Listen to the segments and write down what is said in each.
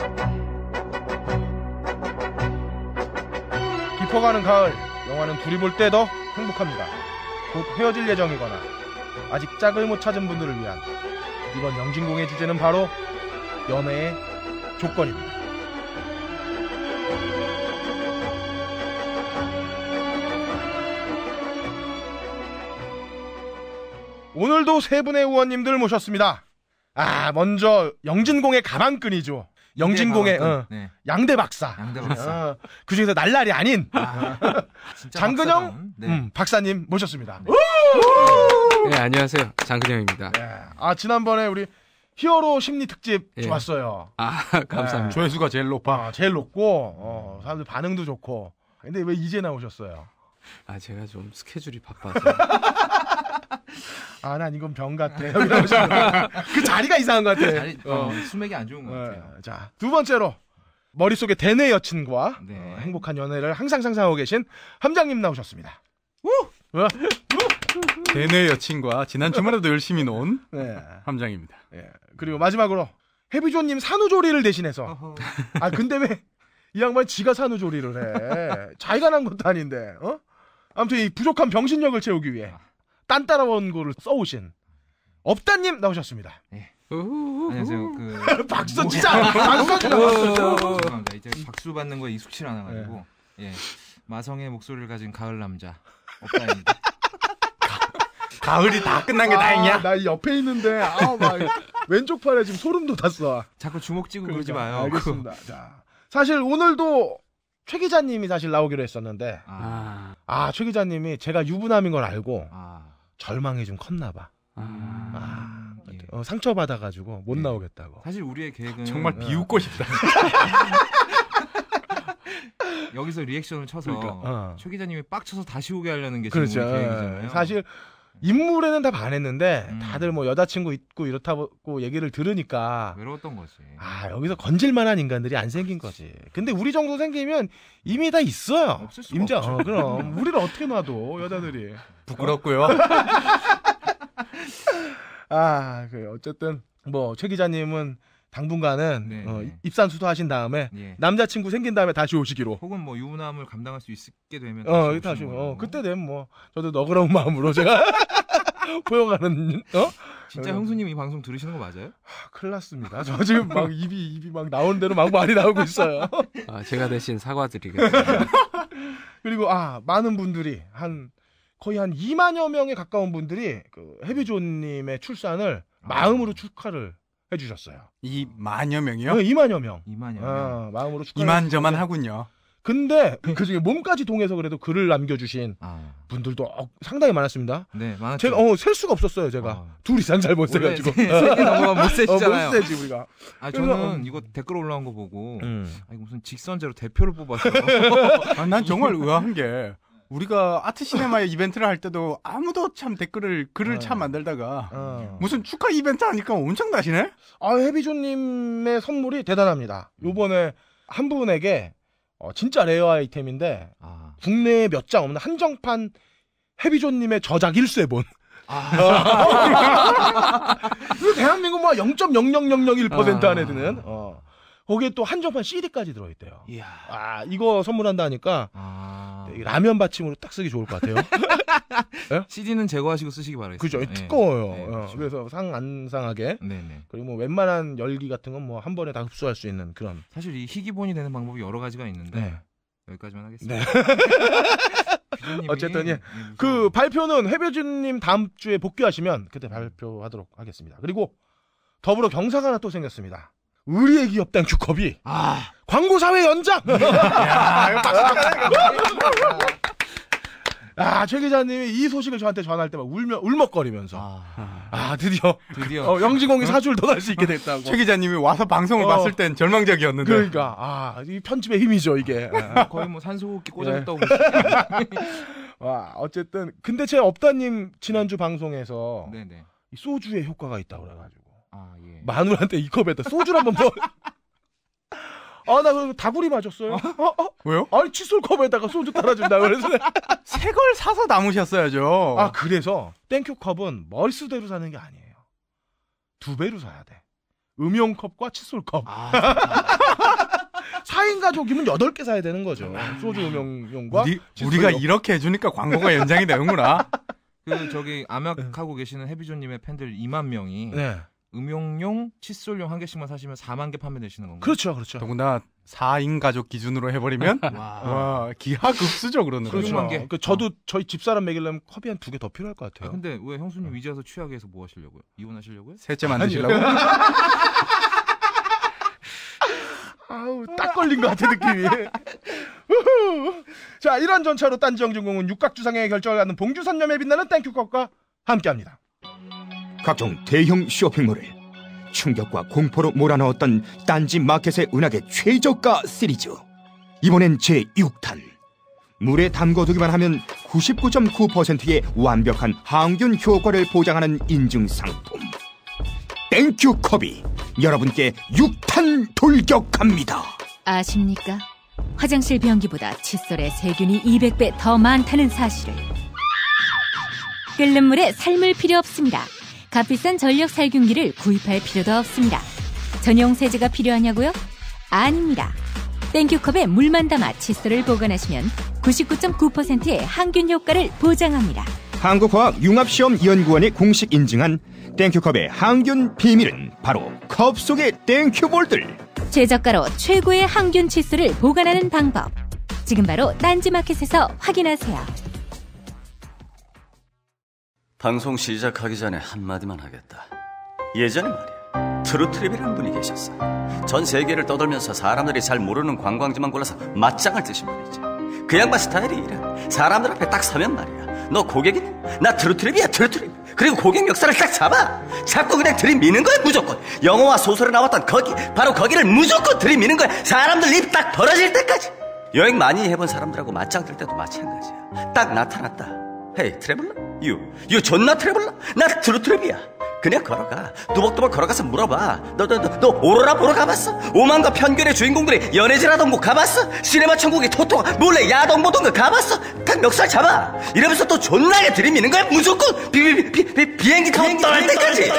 깊어가는 가을, 영화는 둘이 볼 때 더 행복합니다. 곧 헤어질 예정이거나 아직 짝을 못 찾은 분들을 위한 이번 영진공의 주제는 바로 연애의 조건입니다. 오늘도 세 분의 의원님들 모셨습니다. 아, 먼저 영진공의 가방끈이죠. 영진공의 어, 네. 양대 박사. 양대 박사. 어, 그 중에서 날라리 아닌 아, 장근영 박사 네. 음, 박사님 모셨습니다. 네. 네, 안녕하세요. 장근영입니다. 네. 아 지난번에 우리 히어로 심리 특집 예. 좋았어요. 아 감사합니다. 네. 조회수가 제일 높아. 아, 제일 높고 어, 사람들 반응도 좋고. 근데 왜 이제 나오셨어요? 아 제가 좀 스케줄이 바빠서 아, 난 이건 병 같아. 뭐 그 자리가 이상한 것 같아. 자리, 어. 어. 수맥이 안 좋은 것 어. 같아요. 자, 두 번째로. 머릿속에 대내 여친과 어, 네. 어, 행복한 연애를 항상 상상하고 계신 함장님 나오셨습니다. 우! 대내 여친과 지난 주말에도 열심히 논 네. 함장입니다. 예. 그리고 마지막으로 해비조님 산후조리를 대신해서 어허. 아 근데 왜 이 양반 이 지가 산후조리를 해? 자기가 난 것도 아닌데 어? 아무튼 이 부족한 병신력을 채우기 위해 아. 딴따라 원고를 써오신 업다님 나오셨습니다. 네. 예. 안녕하세요. 그 박수 진짜 박수 다 음. 박수 받는 거에 익숙치 않아 가지고 네. 예. 마성의 목소리를 가진 가을 남자 업다입니다. 가을이 다 끝난 게 아, 다행이야. 나 옆에 있는데 아막 왼쪽 팔에 지금 소름 돋았어. 자꾸 주먹 찌고 그러지 그러니까. 마요. 알겠습니다. 자, 사실 오늘도 최 기자님이 사실 나오기로 했었는데 아, 아최 기자님이 제가 유부남인 걸 알고 아. 절망이 좀 컸나 봐. 아, 아 예. 예. 어, 상처 받아가지고 못 예. 나오겠다고. 사실 우리의 계획은 정말 어. 비웃고 싶다. 여기서 리액션을 쳐서 그러니까, 어. 최 기자님이 빡쳐서 다시 오게 하려는 게 그렇죠. 우리 예. 계획이잖아요. 사실 인물에는 다 반했는데 음. 다들 뭐 여자친구 있고 이렇다고 얘기를 들으니까 외로웠던 거지. 아 여기서 건질만한 인간들이 안 생긴 그렇지. 거지. 근데 우리 정도 생기면 이미 다 있어요. 없을 수가 임자. 없죠. 어, 그럼 우리를 어떻게 놔둬 여자들이. 부끄럽고요. 아, 그 어쨌든 뭐 최 기자님은 당분간은 네, 어, 입산 수도하신 다음에 네. 남자친구 생긴 다음에 다시 오시기로. 혹은 뭐 유부남을 감당할 수 있게 되면 어, 다시, 다시 어, 그때 되면 뭐 저도 너그러운 마음으로 제가 포용하는 어? 진짜 형수님 이 방송 들으시는 거 맞아요? 아, 큰일 났습니다. 저 지금 막 입이 입이 막 나오는 대로 막 말이 나오고 있어요. 아, 제가 대신 사과드리겠습니다. 그리고 아, 많은 분들이 한 거의 한 2만여 명에 가까운 분들이 그헤비존님의 출산을 아. 마음으로 축하를 해주셨어요. 2만여 명이요? 네, 2만여 명. 2만여 아, 명. 아, 마음으로 축하. 2만저만 하군요. 근데 그, 그 중에 몸까지 동해서 그래도 글을 남겨주신 아. 분들도 어, 상당히 많았습니다. 네, 많았죠. 제가 어, 셀 수가 없었어요. 제가 아. 둘 이상 잘못 세가지고 세개 넘어가 못 세시잖아요. 어, 못 세지 우리가. 아 그래서, 저는 음. 이거 댓글 올라온 거 보고 음. 아, 이거 무슨 직선제로 대표를 뽑았어. 아, 난 정말 의아한 게 우리가 아트 시네마의 이벤트를 할 때도 아무도 참 댓글을 글을 어. 참 만들다가 어. 무슨 축하 이벤트 하니까 엄청 나시네. 아 해비조님의 선물이 대단합니다. 음. 요번에 한 분에게 어, 진짜 레어 아이템인데 아. 국내에 몇 장 없는 한정판 해비조님의 저작 1쇄본. 아. 대한민국 뭐0.0001% 아. 안에 드는. 아. 어. 거기에 또 한정판 CD까지 들어있대요. 이야. 아 이거 선물한다니까. 아. 어. 라면 받침으로 딱 쓰기 좋을 것 같아요. 네? CD는 제거하시고 쓰시기 바라겠습니다. 그죠. 네. 두꺼워요. 네, 어, 그렇죠. 그래서 상안 상하게. 네네. 그리고 뭐 웬만한 열기 같은 건 뭐 한 번에 다 흡수할 수 있는 그런. 사실 이 희기본이 되는 방법이 여러 가지가 있는데 네. 여기까지만 하겠습니다. 네. 어쨌든 예. 그 발표는 해배준님 다음 주에 복귀하시면 그때 발표하도록 하겠습니다. 그리고 더불어 경사가 하나 또 생겼습니다. 우리의 기업당 주 커비. 아. 광고 사회 연장. 아, 최 기자님이 이 소식을 저한테 전할 때 막 울며 울먹거리면서 아, 아 드디어 드디어 어, 영진공이 사주를 떠날 수 있게 됐다고. 최 기자님이 와서 방송을 어, 봤을 땐 절망적이었는데. 그러니까 아, 이 편집의 힘이죠, 이게. 아, 거의 뭐 산소호흡기 예. 꽂아줬다고. 와, 어쨌든 근데 제 업다님 지난주 방송에서 네네. 이 소주의 효과가 있다고 그래 가지고. 마누라한테 이 컵에다 소주 를 한번 먹. 아나 그 다구리 맞았어요. 어? 어? 왜요? 아니 칫솔 컵에다가 소주 따라준다 그래서 새걸 사서 남으셨어야죠. 아 그래서 땡큐 컵은 머릿수대로 사는 게 아니에요. 두 배로 사야 돼. 음용 컵과 칫솔 컵. 아, 4인 가족이면 8개 사야 되는 거죠. 아, 소주 음. 음용용과 우리, 가 이렇게 해주니까 광고가 연장이 되는구나. 그 저기 암약하고 계시는 해비조님의 팬들 2만 명이 네. 음용용 칫솔용 한 개씩만 사시면 4만 개 판매되시는 건가요? 그렇죠, 그렇죠. 더구나 4인 가족 기준으로 해버리면 와, 기하급수죠 그러는 거죠. 그렇죠. 그러니 그렇죠. 그 저도 어. 저희 집사람 먹이려면 컵이 한두 개 더 필요할 것 같아요. 아, 근데 왜 형수님 위자 와서 취하게 해서 뭐 하시려고요? 이혼하시려고요? 셋째 만드시려고? 아우 딱 걸린 것 같아 느낌이. 자 이런 전차로 딴지영진공은 육각주상의 결정을 갖는 봉주선념에 빛나는 땡큐컵과 함께합니다. 각종 대형 쇼핑몰을 충격과 공포로 몰아넣었던 딴지 마켓의 은하계 최저가 시리즈. 이번엔 제6탄. 물에 담궈두기만 하면 99.9%의 완벽한 항균 효과를 보장하는 인증 상품. 땡큐 컵이 여러분께 6탄 돌격합니다. 아십니까? 화장실 변기보다 칫솔에 세균이 200배 더 많다는 사실을. 끓는 물에 삶을 필요 없습니다. 값비싼 전력 살균기를 구입할 필요도 없습니다. 전용 세제가 필요하냐고요? 아닙니다. 땡큐컵에 물만 담아 칫솔을 보관하시면 99.9%의 항균 효과를 보장합니다. 한국화학융합시험연구원이 공식 인증한 땡큐컵의 항균 비밀은 바로 컵 속의 땡큐볼들. 최저가로 최고의 항균 칫솔을 보관하는 방법. 지금 바로 딴지마켓에서 확인하세요. 방송 시작하기 전에 한마디만 하겠다. 예전에 말이야. 트루트립이라는 분이 계셨어. 전 세계를 떠돌면서 사람들이 잘 모르는 관광지만 골라서 맞짱을 뜨신 분이지. 그 양반 스타일이 이래. 사람들 앞에 딱 서면 말이야. 너 고객이니? 나 트루트립이야, 트루트립. 그리고 고객 역사를 딱 잡아. 잡고 그냥 들이미는 거야, 무조건. 영어와 소설에 나왔던 거기, 바로 거기를 무조건 들이미는 거야. 사람들 입 딱 벌어질 때까지. 여행 많이 해본 사람들하고 맞짱 뜰 때도 마찬가지야. 딱 나타났다. 헤이 트래블러? 유, 유 존나 트래블러? 나트루트랩이야 그냥 걸어가 두벅두벅 걸어가서 물어봐 너 너 너너 오로라 보러 가봤어? 오만과 편견의 주인공들이 연애질라던곳 가봤어? 시네마 천국의 토토가 몰래 야동 보던 거 가봤어? 다 멱살 잡아 이러면서 또 존나게 들이미는 거야 무조건 비비비 비행기 타고 떠날 때까지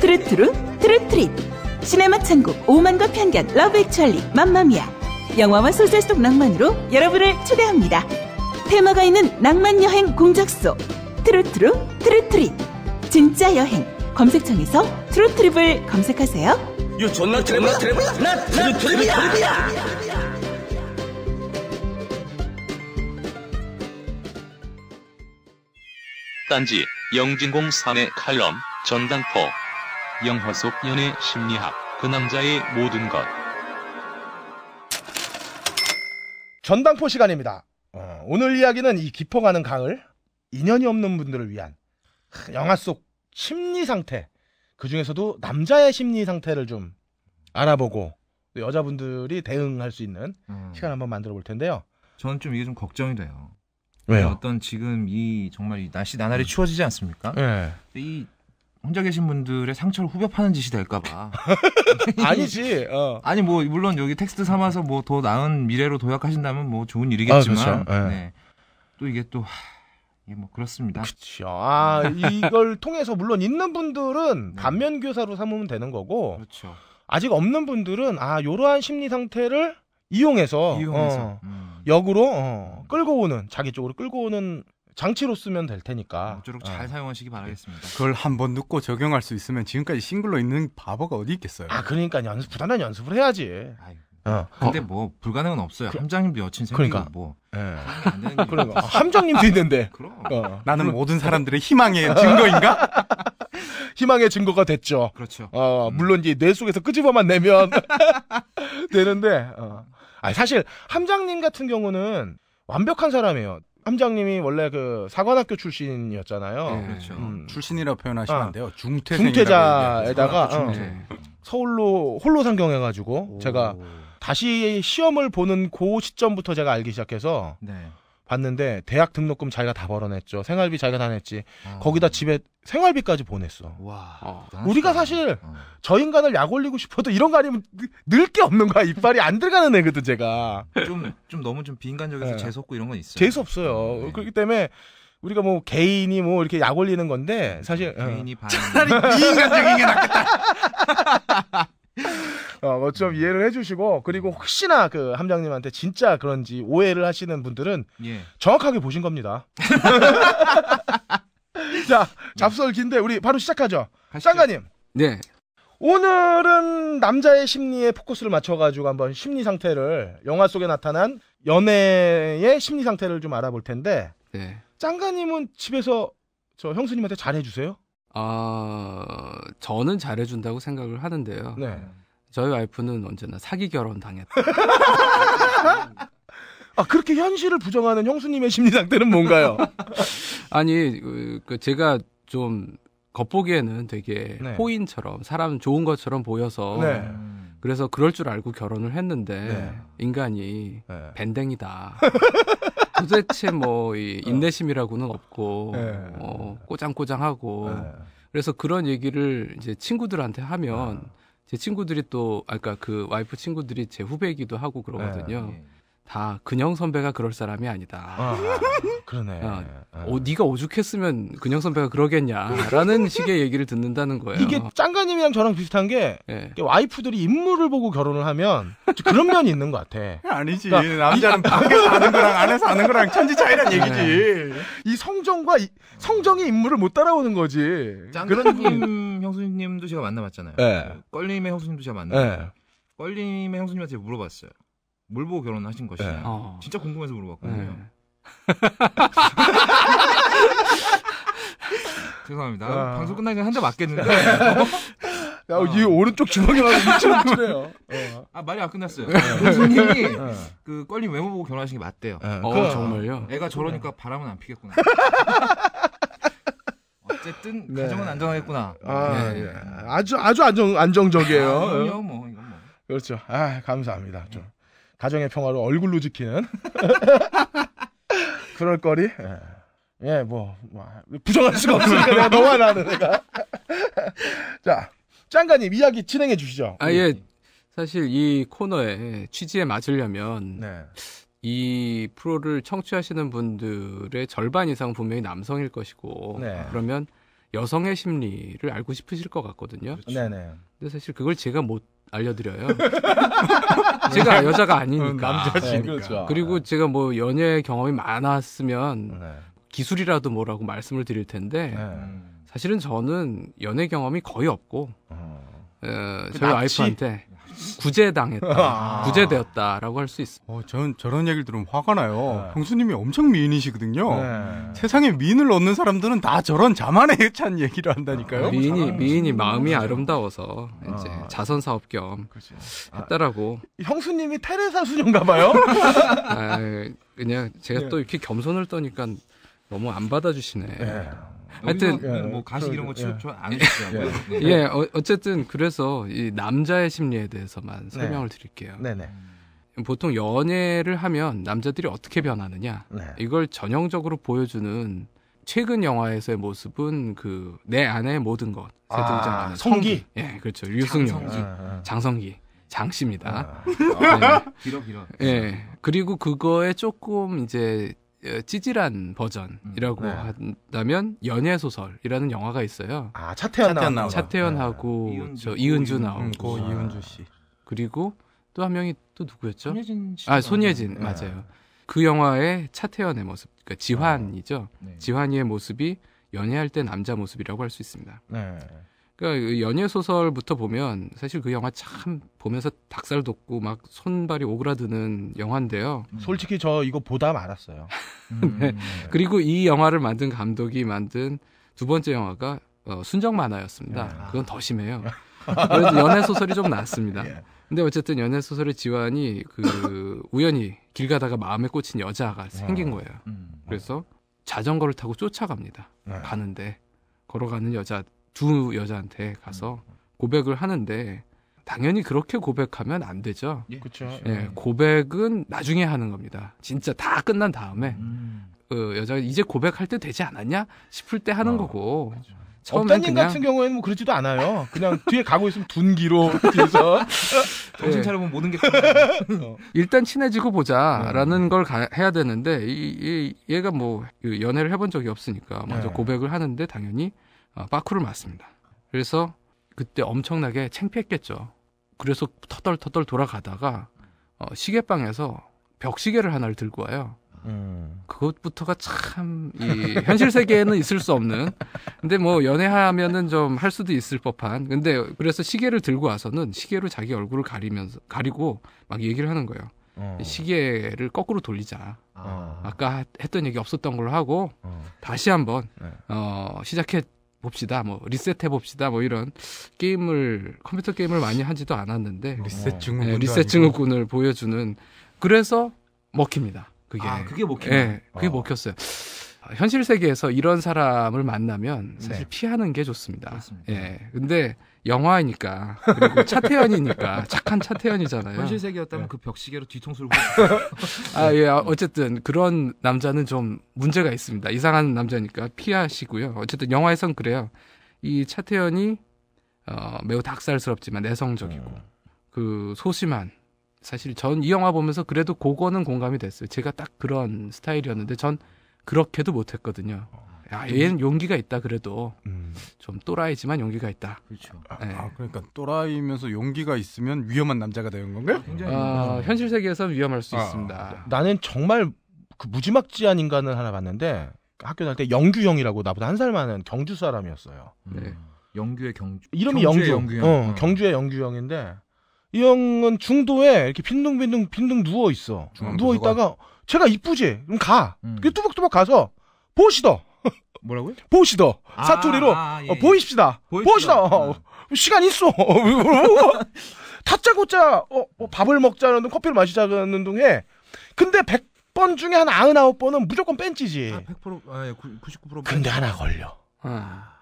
트루트루 트루트릿 시네마 천국 오만과 편견 러브 액츄얼리 맘마미아 영화와 소설 속 낭만으로 여러분을 초대합니다 테마가 있는 낭만 여행 공작소 트루트루 트루트리 진짜 여행 검색창에서 트루트립을 검색하세요. 유 존나 트레블 트레블 나 트루트립이야. 딴지 영진공 사내 칼럼 전당포 영화 속 연애 심리학 그 남자의 모든 것 전당포 시간입니다. 어, 오늘 이야기는 이 깊어가는 가을, 인연이 없는 분들을 위한 영화 속 심리 상태, 그 중에서도 남자의 심리 상태를 좀 알아보고 여자분들이 대응할 수 있는 음. 시간 한번 만들어 볼 텐데요. 저는 좀 이게 좀 걱정이 돼요. 왜요? 어떤 지금 이 정말 날씨 나날이 음. 추워지지 않습니까? 네. 이 혼자 계신 분들의 상처를 후벼파는 짓이 될까봐. 아니지. 어. 아니 뭐 물론 여기 텍스트 삼아서 뭐 더 나은 미래로 도약하신다면 뭐 좋은 일이겠지만. 아, 네. 네. 또 이게 또 예, 뭐 그렇습니다. 그렇죠. 아 이걸 통해서 물론 있는 분들은 네. 반면 교사로 삼으면 되는 거고. 그렇죠. 아직 없는 분들은 아 이러한 심리 상태를 이용해서, 이용해서. 어, 음. 역으로 어, 끌고 오는 자기 쪽으로 끌고 오는 장치로 쓰면 될 테니까 아무쪼록 잘 어. 사용하시기 바라겠습니다. 그걸 한번 넣고 적용할 수 있으면 지금까지 싱글로 있는 바보가 어디 있겠어요. 아 그러니까 연습 부단한 연습을 해야지. 아유. 어. 근데 뭐 불가능은 없어요. 그, 함장님도 여친 생기고 그러니까. 뭐. 예. 그 함장님도 있는데. 그럼. 어. 나는 그럼. 모든 사람들의 희망의 증거인가? 희망의 증거가 됐죠. 그렇죠. 어, 음. 물론 이제 뇌 속에서 끄집어만 내면 되는데. 어. 아 사실 함장님 같은 경우는 완벽한 사람이에요. 함장님이 원래 그 사관학교 출신이었잖아요. 네, 그렇죠. 음. 출신이라고 표현하시면 아, 안 돼요. 중퇴자에다가 어, 서울로 홀로 상경해가지고 오. 제가 다시 시험을 보는 그 시점부터 제가 알기 시작해서 네. 봤는데 대학 등록금 자기가 다 벌어냈죠. 생활비 자기가 다 냈지. 어. 거기다 집에 생활비까지 보냈어. 와. 어. 우리가 사실 어. 저 인간을 약 올리고 싶어도 이런 거 아니면 늘 게 없는 거야. 이빨이 안 들어가는 애거든 제가. 좀 좀 너무 좀 비인간적에서 네. 재수 없고 이런 건 있어요. 재수 없어요. 음, 네. 그렇기 때문에 우리가 뭐 개인이 뭐 이렇게 약 올리는 건데 사실 네, 개인이 어. 반 차라리 비인간적인 게 낫겠다. 어, 뭐 좀 이해를 해주시고 그리고 혹시나 그 함장님한테 진짜 그런지 오해를 하시는 분들은 예. 정확하게 보신 겁니다. 자 잡설 긴데 우리 바로 시작하죠. 쌍가님 네. 오늘은 남자의 심리에 포커스를 맞춰가지고 한번 심리 상태를 영화 속에 나타난 연애의 심리 상태를 좀 알아볼 텐데 네. 짱가님은 집에서 저 형수님한테 잘해주세요? 아 저는 잘해준다고 생각을 하는데요. 네. 저희 와이프는 언제나 사기 결혼 당했다. 아 그렇게 현실을 부정하는 형수님의 심리 상태는 뭔가요? 아니 그, 그 제가 좀 겉보기에는 되게 네. 호인처럼 사람 좋은 것처럼 보여서 네. 그래서 그럴 줄 알고 결혼을 했는데 네. 인간이 네. 밴댕이다. 도대체 뭐이 인내심이라고는 없고 네. 어, 꼬장꼬장하고 네. 그래서 그런 얘기를 이제 친구들한테 하면. 네. 제 친구들이 또 아까 그러니까 그 와이프 친구들이 제 후배이기도 하고 그러거든요. 네, 네. 다 근영 선배가 그럴 사람이 아니다. 아, 그러네. 어, 어, 어, 네가 오죽했으면 근영 선배가 그러겠냐라는 그러니까. 식의 얘기를 듣는다는 거예요. 이게 짱가님이랑 저랑 비슷한 게 네. 와이프들이 인물을 보고 결혼을 하면 그런 면이 있는 것 같아. 아니지. 그러니까 남자는 아, 밖에 사는 거랑 안에 사는 거랑 천지 차이란 네. 얘기지. 네. 이 성정과 이, 성정의 인물을 못 따라오는 거지. 짱가님 형수님도 제가 만나봤잖아요. 네. 그 껄림의 형수님도 제가 만나봤어요. 네. 껄림의 형수님한테 물어봤어요. 뭘 보고 결혼하신 것이냐 네. 어. 진짜 궁금해서 물어봤거든요. 네. 죄송합니다. 아... 방송 끝나기 전에 한대 맞겠는데. 네. 야, 어. 이 오른쪽 주먹이 와서 미치는데요. 어. 어. 아 말이 안 끝났어요. 네. 교수님이 네. 그 껄림 외모 보고 결혼하신 게 맞대요. 네. 어, 그, 정말요? 애가 저러니까 네. 바람은 안 피겠구나. 어쨌든 네. 가정은 안정하겠구나. 아, 네. 아주 아주 안정 안정적이에요. 아, 그럼요, 뭐 이건 뭐. 그렇죠. 아 감사합니다. 좀. 가정의 평화를 얼굴로 지키는 그럴 거리. 예. 예, 뭐, 뭐 부정할 수가 없으니까 내가 너무 나는 내가. 자, 짱가님 이야기 진행해 주시죠. 아 예, 음. 사실 이 코너에 취지에 맞으려면 네. 이 프로를 청취하시는 분들의 절반 이상 분명히 남성일 것이고 네. 그러면 여성의 심리를 알고 싶으실 것 같거든요. 그렇죠. 네네. 근데 사실 그걸 제가 못 알려드려요. 제가 여자가 아니니까. 음, 남자시니까. 네, 그렇죠. 그리고 네. 제가 뭐 연애 경험이 많았으면 네. 기술이라도 뭐라고 말씀을 드릴 텐데 사실은 저는 연애 경험이 거의 없고 음. 어, 저희 납 와이프한테 구제당했다, 아. 구제되었다라고 할 수 있습니다. 어, 전 저런 얘기를 들으면 화가 나요. 네. 형수님이 엄청 미인이시거든요. 네. 세상에 미인을 얻는 사람들은 다 저런 자만에 찬 얘기를 한다니까요. 아, 미인이 미인이 마음이 거죠. 아름다워서 이제 아. 자선 사업 겸 그렇지. 아. 했다라고. 형수님이 테레사 수녀인가봐요. 아, 그냥 제가 네. 또 이렇게 겸손을 떠니까 너무 안 받아주시네. 예. 하여튼 예, 뭐 가식 이런 거 취급 예. 안 해주시고요. 예. 네. 예, 어, 어쨌든 그래서 이 남자의 심리에 대해서만 네. 설명을 드릴게요. 네네. 보통 연애를 하면 남자들이 어떻게 변하느냐 네. 이걸 전형적으로 보여주는 최근 영화에서의 모습은 그 내 안에 모든 것 아, 등장하는 성기. 예, 그렇죠. 유승룡 장성기, 아, 아. 장성기. 장씨입니다. 아, 아, 네. 길어 길어. 예. 그리고 그거에 조금 이제 어, 찌질한 버전이라고 음, 네. 한다면 연애 소설이라는 영화가 있어요. 아 차태현 나오고 차태현하고 네. 이은주, 저 이은주 음, 나오고 음, 이은주 씨 그리고 또 한 명이 또 누구였죠? 손예진 씨. 아 손예진 네. 맞아요. 그 영화의 차태현의 모습, 그러니까 지환이죠. 네. 지환이의 모습이 연애할 때 남자 모습이라고 할 수 있습니다. 네. 그러니까 그 연예 소설부터 보면 사실 그 영화 참 보면서 닭살 돋고 막 손발이 오그라드는 영화인데요. 음. 솔직히 저 이거 보다 말았어요. 음. 네. 그리고 이 영화를 만든 감독이 만든 두 번째 영화가 어, 순정 만화였습니다. 아. 그건 더 심해요. 그래도 연애 소설이 좀 낫습니다. 예. 근데 어쨌든 연애 소설의 지환이 그 우연히 길 가다가 마음에 꽂힌 여자가 아. 생긴 거예요. 음. 그래서 자전거를 타고 쫓아갑니다. 네. 가는데 걸어가는 여자 두 여자한테 가서 음. 고백을 하는데 당연히 그렇게 고백하면 안 되죠. 예, 그렇죠. 예, 음. 고백은 나중에 하는 겁니다. 진짜 다 끝난 다음에 음. 어, 여자가 이제 고백할 때 되지 않았냐 싶을 때 하는 어, 거고. 그렇죠. 어떤 님 같은 경우에는 뭐그렇지도 않아요. 그냥 뒤에 가고 있으면 둔기로 뒤에서 정신 예. 차려보면 모든 게 어. 일단 친해지고 보자라는 음. 걸 가, 해야 되는데 이, 이, 얘가 뭐 그 연애를 해본 적이 없으니까 먼저 네. 고백을 하는데 당연히 아, 빠쿠를 맞습니다. 그래서 그때 엄청나게 창피했겠죠. 그래서 터덜터덜 돌아가다가 어, 시계방에서 벽시계를 하나를 들고 와요. 음. 그것부터가 참이 현실 세계에는 있을 수 없는 근데 뭐 연애하면은 좀 할 수도 있을 법한 근데 그래서 시계를 들고 와서는 시계로 자기 얼굴을 가리면서 가리고 막 얘기를 하는 거예요. 어. 시계를 거꾸로 돌리자. 아. 까 했던 얘기 없었던 걸로 하고 어. 다시 한번 네. 어, 시작해 봅시다. 뭐 리셋해 봅시다. 뭐 이런 게임을 컴퓨터 게임을 많이 하지도 않았는데 리셋 어. 증후군 예, 네, 리셋 증후군을 보여주는 그래서 먹힙니다. 그게 아, 그게 먹히네. 예, 그게 아. 먹혔어요. 현실 세계에서 이런 사람을 만나면 네. 사실 네. 피하는 게 좋습니다. 그렇습니다. 예. 근데 영화이니까 그리고 차태현이니까 착한 차태현이잖아요. 현실 세계였다면 네. 그 벽시계로 뒤통수를 아 예. 어쨌든 그런 남자는 좀 문제가 있습니다. 이상한 남자니까 피하시고요. 어쨌든 영화에선 그래요. 이 차태현이 어, 매우 닭살스럽지만 내성적이고 음. 그 소심한 사실 전 이 영화 보면서 그래도 그거는 공감이 됐어요. 제가 딱 그런 스타일이었는데 전 그렇게도 못했거든요. 어. 야, 얘는 용기가 있다 그래도 음. 좀 또라이지만 용기가 있다. 그렇죠. 아, 네. 아, 그러니까 또라이면서 용기가 있으면 위험한 남자가 되는 건가요? 아, 현실 세계에서 위험할 수 아, 있습니다. 아, 아. 나는 정말 그 무지막지한 인간을 하나 봤는데 학교 다닐 때 영규 형이라고 나보다 한 살 많은 경주 사람이었어요. 음. 네. 영규의 경주. 이름이 경주의 영규. 영규 어, 어, 경주의 영규 형인데 이 형은 중도에 이렇게 빈둥빈둥 빈둥 누워 있어. 누워 있다가 제가 이쁘지? 그럼 가. 음. 그 뚜벅뚜벅 가서 보시더. 뭐라고요? 보시더. 아, 사투리로 아, 예, 어, 예. 어, 보이십시다. 보이시더 어. 시간 있어. 타짜고짜 어, 뭐 밥을 먹자는 커피를 마시자는 동에 근데 100번 중에 한 99번은 무조건 뺀찌지. 아, 100% 아, 99% 예, 근데 하나 걸려. 아.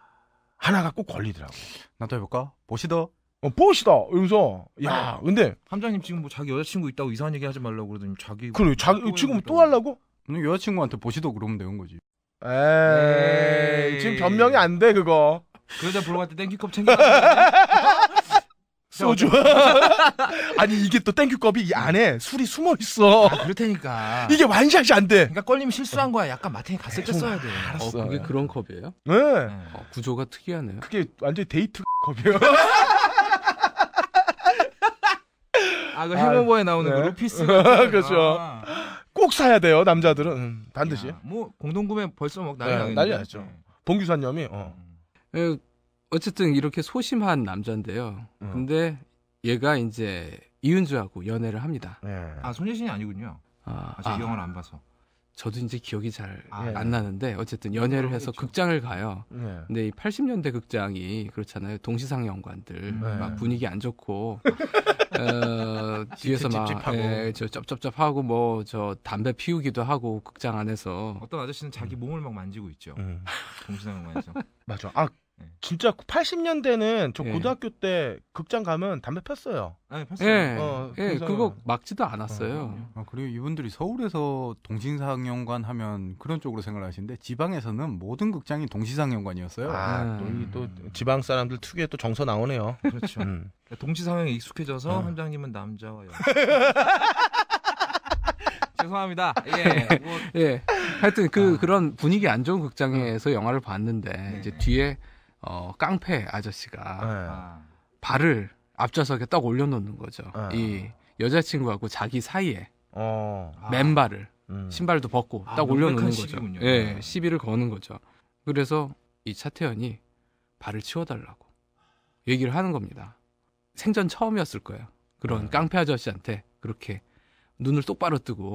하나가 꼭 걸리더라고. 나도 해볼까? 보시더. 어, 보시다 이러면서 야 근데 함장님 지금 뭐 자기 여자친구 있다고 이상한 얘기 하지 말라고 그러더니 자기 그래 뭐 자기 지금 또 하려고? 음, 여자친구한테 보시도 그러면 되는 거지. 에이, 에이. 지금 변명이 안 돼 그거. 그러자 보러 갈때 땡큐컵 챙겨. 소주. 아니 이게 또 땡큐컵이 이 안에 술이 숨어 있어. 아, 그럴테니까 이게 완샷이 안 돼. 그러니까 껄림 실수한 거야. 약간 마탱이 갔을 때 네, 써야 돼. 알았어. 어, 그게 그런 컵이에요? 네. 네. 어, 구조가 특이하네요. 그게 완전 데이트 컵이에요. 아, 그 해머버에 아, 나오는 그 네. 그 루피스. 그렇죠. 아. 꼭 사야 돼요, 남자들은. 음, 반드시. 야, 뭐, 공동구매 벌써 막 난리 나네 난리 났죠. 네. 봉규사님이, 어. 에, 음. 예, 어쨌든 이렇게 소심한 남자인데요. 음. 근데 얘가 이제 이은주하고 연애를 합니다. 네. 아, 손예신이 아니군요. 아, 아, 아 영화를 안 봐서. 저도 이제 기억이 잘안 아, 예. 나는데 어쨌든 연애를 해서 극장을 가요. 예. 근데 이 80년대 극장이 그렇잖아요. 동시상 영관들 예. 네. 막 분위기 안 좋고 어, 뒤에서 막 예, 저 쩝쩝쩝하고 뭐 저 담배 피우기도 하고 극장 안에서 어떤 아저씨는 자기 음. 몸을 막 만지고 있죠. 음. 동시상 영관에서 맞아. 아 네. 진짜 80년대는 저 예. 고등학교 때 극장 가면 담배 폈어요. 아, 네, 폈어요. 예, 어, 예 그거 막지도 않았어요. 어, 아, 그리고 이분들이 서울에서 동시상영관 하면 그런 쪽으로 생각을 하시는데 지방에서는 모든 극장이 동시상영관이었어요. 아, 음. 또, 또, 지방 사람들 특유의 또 정서 나오네요. 그렇죠. 음. 동시상영에 익숙해져서 음. 원장님은 남자와 여자 죄송합니다. 예. 뭐... 예. 하여튼 그 아. 그런 분위기 안 좋은 극장에서 음. 영화를 봤는데 네. 이제 뒤에 어, 깡패 아저씨가 네. 발을 앞좌석에 딱 올려놓는 거죠. 네. 이 여자친구하고 자기 사이에 어. 아. 맨발을 음. 신발도 벗고 딱 아, 올려놓는 거죠. 예, 네, 시비를 거는 거죠. 그래서 이 차태현이 발을 치워달라고 얘기를 하는 겁니다. 생전 처음이었을 거예요. 그런 네. 깡패 아저씨한테 그렇게 눈을 똑바로 뜨고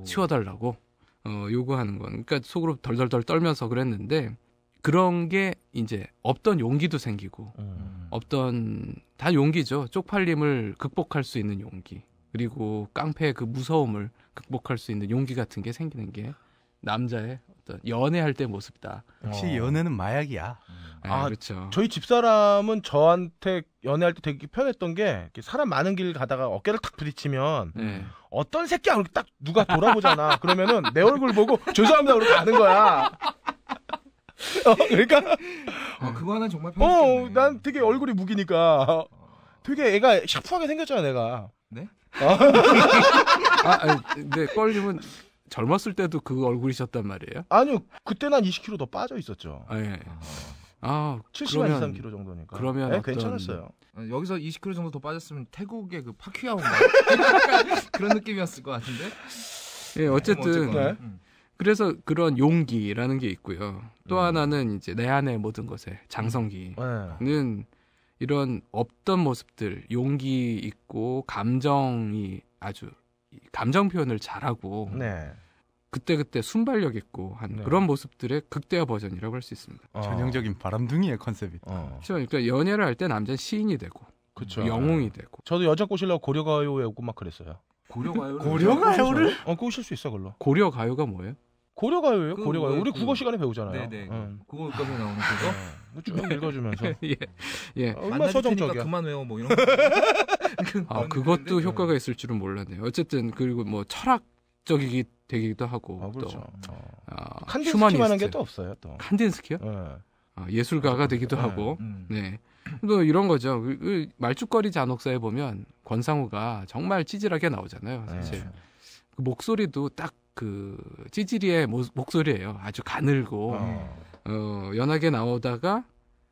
오. 치워달라고 어, 요구하는 건. 그러니까 속으로 덜덜덜 떨면서 그랬는데 그런 게 이제 없던 용기도 생기고 음. 없던 다 용기죠. 쪽팔림을 극복할 수 있는 용기 그리고 깡패의 그 무서움을 극복할 수 있는 용기 같은 게 생기는 게 남자의 어떤 연애할 때 모습이다. 역시 어. 연애는 마약이야. 음. 네, 아, 그렇죠. 저희 집사람은 저한테 연애할 때 되게 편했던 게 사람 많은 길 가다가 어깨를 탁 부딪히면 네. 어떤 새끼야 이렇게 딱 누가 돌아보잖아. 그러면은 내 얼굴 보고 죄송합니다 그러고 가는 거야. 어, 그러니까 아, 그만은 정말 편했겠네. 어, 난 되게 얼굴이 무기니까 되게 애가 샤프하게 생겼잖아, 내가. 네? 어? 아, 아니, 근데 껄님은 젊었을 때도 그 얼굴이셨단 말이에요? 아니요, 그때 난 20kg 더 빠져 있었죠. 아, 예. 아, 70만 23kg 정도니까. 그러면 네, 어떤... 괜찮았어요. 아, 여기서 20kg 정도 더 빠졌으면 태국의 그 파퀴아오 그런 느낌이었을 것 같은데. 예, 네, 뭐 어쨌든 네, 뭐 네. 음. 그래서 그런 용기라는 게 있고요. 또 음. 하나는 이제 내 안의 모든 것에 장성기는 네. 이런 없던 모습들 용기 있고 감정이 아주 감정 표현을 잘하고 네. 그때그때 순발력 있고 한 네. 그런 모습들의 극대화 버전이라고 할 수 있습니다. 어. 전형적인 바람둥이의 컨셉이다. 어. 그렇죠. 그러니까 연애를 할 때 남자는 시인이 되고 그쵸. 영웅이 네. 되고 저도 여자 꼬시려고 고려가요에 오고 막 그랬어요. 고려가요를? 고려가요를? 어, 꼬실 수 있어, 그걸로. 고려가요가 뭐예요? 고려가요예요. 그 고려가요. 우리 그, 국어 시간에 배우잖아요. 네네. 응. 네. 음. 국어 과서 나오는 그거. 네. 쭉 읽어주면서. 예. 예. 아, 얼마 서정적이야. 그만 외워 뭐 이런. 아 그것도 효과가 있을 줄은 몰랐네요. 어쨌든 그리고 뭐 철학적이기 되기도 하고 아, 그렇죠. 또 어. 아, 칸딘스키라는 게또 없어요. 또 칸딘스키요? 네. 아, 예술가가 아, 되기도 네. 하고 음. 네. 또 이런 거죠. 그, 그 말죽거리 잔혹사에 보면 권상우가 정말 찌질하게 나오잖아요. 사실 네. 그 목소리도 딱그 찌질이의 모, 목소리예요. 아주 가늘고 어. 어. 연하게 나오다가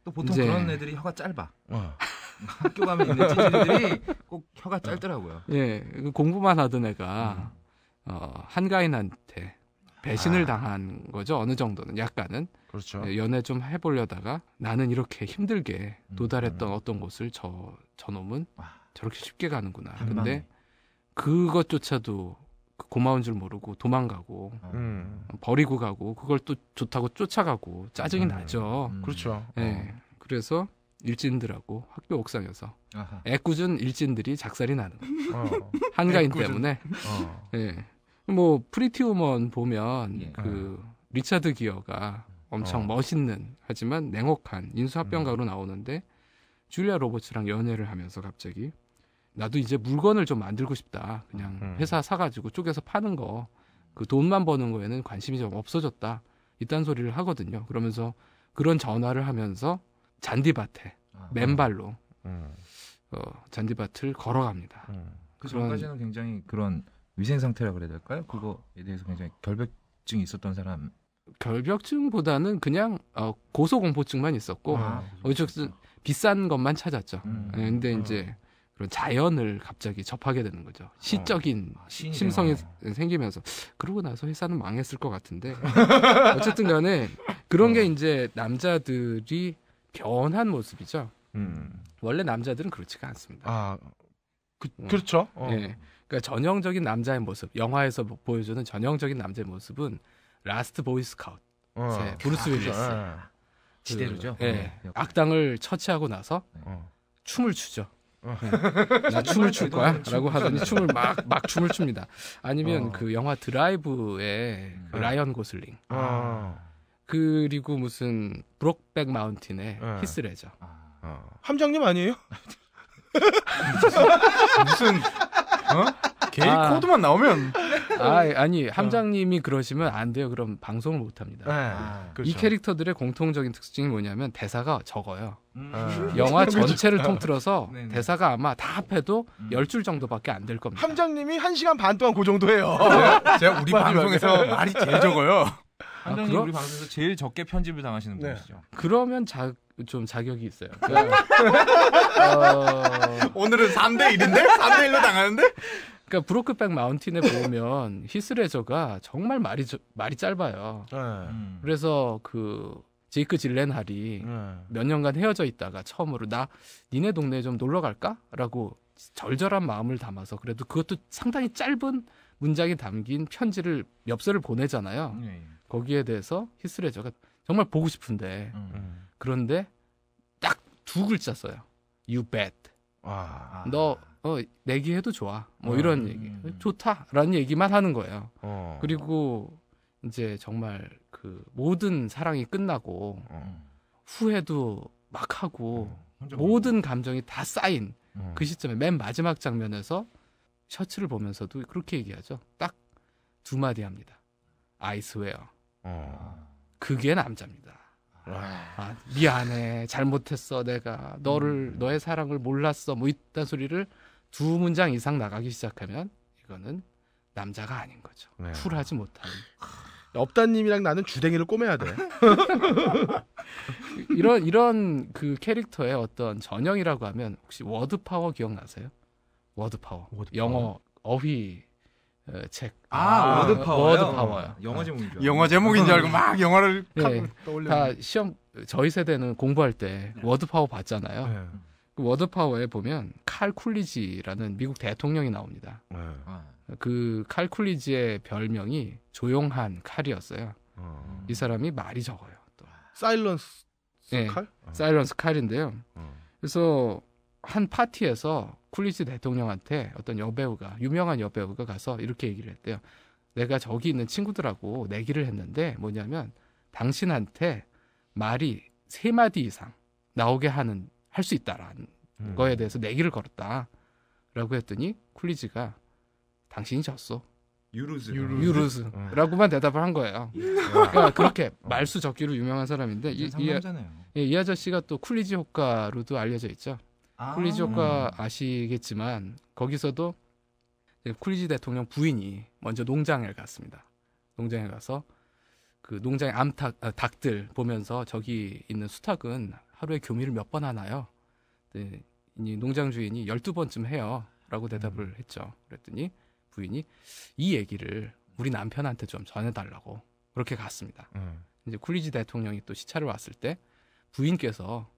또 보통 이제... 그런 애들이 혀가 짧아. 어. 학교 가면 있는 찌질이들이 꼭 혀가 짧더라고요. 예, 그 공부만 하던 애가 음. 어, 한가인한테 배신을 아. 당한 거죠. 어느 정도는 약간은 그렇죠. 예, 연애 좀 해보려다가 나는 이렇게 힘들게 음. 도달했던 음. 어떤 곳을 저 저놈은 와. 아. 저렇게 쉽게 가는구나. 근데 그것조차도 그 고마운 줄 모르고 도망가고 음. 버리고 가고 그걸 또 좋다고 쫓아가고 짜증이 음. 나죠. 음. 그렇죠. 예. 네. 그래서 일진들하고 학교 옥상에서 아하. 애꿎은 일진들이 작살이 나는 거 어. 한가인 애꿎은. 때문에. 어. 예. 뭐 프리티우먼 보면 예. 그 어. 리차드 기어가 엄청 어. 멋있는 하지만 냉혹한 인수합병가로 음. 나오는데 줄리아 로버츠랑 연애를 하면서 갑자기 나도 이제 물건을 좀 만들고 싶다. 그냥 음. 회사 사가지고 쪼개서 파는 거, 그 돈만 버는 거에는 관심이 좀 없어졌다. 이딴 소리를 하거든요. 그러면서 그런 전화를 하면서 잔디밭에 아, 맨발로 음. 어, 잔디밭을 걸어갑니다. 음. 그 전까지는 굉장히 그런 위생 상태라 그래야 될까요? 그거에 대해서 굉장히 결벽증이 있었던 사람. 결벽증보다는 그냥 어, 고소공포증만 있었고 아, 어쨌든 비싼 것만 찾았죠. 음. 네, 근데 음. 이제 그런 자연을 갑자기 접하게 되는 거죠. 아, 시적인 아, 심성이 생기면서 그러고 나서 회사는 망했을 것 같은데 어쨌든 간에 그런 게 음. 이제 남자들이 변한 모습이죠. 음. 원래 남자들은 그렇지가 않습니다. 아, 그, 음. 렇죠 어. 네. 그러니까 전형적인 남자의 모습, 영화에서 보여주는 전형적인 남자의 모습은 라스트 보이 스카웃, 어. 브루스 아, 윌리스. 아, 지대로죠. 그, 예. 네. 네. 악당을 처치하고 나서 네. 어. 춤을 추죠. 어. 나 춤을 출 거야? 어, 라고 하더니 춤을 막, 막 춤을 춥니다. 아니면 어. 그 영화 드라이브의 그 어. 라이언 고슬링. 아. 그리고 무슨 브록백 마운틴의 네. 히스레저. 어. 아. 함장님 아니에요? 무슨, 어? 개인 아, 코드만 나오면. 아, 니 함장님이 그러시면 안 돼요. 그럼 방송을 못 합니다. 네, 아, 그렇죠. 이 캐릭터들의 공통적인 특징이 뭐냐면 대사가 적어요. 음. 아. 영화 그렇죠. 전체를 통틀어서 네네. 네. 대사가 아마 다 합해도 음. 10줄 정도밖에 안 될 겁니다. 함장님이 1시간 반 동안 그 정도 해요. 제가, 우리 방송에서 말이 제일 적어요. 함장님 아, 그럼? 우리 방송에서 제일 적게 편집을 당하시는 네. 분이시죠. 그러면 자, 좀 자격이 있어요. 그 어... 오늘은 3대 1인데 3대 1로 당하는데 그러니까 브로크백 마운틴에 보면 히스레저가 정말 말이 말이 짧아요. 네. 음. 그래서 그 제이크 질렌할이 네. 몇 년간 헤어져 있다가 처음으로 나 니네 동네에 좀 놀러 갈까라고 절절한 마음을 담아서 그래도 그것도 상당히 짧은 문장이 담긴 편지를 엽서를 보내잖아요. 네. 거기에 대해서 히스레저가 정말 보고 싶은데 음. 음. 그런데 딱 두 글자 써요. You bet. 와. 너어 내기해도 좋아 뭐 어. 이런 얘기 음. 좋다라는 얘기만 하는 거예요 어. 그리고 이제 정말 그 모든 사랑이 끝나고 어. 후회도 막 하고 어. 모든 감정이 다 쌓인 어. 그 시점에 맨 마지막 장면에서 셔츠를 보면서도 그렇게 얘기하죠 딱 두 마디 합니다 아이스웨어 그게 남자입니다 아, 미안해 잘못했어 내가 너를 음. 너의 사랑을 몰랐어 뭐 이딴 소리를 두 문장 이상 나가기 시작하면 이거는 남자가 아닌 거죠. 네. 쿨하지 못한. 업다님이랑 아, 나는 주댕이를 꼬매야 돼. 이런 이런 그 캐릭터의 어떤 전형이라고 하면 혹시 워드 파워 기억나세요? 워드 파워. 워드 영어 파워? 어휘 어, 책. 아, 아 워드 파워. 워드 파워요. 어, 영어 네. 제목인 줄. 영어 제목인 줄 알고 막 영화를 네, 떠올려. 다 시험 저희 세대는 공부할 때 네. 워드 파워 봤잖아요. 네. 그 워드파워에 보면 칼 쿨리지라는 미국 대통령이 나옵니다. 네. 아. 그칼 쿨리지의 별명이 조용한 칼이었어요. 어. 이 사람이 말이 적어요. 또. 사일런스 네, 칼? 어. 사일런스 칼인데요. 어. 그래서 한 파티에서 쿨리지 대통령한테 어떤 여배우가 유명한 여배우가 가서 이렇게 얘기를 했대요. 내가 저기 있는 친구들하고 내기를 했는데 뭐냐면 당신한테 말이 세 마디 이상 나오게 하는 할수 있다라는 음. 거에 대해서 내기를 걸었다라고 했더니 쿨리지가 당신이 졌어. 유루즈. 유루즈. 라고만 대답을 한 거예요. 음. 그러니까 아. 그렇게 어. 말수 적기로 유명한 사람인데 이, 이, 예, 이 아저씨가 또 쿨리지 효과로도 알려져 있죠. 아~ 쿨리지 효과 음. 아시겠지만 거기서도 쿨리지 대통령 부인이 먼저 농장에 갔습니다. 농장에 가서 그 농장의 암탉 아, 닭들 보면서 저기 있는 수탉은 하루에 교미를 몇 번 하나요? 네, 이 농장 주인이 12번쯤 해요. 라고 대답을 음. 했죠. 그랬더니 부인이 이 얘기를 우리 남편한테 좀 전해달라고 그렇게 갔습니다. 음. 이제 쿨리지 대통령이 또시차를 왔을 때 부인께서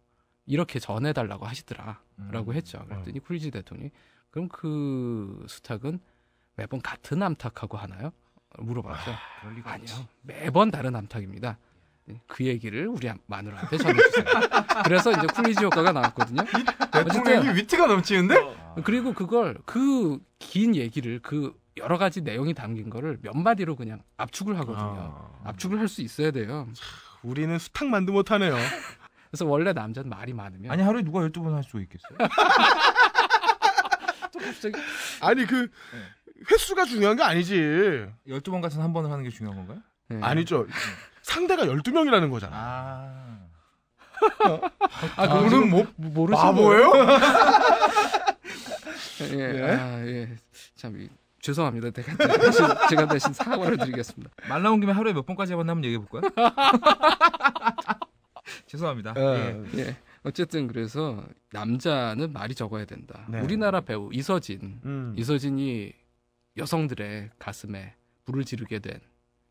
이렇게 전해달라고 하시더라. 음. 라고 했죠. 그랬더니 어. 쿨리지 대통령이 그럼 그 수탁은 매번 같은 암탉하고 하나요? 물어봤죠. 아, 아니요. 매번 다른 암탉입니다. 그 얘기를 우리 마누라한테 전해주세요. 그래서 이제 쿨리지 효과가 나왔거든요. 대통령이 위트가 넘치는데? 어, 그리고 그걸 그 긴 얘기를 그 여러 가지 내용이 담긴 거를 몇 마디로 그냥 압축을 하거든요. 어. 압축을 할 수 있어야 돼요. 우리는 수탁만도 못하네요. 그래서 원래 남자는 말이 많으면 아니 하루에 누가 12번 할 수 있겠어요? 갑자기 아니 그 네. 횟수가 중요한 게 아니지. 12번 같은 한 번을 하는 게 중요한 건가요? 네. 아니죠. 네. 상대가 12명이라는 거잖아. 아. 아, 그거는 뭐, 모르시는 보예요 예, 네? 아, 예. 참, 이, 죄송합니다. 대신, 제가 대신 사과를 드리겠습니다. 말 나온 김에 하루에 몇 번까지 해봤나 한번 얘기해볼까요? 죄송합니다. 어, 예. 예. 어쨌든 그래서 남자는 말이 적어야 된다. 네. 우리나라 배우 이서진, 음. 이서진이 여성들의 가슴에 불을 지르게 된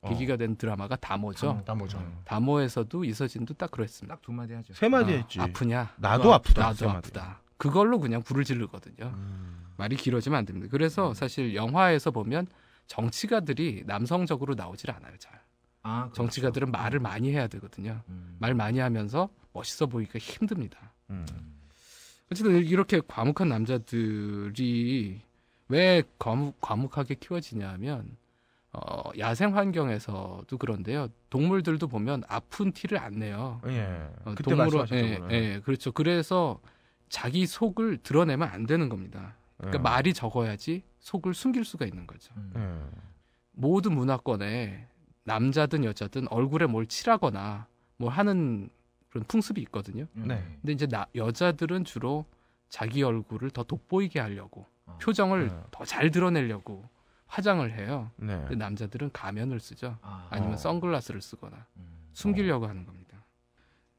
어. 계기가 된 드라마가 다모죠. 음, 다모죠. 음. 다모에서도 이서진도 딱 그랬습니다. 딱 두 마디 하죠. 세 마디 어, 했지. 아프냐? 나도 아프다. 나도 아프다. 그걸로 그냥 불을 지르거든요 음. 말이 길어지면 안 됩니다. 그래서 음. 사실 영화에서 보면 정치가들이 남성적으로 나오질 않아요, 잘. 아, 그렇죠. 정치가들은 말을 많이 해야 되거든요. 음. 말 많이 하면서 멋있어 보이기가 힘듭니다. 음. 어쨌든 이렇게 과묵한 남자들이 왜 과묵, 과묵하게 키워지냐면 어, 야생 환경에서도 그런데요. 동물들도 보면 아픈 티를 안 내요. 예. 어, 동물은 예, 예, 그렇죠. 그래서 자기 속을 드러내면 안 되는 겁니다. 그러니까 예. 말이 적어야지 속을 숨길 수가 있는 거죠. 음. 예. 모든 문화권에 남자든 여자든 얼굴에 뭘 칠하거나 뭐 하는 그런 풍습이 있거든요. 음. 네. 근데 이제 나, 여자들은 주로 자기 얼굴을 더 돋보이게 하려고 아, 표정을 네. 더잘 드러내려고 화장을 해요. 네. 근데 남자들은 가면을 쓰죠. 아, 니면 어. 선글라스를 쓰거나 음, 숨기려고 어. 하는 겁니다.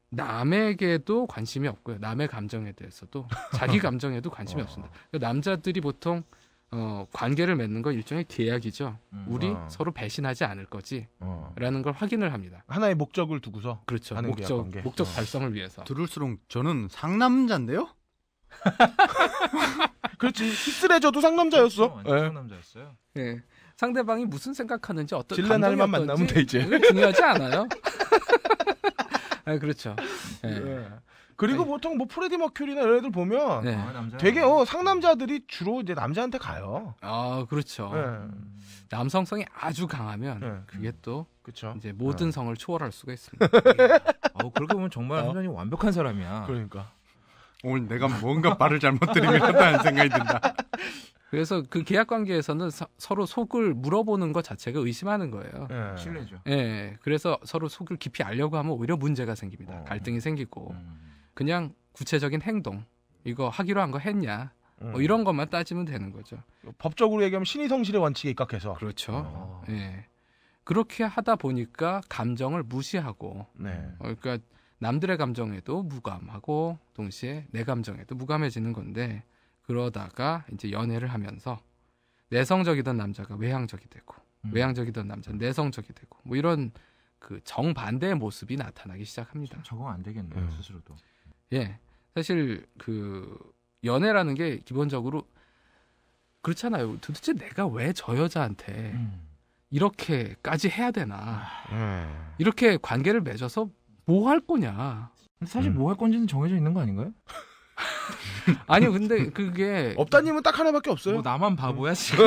남에게도 관심이 없고요. 남의 감정에 대해서도 자기 감정에도 관심이 어. 없습니다. 그러니까 남자들이 보통 어, 관계를 맺는 건 일종의 계약이죠. 음, 우리 어. 서로 배신하지 않을 거지라는 어. 걸 확인을 합니다. 하나의 목적을 두고서 그렇죠. 목적 목적 어. 달성을 위해서. 들을수록 저는 상남자인데요. 그렇지. 히스레저도 상남자였어. 그렇죠. 예. 상남자였어요. 예. 상대방이 무슨 생각하는지 어떤 질란 할만 만나면 돼이 중요하지 않아요. 아, 그렇죠. 예. 예. 그리고 네. 보통 뭐 프레디 머큐리나 이런 애들 보면 네. 아, 되게 어, 상남자들이 주로 이제 남자한테 가요. 아 그렇죠. 네. 남성성이 아주 강하면 예. 그게 또 그쵸. 이제 모든 성을 초월할 수가 있습니다. 어, 그렇게 보면 정말 완전히 어. 완벽한 사람이야. 그러니까. 오늘 내가 뭔가 발을 잘못 들이밀 했다는 생각이 든다. 그래서 그 계약 관계에서는 서, 로 속을 물어보는 것 자체가 의심하는 거예요. 예. 신뢰죠. 예. 그래서 서로 속을 깊이 알려고 하면 오히려 문제가 생깁니다. 어. 갈등이 생기고 음. 그냥 구체적인 행동 이거 하기로 한 거 했냐 뭐 음. 뭐 이런 것만 따지면 되는 거죠. 법적으로 얘기하면 신의성실의 원칙에 입각해서 그렇죠. 어. 예. 그렇게 하다 보니까 감정을 무시하고 네. 어, 그러니까 남들의 감정에도 무감하고 동시에 내 감정에도 무감해지는 건데 그러다가 이제 연애를 하면서 내성적이던 남자가 외향적이 되고 음. 외향적이던 남자는 내성적이 되고 뭐 이런 그 정반대의 모습이 나타나기 시작합니다. 적응 안 되겠네요 음. 스스로도. 예, 사실 그 연애라는 게 기본적으로 그렇잖아요. 도대체 내가 왜 저 여자한테 음. 이렇게까지 해야 되나 아, 네. 이렇게 관계를 맺어서 뭐할 거냐. 사실 음. 뭐할 건지는 정해져 있는 거 아닌가요? 아니 근데 그게 업다님은 딱 하나밖에 없어요. 뭐 나만 네. 바보야 지금.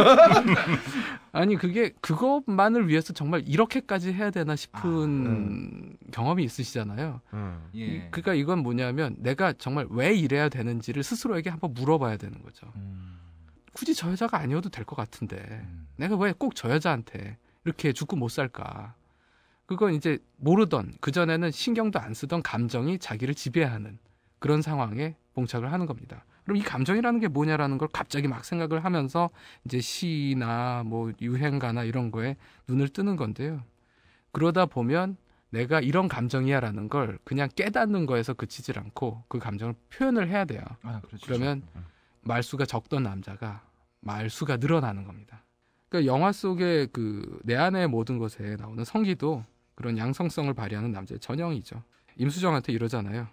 아니 그게 그것만을 위해서 정말 이렇게까지 해야 되나 싶은 아, 음. 경험이 있으시잖아요. 음. 예. 그니까 이건 뭐냐면 내가 정말 왜 이래야 되는지를 스스로에게 한번 물어봐야 되는 거죠. 음. 굳이 저 여자가 아니어도 될 것 같은데 음. 내가 왜 꼭 저 여자한테 이렇게 죽고 못 살까? 그건 이제 모르던 그전에는 신경도 안 쓰던 감정이 자기를 지배하는 그런 상황에 봉착을 하는 겁니다. 그럼 이 감정이라는 게 뭐냐라는 걸 갑자기 막 생각을 하면서 이제 시나 뭐 유행가나 이런 거에 눈을 뜨는 건데요. 그러다 보면 내가 이런 감정이야라는 걸 그냥 깨닫는 거에서 그치질 않고 그 감정을 표현을 해야 돼요. 아, 그렇죠. 그러면 음. 말수가 적던 남자가 말수가 늘어나는 겁니다. 그러니까 영화 속의 그내 안의 모든 것에 나오는 성기도 그런 양성성을 발휘하는 남자의 전형이죠. 임수정한테 이러잖아요.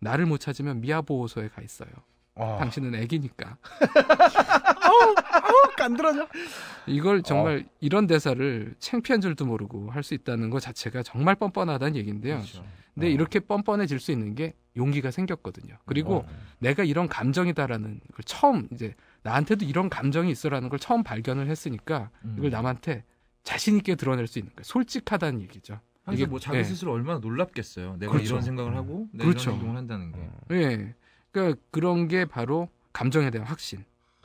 나를 못 찾으면 미아보호소에 가 있어요. 어. 당신은 애기니까. 아우, 아우, 간드러져. 이걸 정말 어. 이런 대사를 창피한 줄도 모르고 할 수 있다는 것 자체가 정말 뻔뻔하다는 얘기인데요. 그렇죠. 근데 어. 이렇게 뻔뻔해질 수 있는 게 용기가 생겼거든요. 그리고 어. 내가 이런 감정이다라는 걸 처음 이제 나한테도 이런 감정이 있어라는 걸 처음 발견을 했으니까 음. 이걸 남한테 자신 있게 드러낼 수 있는 거예요. 솔직하다는 얘기죠. 항상 뭐 자기 네. 스스로 얼마나 놀랍겠어요. 내가 그렇죠. 이런 생각을 하고 음. 내가 그렇죠. 이런 행동을 한다는 게. 예. 네. 그러니까 그런 게 바로 감정에 대한 확신.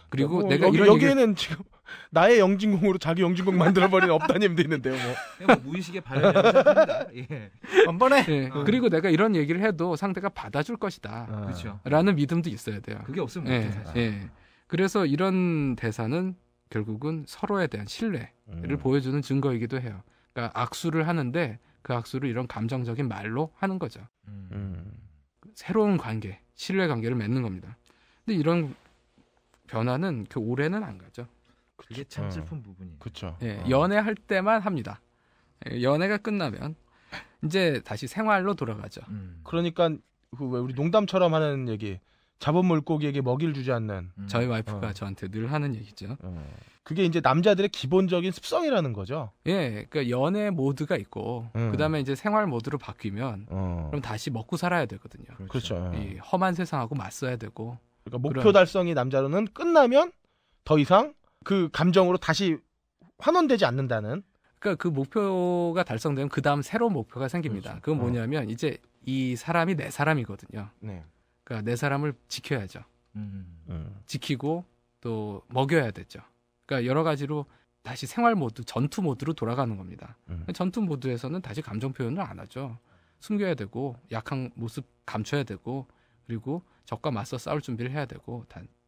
그리고 뭐, 내가 여기, 이런 여기에는 얘기를... 지금 나의 영진공으로 자기 영진공 만들어버린 업다님도 있는데요. 뭐, 네, 뭐 무의식에 발현합니다. 예. 번에 예. 어. 그리고 내가 이런 얘기를 해도 상대가 받아줄 것이다. 아. 그렇죠. 라는 믿음도 있어야 돼요. 그게 없으면 못해 예. 사실. 예. 그래서 이런 대사는 결국은 서로에 대한 신뢰를 음. 보여주는 증거이기도 해요. 그러니까 악수를 하는데 그 악수를 이런 감정적인 말로 하는 거죠. 음. 음. 새로운 관계, 신뢰 관계를 맺는 겁니다. 근데 이런 변화는 그 오래는 안 가죠. 그게 참 슬픈 부분이에요. 그렇죠. 예, 어. 연애할 때만 합니다. 예, 연애가 끝나면 이제 다시 생활로 돌아가죠. 음. 그러니까 그왜 우리 농담처럼 하는 얘기 잡은 물고기에게 먹이를 주지 않는 음. 저희 와이프가 어. 저한테 늘 하는 얘기죠. 어. 그게 이제 남자들의 기본적인 습성이라는 거죠. 예, 그러니까 연애 모드가 있고 음. 그다음에 이제 생활 모드로 바뀌면 어. 그럼 다시 먹고 살아야 되거든요. 그렇죠. 그렇죠. 이 예. 험한 세상하고 맞서야 되고. 그러니까 목표 그런... 달성이 남자로는 끝나면 더 이상 그 감정으로 다시 환원되지 않는다는. 그러니까 그 목표가 달성되면 그 다음 새로운 목표가 생깁니다. 그렇죠. 그건 뭐냐면 이제 이 사람이 내 사람이거든요. 네. 그러니까 내 사람을 지켜야죠. 음. 음. 지키고 또 먹여야 되죠. 그러니까 여러 가지로 다시 생활 모드, 전투 모드로 돌아가는 겁니다. 음. 전투 모드에서는 다시 감정 표현을 안 하죠. 숨겨야 되고 약한 모습 감춰야 되고 그리고 적과 맞서 싸울 준비를 해야 되고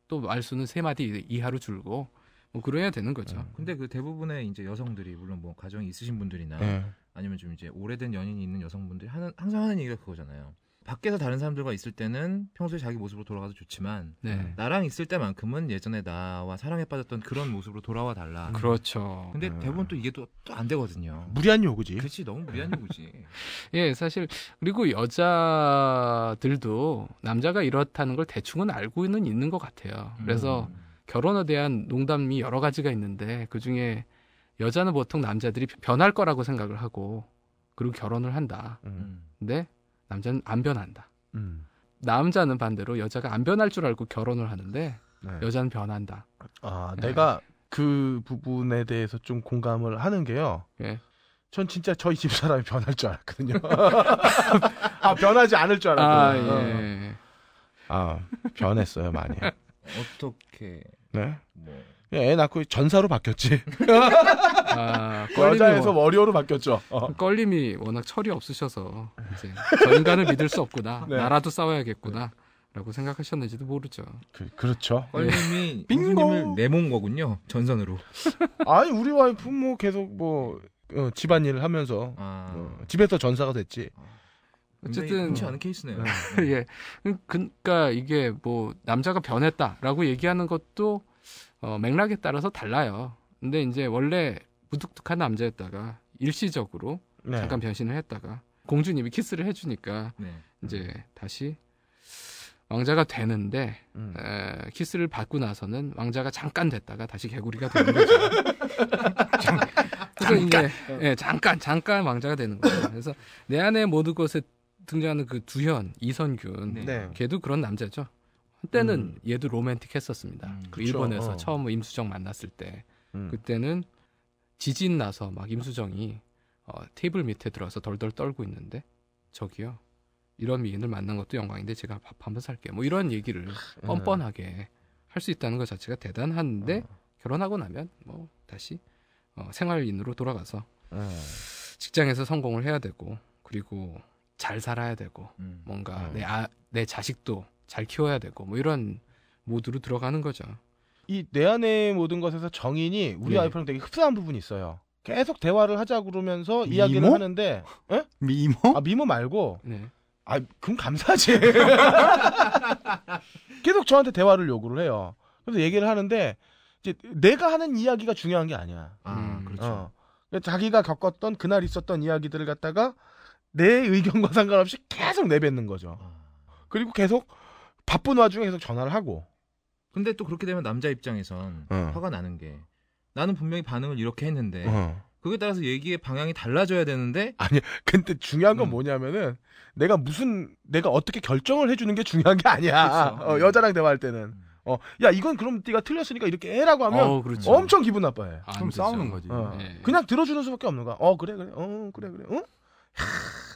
또 말수는 세 마디 이하로 줄고 뭐 그래야 되는 거죠. 네. 근데 그 대부분의 이제 여성들이 물론 뭐 가정이 있으신 분들이나 네. 아니면 좀 이제 오래된 연인이 있는 여성분들이 하는 항상 하는 얘기가 그거잖아요. 밖에서 다른 사람들과 있을 때는 평소에 자기 모습으로 돌아가도 좋지만 네. 나랑 있을 때만큼은 예전에 나와 사랑에 빠졌던 그런 모습으로 돌아와 달라. 음. 그렇죠. 근데 네. 대부분 또 이게 또 안 되거든요. 무리한 요구지. 그렇지 너무 무리한 요구지. 예 사실 그리고 여자들도 남자가 이렇다는 걸 대충은 알고는 있는 것 같아요. 그래서 음. 결혼에 대한 농담이 여러 가지가 있는데 그 중에 여자는 보통 남자들이 변할 거라고 생각을 하고 그리고 결혼을 한다. 음. 근데 남자는 안 변한다. 음. 남자는 반대로 여자가 안 변할 줄 알고 결혼을 하는데 네. 여자는 변한다. 아, 네. 내가 그 부분에 대해서 좀 공감을 하는 게요. 예. 전 진짜 저희 집 사람이 변할 줄 알았거든요. 아, 변하지 않을 줄 알았거든요. 아, 예. 어. 아, 변했어요, 많이. 어떻게? 네? 뭐... 애 예, 낳고 전사로 바뀌었지. 아, 여자에서 리어로 바뀌었죠. 어. 껄림이 워낙 철이 없으셔서 이제 저 인간을 믿을 수 없구나. 네. 나라도 싸워야겠구나. 네. 라고 생각하셨는지도 모르죠. 그, 그렇죠. 껄님이빙고을 예. 내몬 거군요. 전선으로. 아니 우리 와이프 뭐 계속 뭐 어, 집안일을 하면서 아... 어, 집에서 전사가 됐지. 어. 어쨌든 흔치 않은 케이스네요. 네. 예. 그, 그러니까 이게 뭐 남자가 변했다라고 얘기하는 것도 어, 맥락에 따라서 달라요. 근데 이제 원래 무뚝뚝한 남자였다가 일시적으로 네. 잠깐 변신을 했다가 공주님이 키스를 해주니까 네. 이제 다시 왕자가 되는데 음. 에, 키스를 받고 나서는 왕자가 잠깐 됐다가 다시 개구리가 되는 거죠. 잠, 깐 이제 예, 잠깐 잠깐 왕자가 되는 거예요. 그래서 내안에 모든 것에 등장하는 그 두현 이선균 네. 걔도 그런 남자죠. 그때는 음. 얘도 로맨틱했었습니다. 음, 그 일본에서 어. 처음 임수정 만났을 때 음. 그때는 지진 나서 막 임수정이 어, 테이블 밑에 들어와서 덜덜 떨고 있는데 저기요 이런 미인을 만난 것도 영광인데 제가 밥 한번 살게요. 뭐 이런 얘기를 예. 뻔뻔하게 할 수 있다는 것 자체가 대단한데 어. 결혼하고 나면 뭐 다시 어, 생활인으로 돌아가서 예. 직장에서 성공을 해야 되고 그리고 잘 살아야 되고 음. 뭔가 음. 내, 아, 내 자식도 잘 키워야 되고 뭐 이런 모드로 들어가는 거죠. 이 내 안의 모든 것에서 정인이 우리 네. 아이프랑 되게 흡사한 부분이 있어요. 계속 대화를 하자 그러면서 미모? 이야기를 하는데 에? 예? 미모? 아 미모 말고 네. 아 그럼 감사하지. 계속 저한테 대화를 요구를 해요. 그래서 얘기를 하는데 이제 내가 하는 이야기가 중요한 게 아니야. 아 음. 그렇죠. 어. 그러니까 자기가 겪었던 그날 있었던 이야기들을 갖다가 내 의견과 상관없이 계속 내뱉는 거죠. 아. 그리고 계속 바쁜 와중에 계속 전화를 하고. 근데 또 그렇게 되면 남자 입장에선 어. 화가 나는 게 나는 분명히 반응을 이렇게 했는데 어. 그에 따라서 얘기의 방향이 달라져야 되는데 아니 근데 중요한 건 음. 뭐냐면은 내가 무슨 내가 어떻게 결정을 해주는 게 중요한 게 아니야 그렇죠. 어, 음. 여자랑 대화할 때는 음. 어야 이건 그럼 네가 틀렸으니까 이렇게 해라고 하면 어, 그렇죠. 엄청 기분 나빠해 아, 그럼 그렇죠. 싸우는 거지 어. 네. 그냥 들어주는 수밖에 없는 거야 어 그래 그래 어 그래 그래 어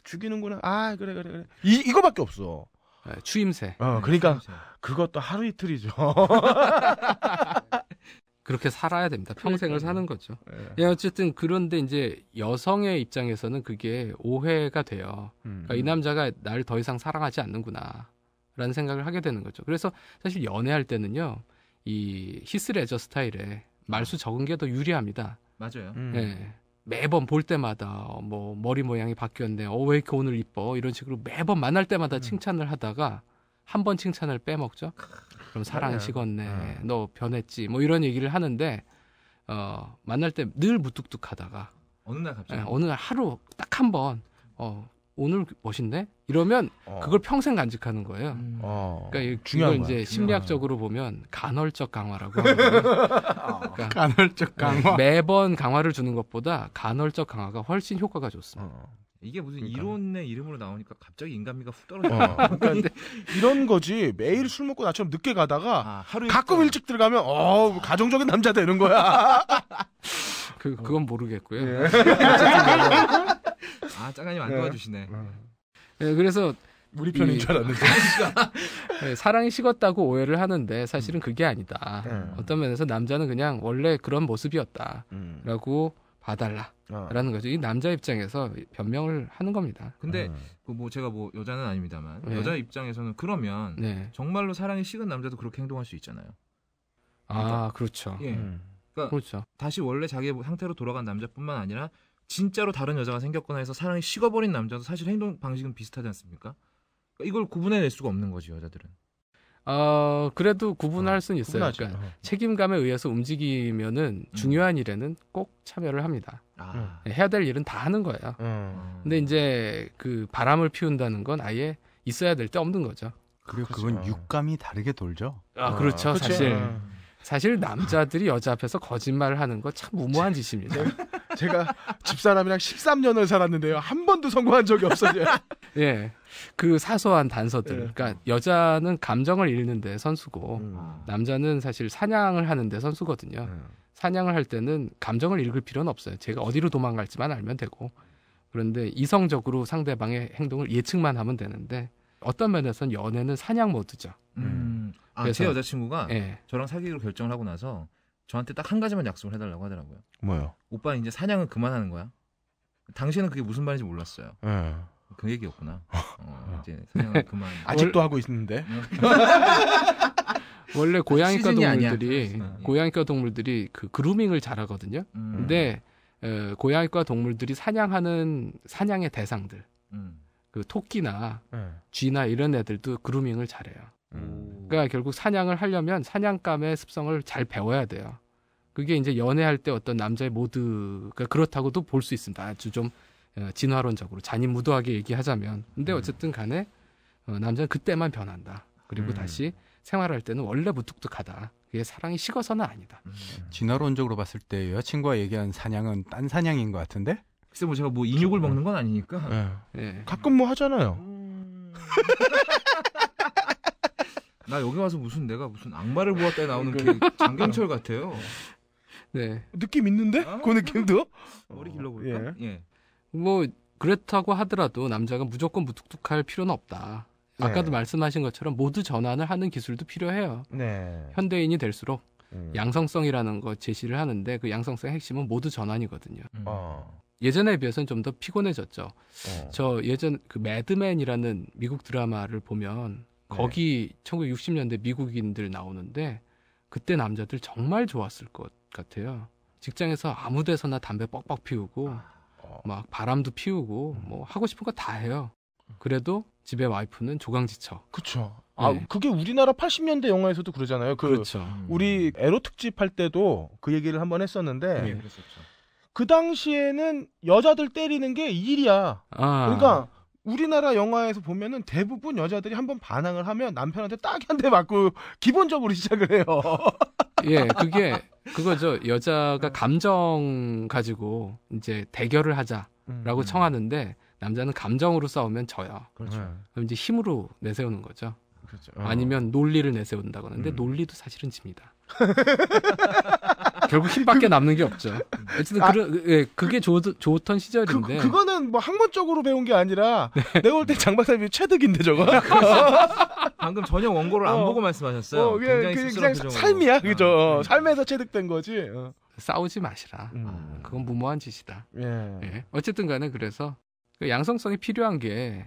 죽이는구나 아 그래 그래 그래 이 이거밖에 없어 네, 추임새. 어, 그러니까 추임새. 그것도 하루 이틀이죠. 그렇게 살아야 됩니다. 평생을 그러니까요. 사는 거죠. 예. 예. 어쨌든 그런데 이제 여성의 입장에서는 그게 오해가 돼요. 음. 그러니까 이 남자가 나를 더 이상 사랑하지 않는구나. 라는 생각을 하게 되는 거죠. 그래서 사실 연애할 때는요, 이 히스레저 스타일에 아. 말수 적은 게 더 유리합니다. 맞아요. 예. 음. 예. 매번 볼 때마다 어, 뭐 머리 모양이 바뀌었네. 어왜 이렇게 오늘 이뻐? 이런 식으로 매번 만날 때마다 음. 칭찬을 하다가 한 번 칭찬을 빼먹죠. 그럼 사랑 식었네. 네. 너 변했지. 뭐 이런 얘기를 하는데 어 만날 때 늘 무뚝뚝하다가 어느 날 갑자기 네, 어느 날 하루 딱한번어 오늘 멋있네 이러면 어. 그걸 평생 간직하는 거예요. 음. 어. 그러니까 중요 이걸 거야. 이제 심리학적으로 보면 간헐적 강화라고 그러니까 어. 간헐적 네. 강화 매번 강화를 주는 것보다 간헐적 강화가 훨씬 효과가 좋습니다. 어. 이게 무슨 그러니까. 이론의 이름으로 나오니까 갑자기 인간미가 훅 떨어져. 어. 그러니까 근데 이런 거지. 매일 술 먹고 나처럼 늦게 가다가 아, 하루 가끔 있구 일찍 들어가면 어 가정적인 남자 다 이런 거야. 그 그건 모르겠고요. 예. 아짜아님안 네. 도와주시네. 네. 네, 그래서 우리 편인 줄 알았는데 네, 사랑이 식었다고 오해를 하는데 사실은 음. 그게 아니다. 음. 어떤 면에서 남자는 그냥 원래 그런 모습이었다라고 음. 봐달라라는 어. 거죠. 이 남자 입장에서 변명을 하는 겁니다. 근데 음. 그 뭐 제가 뭐 여자는 아닙니다만 네. 여자 입장에서는 그러면 네. 정말로 사랑이 식은 남자도 그렇게 행동할 수 있잖아요. 아, 그러니까, 아 그렇죠. 예. 음. 그러니까 그렇죠. 다시 원래 자기 뭐 상태로 돌아간 남자뿐만 아니라 진짜로 다른 여자가 생겼거나 해서 사랑이 식어버린 남자도 사실 행동 방식은 비슷하지 않습니까? 그러니까 이걸 구분해낼 수가 없는 거죠 여자들은. 어, 그래도 구분할 수는 어, 있어요. 그러니까 어. 책임감에 의해서 움직이면은 음. 중요한 음. 일에는 꼭 참여를 합니다. 아. 음. 해야 될 일은 다 하는 거예요. 음. 근데 이제 그 바람을 피운다는 건 아예 있어야 될 때 없는 거죠. 그리고 그렇죠. 건 육감이 다르게 돌죠. 아, 그렇죠. 아, 사실. 사실 남자들이 여자 앞에서 거짓말을 하는 거 참 무모한 짓입니다. 네. 제가 집사람이랑 13년을 살았는데요. 한 번도 성공한 적이 없어요. 예. 그 사소한 단서들. 예. 그러니까 여자는 감정을 읽는데 선수고 음. 남자는 사실 사냥을 하는데 선수거든요. 음. 사냥을 할 때는 감정을 읽을 필요는 없어요. 제가 어디로 도망갈지만 알면 되고. 그런데 이성적으로 상대방의 행동을 예측만 하면 되는데 어떤 면에서는 연애는 사냥 모드죠. 음. 아, 제 여자친구가 예. 저랑 사귀기로 결정을 하고 나서 저한테 딱 한 가지만 약속을 해달라고 하더라고요. 뭐요? 오빠 이제 사냥은 그만하는 거야. 당신은 그게 무슨 말인지 몰랐어요. 네. 그 얘기였구나. 어, 이제 사냥은 그만. 아직도 하고 있는데. 어. 원래 고양이과 동물들이 어, 어. 고양이과 동물들이 그 그루밍을 잘하거든요. 음. 근데 에, 고양이과 동물들이 사냥하는 사냥의 대상들, 음. 그 토끼나 음. 쥐나 이런 애들도 그루밍을 잘해요. 음. 그러니까 결국 사냥을 하려면 사냥감의 습성을 잘 배워야 돼요. 그게 이제 연애할 때 어떤 남자의 모드가 그러니까 그렇다고도 볼 수 있습니다. 아주 좀 어, 진화론적으로 잔인무도하게 얘기하자면. 근데 음. 어쨌든 간에 어, 남자는 그때만 변한다. 그리고 음. 다시 생활할 때는 원래 무뚝뚝하다. 그게 사랑이 식어서는 아니다. 음. 진화론적으로 봤을 때 여자친구와 얘기한 사냥은 딴 사냥인 것 같은데? 글쎄 뭐 제가 뭐 인육을 음. 먹는 건 아니니까. 네. 네. 가끔 뭐 하잖아요. 음... 나 여기 와서 무슨 내가 무슨 악마를 보았다에 나오는 그 그러니까. 장경철 같아요. 네. 느낌 있는데? 아, 그 느낌도? 어, 머리 길러볼까? 예. 예. 뭐 그렇다고 하더라도 남자가 무조건 무뚝뚝할 필요는 없다. 아까도 네. 말씀하신 것처럼 모두 전환을 하는 기술도 필요해요. 네. 현대인이 될수록 음. 양성성이라는 거 제시를 하는데 그 양성성의 핵심은 모두 전환이거든요. 음. 어. 예전에 비해서는 좀 더 피곤해졌죠. 어. 저 예전 그 매드맨이라는 미국 드라마를 보면 거기 네. 1960년대 미국인들 나오는데 그때 남자들 정말 좋았을 것 같아요. 직장에서 아무 데서나 담배 뻑뻑 피우고 아, 어. 막 바람도 피우고 음. 뭐 하고 싶은 거 다 해요. 그래도 집에 와이프는 조강지처. 그렇죠. 아, 네. 그게 우리나라 80년대 영화에서도 그러잖아요. 그 그렇죠. 우리 에로 특집 할 때도 그 얘기를 한번 했었는데 네, 네 그 당시에는 여자들 때리는 게 일이야. 아. 그러니까 우리나라 영화에서 보면은 대부분 여자들이 한번 반항을 하면 남편한테 딱 한 대 맞고 기본적으로 시작을 해요. 예, 그게 그거죠. 여자가 감정 가지고 이제 대결을 하자라고 음, 음. 청하는데 남자는 감정으로 싸우면 져요. 그렇죠. 네. 그럼 이제 힘으로 내세우는 거죠. 그렇죠. 어. 아니면 논리를 내세운다고하는데 음. 논리도 사실은 집니다. 결국 힘밖에 그- 남는 게 없죠. 어쨌든 아, 그, 예, 그게 좋, 좋던 시절인데. 그, 거는뭐 학문적으로 배운 게 아니라 네. 내가 볼때 장박사님이 체득인데 저거. 방금 전혀 원고를 안 어, 보고 말씀하셨어요. 어, 굉장히 그, 냥 사, 삶이야, 그죠? 어, 삶에서 체득된 거지. 어. 싸우지 마시라. 음. 그건 무모한 짓이다. 예. 예. 어쨌든 간에 그래서 그 양성성이 필요한 게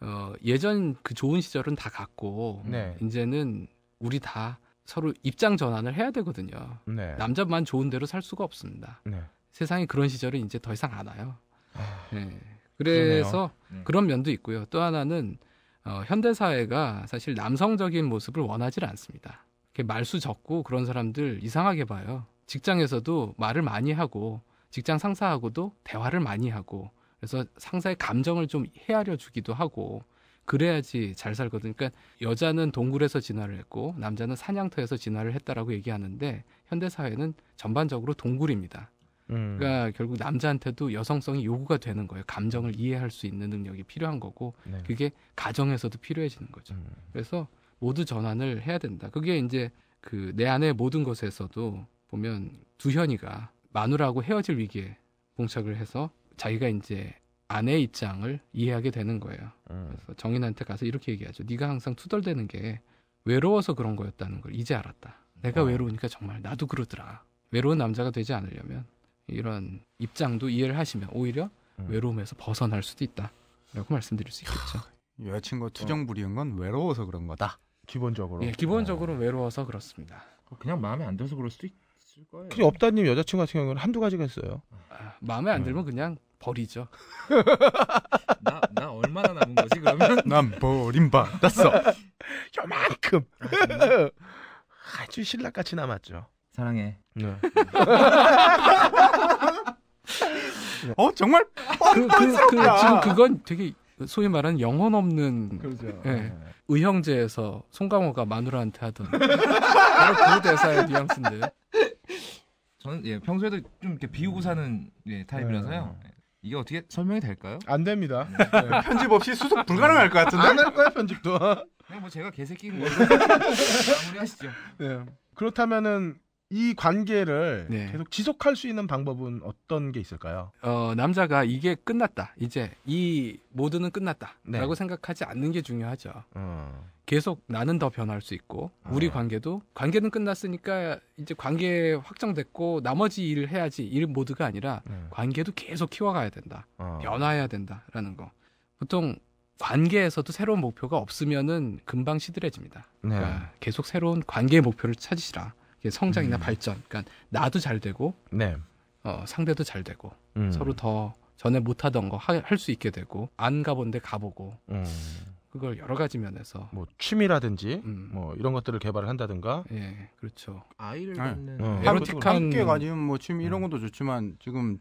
어, 예전 그 좋은 시절은 다 갔고 네. 이제는 우리 다 서로 입장 전환을 해야 되거든요. 네. 남자만 좋은 대로 살 수가 없습니다. 네. 세상에 그런 시절은 이제 더 이상 안 와요. 아, 네. 그래서 음. 그런 면도 있고요. 또 하나는 어, 현대 사회가 사실 남성적인 모습을 원하지 않습니다. 말수 적고 그런 사람들 이상하게 봐요. 직장에서도 말을 많이 하고 직장 상사하고도 대화를 많이 하고 그래서 상사의 감정을 좀 헤아려 주기도 하고 그래야지 잘 살거든. 요 그러니까 여자는 동굴에서 진화를 했고 남자는 사냥터에서 진화를 했다라고 얘기하는데 현대 사회는 전반적으로 동굴입니다. 음. 그러니까 결국 남자한테도 여성성이 요구가 되는 거예요. 감정을 이해할 수 있는 능력이 필요한 거고 네. 그게 가정에서도 필요해지는 거죠. 음. 그래서 모두 전환을 해야 된다. 그게 이제 그 내 안의 모든 것에서도 보면 두현이가 마누라하고 헤어질 위기에 봉착을 해서 자기가 이제 아내의 입장을 이해하게 되는 거예요. 음. 그래서 정인한테 가서 이렇게 얘기하죠. 네가 항상 투덜대는 게 외로워서 그런 거였다는 걸 이제 알았다. 내가 어. 외로우니까 정말 나도 그러더라. 외로운 남자가 되지 않으려면 이런 입장도 이해를 하시면 오히려 음. 외로움에서 벗어날 수도 있다라고 말씀드릴 수 있겠죠. 여자친구 어. 투정 부리는 건 외로워서 그런 거다. 기본적으로. 예, 기본적으로 어. 외로워서 그렇습니다. 어, 그냥 마음에 안 들어서 그럴 수도 있을 거예요. 그리 업다님 여자친구 같은 경우는 한두 가지가 있어요. 아, 마음에 안 들면 음. 그냥 버리죠. 나, 나 얼마나 남은 거지 그러면? 난 버림받았어. 요만큼. 아, 아주 신라같이 남았죠. 사랑해. 네. 어 정말 그, 그, 그, 지금 그건 되게 소위 말하는 영혼 없는 그렇죠. 예, 네. 의형제에서 송강호가 마누라한테 하던 바로 그 대사의 뉘앙스인데 저는 예 평소에도 좀 이렇게 비우고 사는 예, 타입이라서요. 네. 이게 어떻게 설명이 될까요? 안 됩니다. 음, 네. 편집 없이 수습 불가능할 것 같은데. 안 할 거야 편집도. 그냥 뭐 제가 개새끼인 거예 마무리하시죠. 네. 그렇다면은 이 관계를 네. 계속 지속할 수 있는 방법은 어떤 게 있을까요? 어, 남자가 이게 끝났다. 이제 이 모드는 끝났다. 네. 라고 생각하지 않는 게 중요하죠. 어. 계속 나는 더 변할 수 있고, 우리 아. 관계도, 관계는 끝났으니까 이제 관계 확정됐고, 나머지 일을 해야지. 일 모드가 아니라, 음. 관계도 계속 키워가야 된다. 어. 변화해야 된다. 라는 거. 보통 관계에서도 새로운 목표가 없으면은 금방 시들해집니다. 네. 그러니까 계속 새로운 관계의 목표를 찾으시라. 성장이나 음. 발전, 그러니까 나도 잘 되고 네. 어, 상대도 잘 되고 음. 서로 더 전에 못하던 거 할 수 있게 되고 안 가본 데 가보고 음. 그걸 여러 가지 면에서 뭐 취미라든지 음. 뭐 이런 것들을 개발을 한다든가 예 그렇죠 아이를 네. 갖는 어. 음. 에로틱한 함께 가니면뭐 취미 이런 음. 것도 좋지만 지금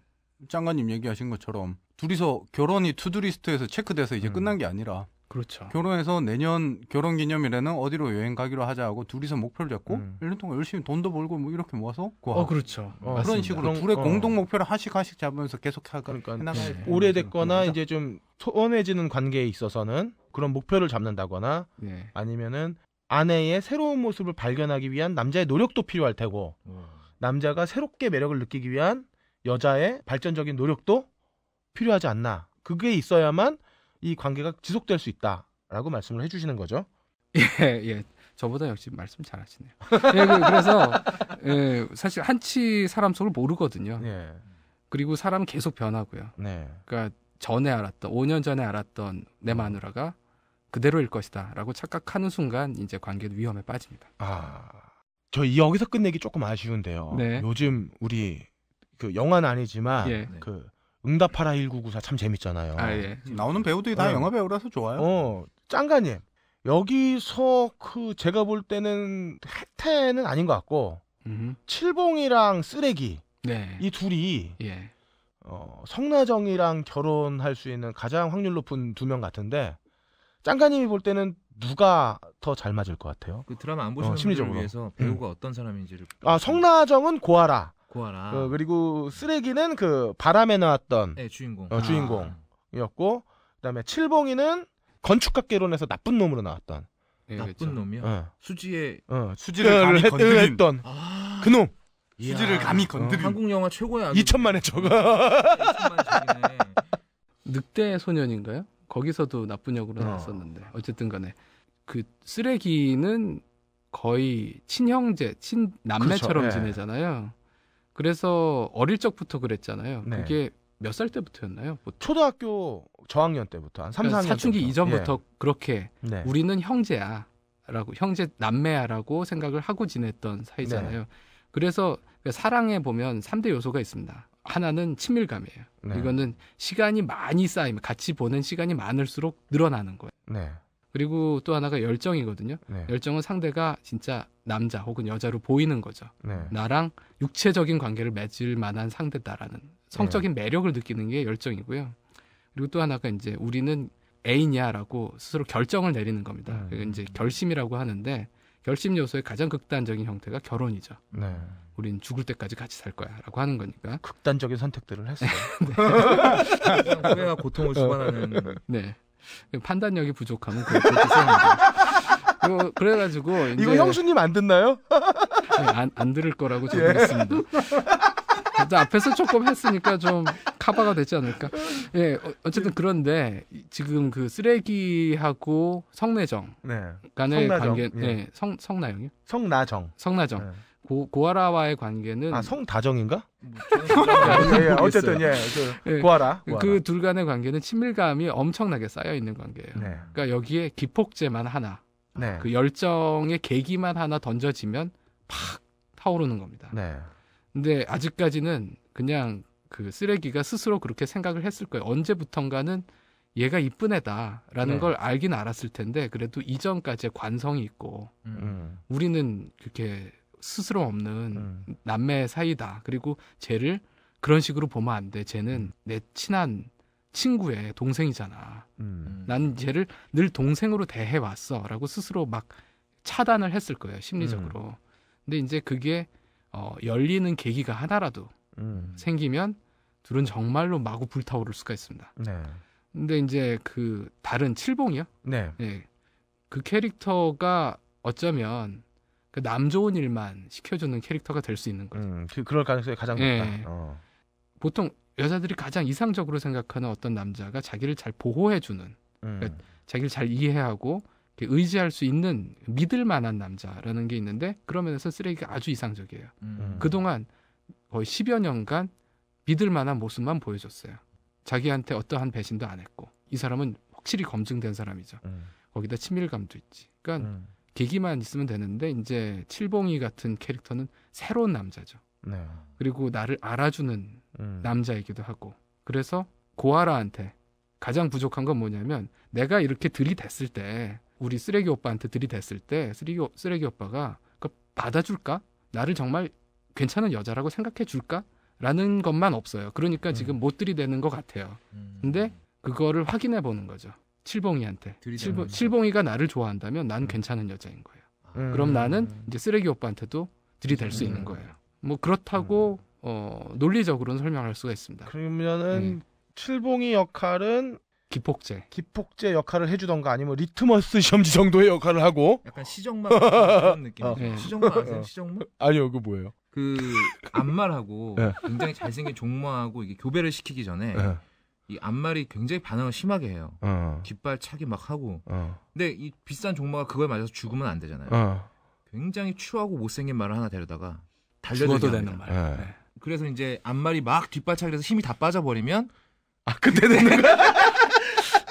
장관님 얘기하신 것처럼 둘이서 결혼이 투두리스트에서 체크돼서 이제 음. 끝난 게 아니라 그렇죠. 결혼해서 내년 결혼 기념일에는 어디로 여행 가기로 하자 하고 둘이서 목표를 잡고 음. 1년 동안 열심히 돈도 벌고 뭐 이렇게 모아서 구하. 어 그렇죠. 어, 그런 맞습니다. 식으로 그런, 둘의 어. 공동 목표를 하씩 하씩 잡으면서 계속 그러니까 해나가야 네. 오래됐거나 이제 좀 소원해지는 관계에 있어서는 그런 목표를 잡는다거나 네. 아니면은 아내의 새로운 모습을 발견하기 위한 남자의 노력도 필요할 테고 음. 남자가 새롭게 매력을 느끼기 위한 여자의 발전적인 노력도 필요하지 않나. 그게 있어야만 이 관계가 지속될 수 있다라고 말씀을 해주시는 거죠. 예, 예. 저보다 역시 말씀 잘하시네요. 예, 그, 래서 예, 사실 한치 사람 속을 모르거든요. 예. 그리고 사람 계속 변하고요. 네. 그러니까 전에 알았던 5년 전에 알았던 내 음. 마누라가 그대로일 것이다라고 착각하는 순간 이제 관계도 위험에 빠집니다. 아, 저 여기서 끝내기 조금 아쉬운데요. 네. 요즘 우리 그 영화는 아니지만 예. 그 응답하라 1994 참 재밌잖아요. 아, 예. 나오는 배우들이 다 네. 영화 배우라서 좋아요. 어, 짱가님. 여기서 그 제가 볼 때는 해태는 아닌 것 같고 음. 칠봉이랑 쓰레기 네. 이 둘이 예. 어, 성나정이랑 결혼할 수 있는 가장 확률 높은 두 명 같은데 짱가님이 볼 때는 누가 더 잘 맞을 것 같아요? 그 드라마 안 보시는 어, 심리적으로. 분들 위해서 음. 배우가 음. 어떤 사람인지를 아 성나정은 고아라 구하라. 어, 그리고 쓰레기는 그 바람에 나왔던 네, 주인공. 어, 주인공이었고 그다음에 칠봉이는 건축학개론에서 나쁜 놈으로 나왔던 네, 나쁜 그렇죠. 놈이요. 어. 수지의 어, 수지를 그 아. 그 감히 건드린 아... 그놈. 수지를 감히 건드린 한국 영화 최고야. 2천만에 저거. 네, 늑대 소년인가요? 거기서도 나쁜 역으로 어. 나왔었는데 어쨌든 간에 그 쓰레기는 거의 친형제, 친 남매처럼 그렇죠. 예. 지내잖아요. 그래서 어릴 적부터 그랬잖아요. 네. 그게 몇 살 때부터였나요? 보통? 초등학교 저학년 때부터 한 3, 4학년 그러니까 사춘기 때부터. 이전부터 예. 그렇게 네. 우리는 형제야. 라고 형제 남매야라고 생각을 하고 지냈던 사이잖아요. 네. 그래서 그 사랑에 보면 3대 요소가 있습니다. 하나는 친밀감이에요. 네. 이거는 시간이 많이 쌓이면 같이 보낸 시간이 많을수록 늘어나는 거예요. 네. 그리고 또 하나가 열정이거든요. 네. 열정은 상대가 진짜 남자 혹은 여자로 보이는 거죠. 네. 나랑 육체적인 관계를 맺을 만한 상대다라는 성적인 네. 매력을 느끼는 게 열정이고요. 그리고 또 하나가 이제 우리는 애인이야라고 스스로 결정을 내리는 겁니다. 그 음. 이제 결심이라고 하는데 결심 요소의 가장 극단적인 형태가 결혼이죠. 네. 우린 죽을 때까지 같이 살 거야라고 하는 거니까. 극단적인 선택들을 했어요. 네. 후회와 고통을 어. 수반하는. 네. 판단력이 부족하면 그렇게 생각 합니다 그, 그래가지고 이거 형수님 안 듣나요? 네, 안, 안 들을 거라고 저는 예. 했습니다. 앞에서 조금 했으니까 좀 카바가 되지 않을까. 예, 네, 어쨌든 그런데 지금 그 쓰레기하고 성내정 네. 간의 성나정, 관계, 네, 예. 네, 성 성나영이요? 성나정, 성나정. 네. 고, 고아라와의 관계는 아, 성다정인가? 뭐 예, 예, 어쨌든 예, 그고 예, 고아라. 그 둘 간의 관계는 친밀감이 엄청나게 쌓여 있는 관계예요. 네. 그러니까 여기에 기폭제만 하나, 네. 그 열정의 계기만 하나 던져지면 팍 타오르는 겁니다. 네. 근데 아직까지는 그냥 그 쓰레기가 스스로 그렇게 생각을 했을 거예요. 언제부턴가는 얘가 이쁜 애다라는 네. 걸 알긴 알았을 텐데 그래도 이전까지의 관성이 있고 음. 우리는 그렇게 스스로 없는 음. 남매 사이다. 그리고 쟤를 그런 식으로 보면 안 돼. 쟤는 음. 내 친한 친구의 동생이잖아. 음. 나는 쟤를 늘 동생으로 대해 왔어라고 스스로 막 차단을 했을 거예요 심리적으로. 음. 근데 이제 그게 어, 열리는 계기가 하나라도 음. 생기면 둘은 정말로 마구 불타오를 수가 있습니다. 네. 근데 이제 그 다른 칠봉이요. 네. 네. 그 캐릭터가 어쩌면 그 남 좋은 일만 시켜주는 캐릭터가 될 수 있는 거죠. 음, 그, 럴 가능성이 가장 높다. 네. 어. 보통 여자들이 가장 이상적으로 생각하는 어떤 남자가 자기를 잘 보호해주는, 음. 그러니까 자기를 잘 이해하고 의지할 수 있는 믿을 만한 남자라는 게 있는데 그러면서 쓰레기가 아주 이상적이에요. 음. 음. 그동안 거의 10여 년간 믿을 만한 모습만 보여줬어요. 자기한테 어떠한 배신도 안 했고 이 사람은 확실히 검증된 사람이죠. 음. 거기다 친밀감도 있지. 그러니까 음. 기기만 있으면 되는데 이제 칠봉이 같은 캐릭터는 새로운 남자죠. 네. 그리고 나를 알아주는 음. 남자이기도 하고 그래서 고아라한테 가장 부족한 건 뭐냐면 내가 이렇게 들이댔을 때 우리 쓰레기 오빠한테 들이댔을 때 쓰레기, 쓰레기 오빠가 그 받아줄까? 나를 정말 괜찮은 여자라고 생각해 줄까? 라는 것만 없어요. 그러니까 지금 음. 못 들이대는 것 같아요. 음. 근데 그거를 확인해 보는 거죠. 칠봉이한테 칠봉, 칠봉이가 나를 좋아한다면 난 음. 괜찮은 여자인 거예요. 음. 그럼 나는 음. 이제 쓰레기 오빠한테도 들이댈 수 있는 음. 거예요. 뭐 그렇다고 음. 어, 논리적으로는 설명할 수가 있습니다. 그러면은 네. 칠봉이 역할은 기폭제. 기폭제 역할을 해주던가 아니면 리트머스 시험지 정도의 역할을 하고. 약간 시정만 그런 느낌. 어. 네. 시정마 아세요? 어. 시정마? 아니요, 그 뭐예요? 그 안말하고 네. 굉장히 잘생긴 종마하고 이게 교배를 시키기 전에 네. 이 앞말이 굉장히 반항을 심하게 해요. 어. 뒷발 차기 막 하고. 어. 근데 이 비싼 종마가 그걸 맞아서 죽으면 안 되잖아요. 어. 굉장히 추하고 못생긴 말을 하나 데려다가 달려들게 되는 말. 네. 네. 그래서 이제 앞말이 막 뒷발 차기 해서 힘이 다 빠져버리면 아 그때 되는 거야.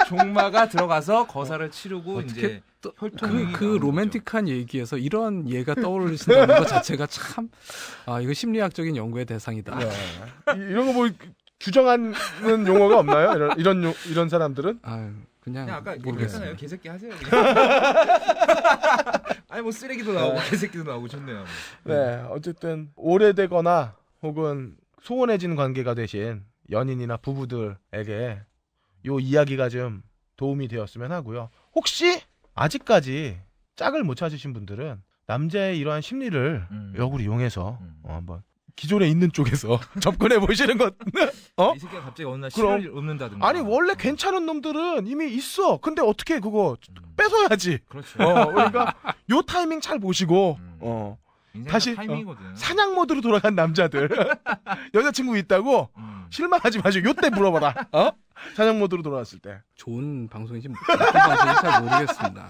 종마가 들어가서 거사를 치르고 이제 또, 혈통이 그, 그 로맨틱한 거죠. 얘기에서 이런 예가 떠오르신다는 것 자체가 참 아 이거 심리학적인 연구의 대상이다. 네. 이런 거뭐 규정하는 용어가 없나요? 이런 이런, 요, 이런 사람들은? 아 그냥, 그냥 아까 모르겠어요. 개새끼 하세요. 아니 뭐 쓰레기도 나오고 네. 개새끼도 나오고 좋네요. 뭐. 네. 네, 어쨌든 오래되거나 혹은 소원해진 관계가 되신 연인이나 부부들에게 요 이야기가 좀 도움이 되었으면 하고요. 혹시 아직까지 짝을 못 찾으신 분들은 남자의 이러한 심리를 음. 역으로 이용해서 음. 어, 한번 기존에 있는 쪽에서 접근해 보시는 것. 어? 이 새끼가 어? 갑자기 어느 날 시를 없는다든가. 아니 원래 음. 괜찮은 놈들은 이미 있어. 근데 어떻게 그거 음. 뺏어야지. 그렇죠. 어, 그러니까 요 타이밍 잘 보시고 음. 어. 다시 어, 사냥 모드로 돌아간 남자들 여자친구 있다고 음. 실망하지 마시고 요 때 물어봐라 어? 사냥 모드로 돌아왔을 때 좋은 방송인지 나쁜 뭐. 방송인지 잘 모르겠습니다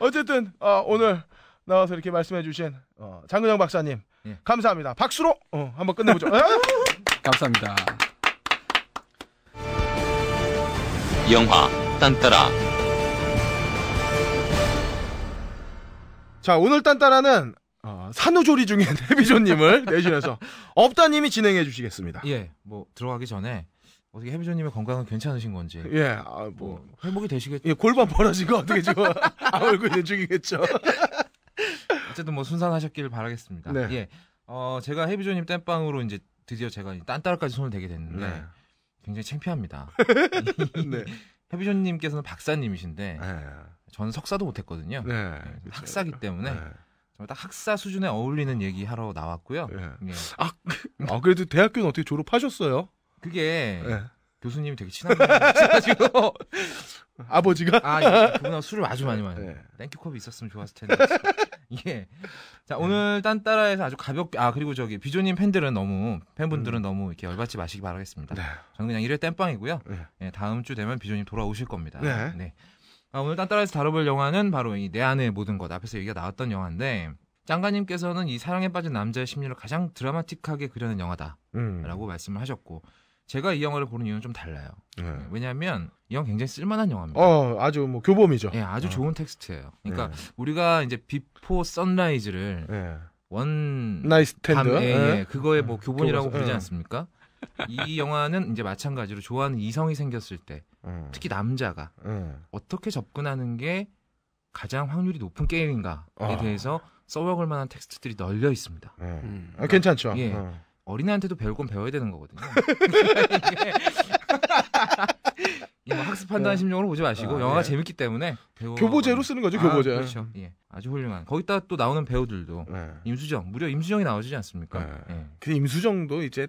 어쨌든 어, 오늘 나와서 이렇게 말씀해 주신 어, 장근영 박사님 예. 감사합니다. 박수로 어, 한번 끝내보죠. 감사합니다. 영화 딴따라 자 오늘 딴따라는 어, 산후조리 중인 해비조님을 내신해서 업다님이 진행해 주시겠습니다. 예, 뭐 들어가기 전에 어떻게 해비조님의 건강은 괜찮으신 건지. 예, 아, 뭐, 뭐 회복이 되시겠죠. 예, 골반 벌어진 거 어떻게 지금 아 얼굴 있 중이겠죠. 어쨌든 뭐 순산하셨길 바라겠습니다. 네. 예. 어, 제가 헤비조님 땜빵으로 이제 드디어 제가 딴따라까지 손을 대게 됐는데 네. 굉장히 창피합니다. 네. 헤비조님께서는 박사님이신데 네. 저는 석사도 못했거든요. 네. 네 학사기 때문에 네. 정말 딱 학사 수준에 어울리는 얘기 하러 나왔고요. 네. 예. 아, 그, 아, 그래도 대학교는 어떻게 졸업하셨어요? 그게 교수님이 되게 친한 분이셔가지고 아버지가 아 예, 예, 그분하고 술을 아주 많이 마셨요 네. 땡큐컵이 있었으면 좋았을 텐데. 예. 자 네. 오늘 딴따라에서 아주 가볍게 아 그리고 저기 비조님 팬들은 너무 팬분들은 음. 너무 이렇게 열받지 마시기 바라겠습니다. 네. 저는 그냥 이래 땜빵이고요. 네. 예, 다음 주 되면 비조님 돌아오실 겁니다. 네. 네. 아, 오늘 딴따라에서 다뤄볼 영화는 바로 이내 안의 모든 것 앞에서 얘기가 나왔던 영화인데 짱가님께서는 이 사랑에 빠진 남자의 심리를 가장 드라마틱하게 그려낸 영화다라고 음. 말씀을 하셨고 제가 이 영화를 보는 이유는 좀 달라요. 네. 왜냐하면 이 영화 굉장히 쓸만한 영화입니다. 어, 아주 뭐 교범이죠. 예, 네, 아주 어. 좋은 텍스트예요. 그러니까 네. 우리가 이제 비포 선라이즈를 네. 원 나이스 텐드 예, 예. 네. 그거의 뭐 네. 교본이라고 부르지 않습니까? 이 영화는 이제 마찬가지로 좋아하는 이성이 생겼을 때 특히 남자가 어떻게 접근하는 게 가장 확률이 높은 게임인가에 어. 대해서 써먹을 만한 텍스트들이 널려 있습니다. 음. 그러니까, 아, 괜찮죠. 예, 어. 어린애한테도 배울 건 배워야 되는 거거든요. 뭐 학습 판단 심정으로 네. 보지 마시고 아, 영화가 예. 재밌기 때문에 배우 교보제로 쓰는 거죠 교보제. 아, 그렇죠. 예. 아주 훌륭한. 거기다 또 나오는 배우들도 네. 임수정 무려 임수정이 나오지 않습니까? 네. 예. 근데 임수정도 이제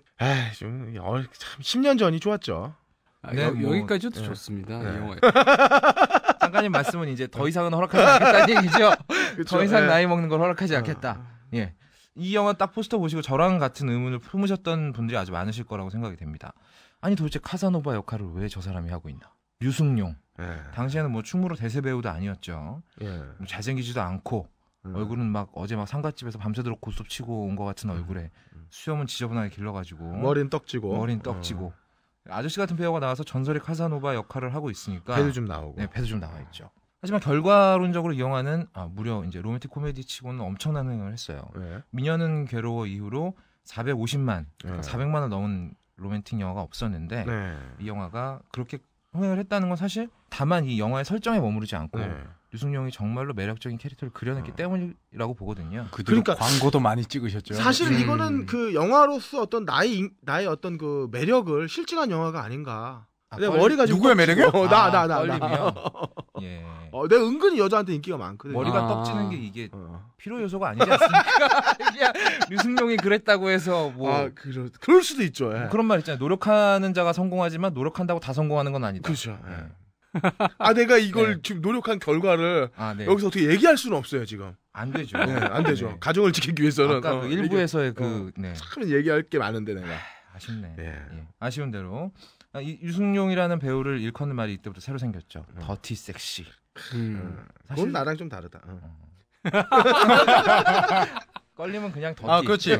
좀참 어, 10년 전이 좋았죠. 아, 네, 여, 뭐, 기까지도 네. 좋습니다. 네. 영화 잠깐님 말씀은 이제 더 이상은 허락하지 않겠다는 얘기죠. 그쵸, 더 이상 네. 나이 먹는 걸 허락하지 아. 않겠다. 예. 이 영화 딱 포스터 보시고 저랑 같은 의문을 품으셨던 분들이 아주 많으실 거라고 생각이 됩니다. 아니 도대체 카사노바 역할을 왜 저 사람이 하고 있나? 류승룡. 예. 당시에는 뭐 충무로 대세 배우도 아니었죠. 예. 뭐 잘생기지도 않고 음. 얼굴은 막 어제 막 상가집에서 밤새도록 고스톱 치고 온 것 같은 음. 얼굴에 음. 수염은 지저분하게 길러가지고 머리는 떡지고 머리는 떡지고 어. 아저씨 같은 배우가 나와서 전설의 카사노바 역할을 하고 있으니까 배도 좀 나오고 네 배도 좀 나와 있죠. 하지만 결과론적으로 이 영화는 아, 무려 이제 로맨틱 코미디 치고는 엄청난 흥행을 했어요. 네. 미녀는 괴로워 이후로 450만, 그러니까 400만 예. 원 넘은 로맨틱 영화가 없었는데 네. 이 영화가 그렇게 흥행을 했다는 건 사실 다만 이 영화의 설정에 머무르지 않고 네. 유승용이 정말로 매력적인 캐릭터를 그려냈기 어. 때문이라고 보거든요. 그러니까 광고도 많이 찍으셨죠. 사실 음. 이거는 그 영화로서 어떤 나의 나의 어떤 그 매력을 실증한 영화가 아닌가. 아, 내 네, 머리가 누구의 매력이야? 어, 나나 나. 나, 나. 예. 어, 내 은근히 여자한테 인기가 많거든. 머리가 아. 떡지는 게 이게 어. 필요 요소가 아니지 않습니까? 류승룡이 그랬다고 해서 뭐 아, 그러, 그럴 수도 있죠. 예. 뭐 그런 말 있잖아요. 노력하는 자가 성공하지만 노력한다고 다 성공하는 건 아니다. 그렇죠. 예. 네. 아 내가 이걸 네. 지금 노력한 결과를 아, 네. 여기서 어떻게 얘기할 수는 없어요 지금. 안 되죠. 네, 안 되죠. 네. 가정을 지키기 위해서는 아까 어, 그 일부에서의 그 어, 네. 참 얘기할 게 많은데 내가. 아, 아쉽네. 예. 예. 아쉬운 대로 아, 이, 유승용이라는 배우를 일컫는 말이 이때부터 새로 생겼죠. 음. 더티 섹시. 음. 음. 사실... 그건 나랑 좀 다르다. 어. 어. 껄림은 그냥 더티. 아 그렇지.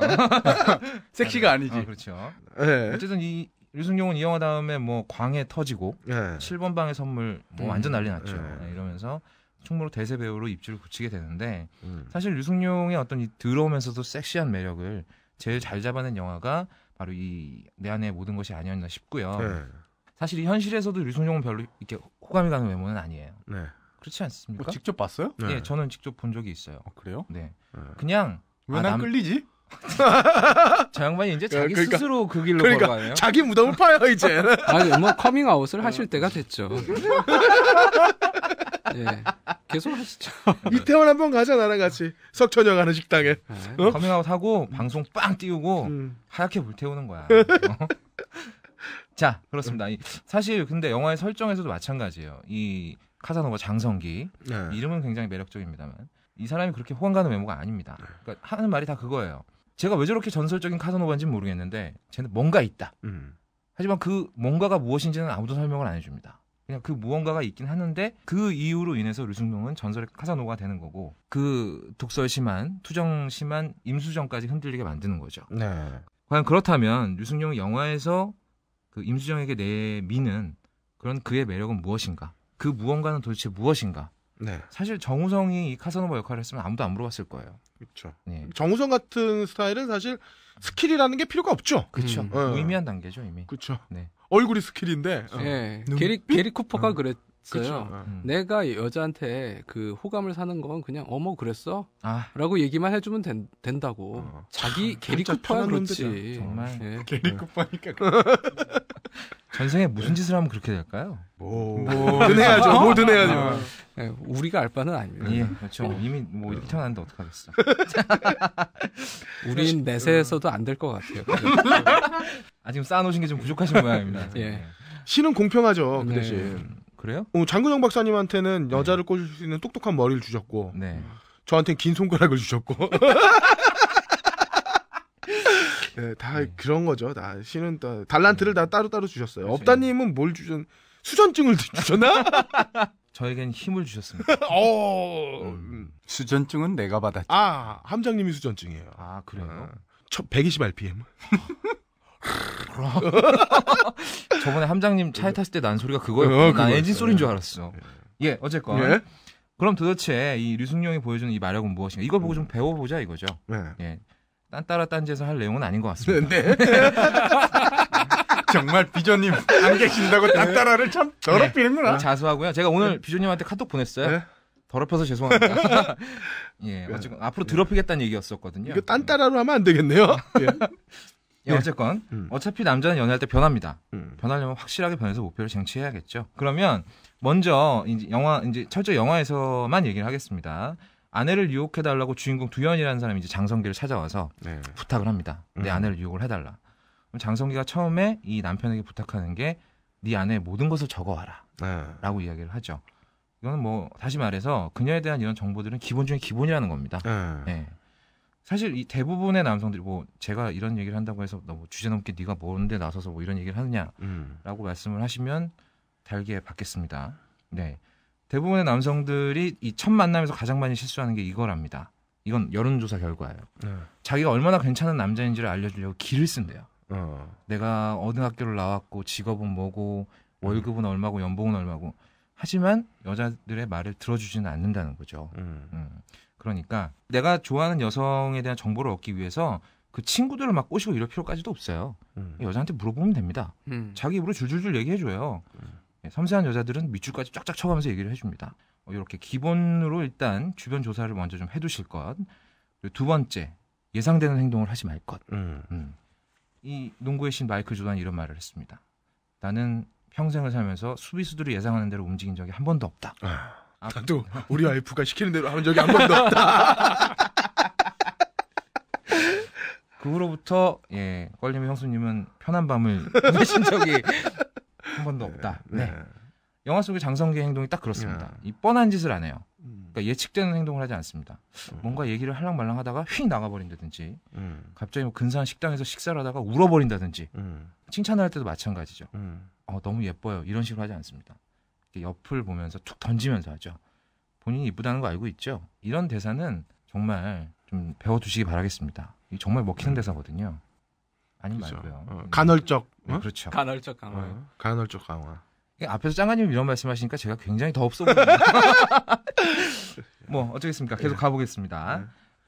섹시가 아니지. 아, 그렇죠. 네. 어쨌든 이 유승용은 이 영화 다음에 뭐 광해 터지고 네. 예. 7번 방의 선물 뭐 음. 완전 난리 났죠. 예. 네. 이러면서 충무로 대세 배우로 입지를 굳히게 되는데 음. 사실 유승용의 어떤 이들어오면서도 섹시한 매력을 제일 잘 잡아낸 영화가 바로 이내 안의 모든 것이 아니었나 싶고요. 네. 사실 현실에서도 류승룡은 별로 이렇게 호감이 가는 외모는 아니에요. 네. 그렇지 않습니까? 뭐 직접 봤어요? 네. 예, 저는 직접 본 적이 있어요. 어, 그래요? 네. 네. 그냥 왜난 아, 끌리지? 저 양반이 이제 자기 그러니까, 스스로 그 길로 그러니까 걸어가네요. 자기 무덤을 파요 이제. 아니 뭐 커밍아웃을 하실 어. 때가 됐죠. 예, 계속 하시죠. 이태원 한번 가자 나랑 같이 석천형 하는 식당에. 네. 어? 커밍아웃 하고 방송 빵 띄우고 음. 하얗게 불태우는 거야. 어? 자 그렇습니다. 사실 근데 영화의 설정에서도 마찬가지예요. 이 카사노바 장성기 네. 이름은 굉장히 매력적입니다만 이 사람이 그렇게 호감 가는 외모가 아닙니다. 네. 그러니까 하는 말이 다 그거예요. 제가 왜 저렇게 전설적인 카사노바인지는 모르겠는데 쟤는 뭔가 있다. 음. 하지만 그 뭔가가 무엇인지는 아무도 설명을 안 해줍니다. 그냥 그 무언가가 있긴 하는데 그 이유로 인해서 류승룡은 전설의 카사노가 되는 거고 그 독설 심한 투정 심한 임수정까지 흔들리게 만드는 거죠. 네. 과연 그렇다면 류승룡 영화에서 그 임수정에게 내미는 그런 그의 매력은 무엇인가? 그 무언가는 도대체 무엇인가? 네. 사실 정우성이 이 카사노바 역할을 했으면 아무도 안 물어봤을 거예요. 그렇죠. 네. 정우성 같은 스타일은 사실 스킬이라는 게 필요가 없죠. 그렇죠. 음, 음. 무의미한 단계죠 이미. 그렇죠. 네. 얼굴이 스킬인데. 네. 어. 예. 게리, 게리 쿠퍼가 음. 그랬. 있어 음. 내가 여자한테 그 호감을 사는 건 그냥 어머 그랬어? 아. 라고 얘기만 해주면 된, 다고 어. 자기 게리 쿠퍼야 그렇지. 이 정말 예. 네. 게리 쿠퍼니까. 전생에 무슨 짓을 하면 그렇게 될까요? 뭐, 뭐해야죠 뭐, 뭐 드해야죠 어? 어. 예, 우리가 알 바는 아닙니다. 예, 그렇죠. 어. 이미 뭐 이렇게 어. 태어났는데 어떡하겠어. 우린 어. 내세에서도 안 될 것 같아요. 아 지금 쌓아놓으신 게 좀 부족하신 모양입니다. 예. 네. 신은 공평하죠 그 네. 대신. 그래요? 어, 장근영 박사님한테는 네. 여자를 꼬실 수 있는 똑똑한 머리를 주셨고, 네. 저한테 긴 손가락을 주셨고. 네, 다 네. 그런 거죠. 다 신은 다 달란트를 네. 다 따로따로 주셨어요. 그 업다님은 뭘 주셨? 수전증을 주셨나? 저에겐 힘을 주셨습니다. 어... 음. 음. 수전증은 내가 받았지. 아, 함장님이 수전증이에요. 아, 그래요? 아, 120 rpm. 저번에 함장님 차에 탔을 때 난 소리가 그거였고 난 어, 엔진 소리인 줄 알았어. 예. 예, 어쨌건. 예? 그럼 도대체 이 류승룡이 보여주는 이 마력은 무엇인가? 이걸 보고 음. 좀 배워보자 이거죠. 네. 예. 딴 따라 딴지에서 할 내용은 아닌 것 같습니다. 네. 정말 비조님 안 계신다고 딴따라를 참 더럽히는구나. 네. 자수하고요. 제가 오늘 예. 비조님한테 카톡 보냈어요. 네. 더럽혀서 죄송합니다. 예, 어쨌든 앞으로 더럽히겠다는 얘기였었거든요. 이거 딴따라로 하면 안 되겠네요. 예. 예, 예, 어쨌건 음. 어차피 남자는 연애할 때 변합니다. 음. 변하려면 확실하게 변해서 목표를 쟁취해야겠죠. 그러면 먼저 이제 영화 이제 철저히 영화에서만 얘기를 하겠습니다. 아내를 유혹해달라고 주인공 두현이라는 사람이 이제 장성기를 찾아와서 네. 부탁을 합니다. 내 음. 아내를 유혹을 해달라. 장성기가 처음에 이 남편에게 부탁하는 게 네 아내의 모든 것을 적어와라라고 네. 이야기를 하죠. 이거는 뭐 다시 말해서 그녀에 대한 이런 정보들은 기본 중에 기본이라는 겁니다. 네. 예. 사실 이 대부분의 남성들이 뭐 제가 이런 얘기를 한다고 해서 너무 뭐 주제넘게 네가 뭔데 나서서 뭐 이런 얘기를 하느냐라고 음. 말씀을 하시면 달게 받겠습니다. 네. 대부분의 남성들이 이 첫 만남에서 가장 많이 실수하는 게 이거랍니다. 이건 여론조사 결과예요. 네. 자기가 얼마나 괜찮은 남자인지를 알려주려고 길을 쓴대요. 어. 내가 어느 학교를 나왔고 직업은 뭐고 음. 월급은 음. 얼마고 연봉은 얼마고 하지만 여자들의 말을 들어주지는 않는다는 거죠. 음. 음. 그러니까 내가 좋아하는 여성에 대한 정보를 얻기 위해서 그 친구들을 막 꼬시고 이럴 필요까지도 없어요. 음. 여자한테 물어보면 됩니다. 음. 자기 입으로 줄줄줄 얘기해줘요. 음. 섬세한 여자들은 밑줄까지 쫙쫙 쳐가면서 얘기를 해줍니다. 이렇게 어, 기본으로 일단 주변 조사를 먼저 좀 해두실 것. 그리고 두 번째, 예상되는 행동을 하지 말 것. 음. 음. 이 농구의 신 마이클 조단이 이런 말을 했습니다. 나는 평생을 살면서 수비수들을 예상하는 대로 움직인 적이 한 번도 없다. 아. 아, 나도 우리 와이프가 시키는 대로 하는 적이 한 번도 없다. 그 후로부터 예, 껄림 형수님은 편한 밤을 보내신 적이 한 번도 없다. 네. 네. 영화 속의 장성기의 행동이 딱 그렇습니다. 네. 이 뻔한 짓을 안 해요. 음. 그러니까 예측되는 행동을 하지 않습니다. 음. 뭔가 얘기를 할랑말랑하다가 휙 나가버린다든지, 음. 갑자기 뭐 근사한 식당에서 식사를 하다가 울어버린다든지, 음. 칭찬을 할 때도 마찬가지죠. 음. 어, 너무 예뻐요. 이런 식으로 하지 않습니다. 옆을 보면서 툭 던지면서 하죠. 본인이 이쁘다는 거 알고 있죠? 이런 대사는 정말 좀 배워두시기 바라겠습니다. 이 정말 먹히는 네. 대사거든요. 아니 그렇죠. 말고요. 어, 네. 간헐적. 네, 어? 그렇죠. 간헐적 강화. 어, 간헐적 강화. 앞에서 짱아님 이런 말씀하시니까 제가 굉장히 더 없어 보입요뭐 어쩌겠습니까? 계속 네. 가보겠습니다. 네.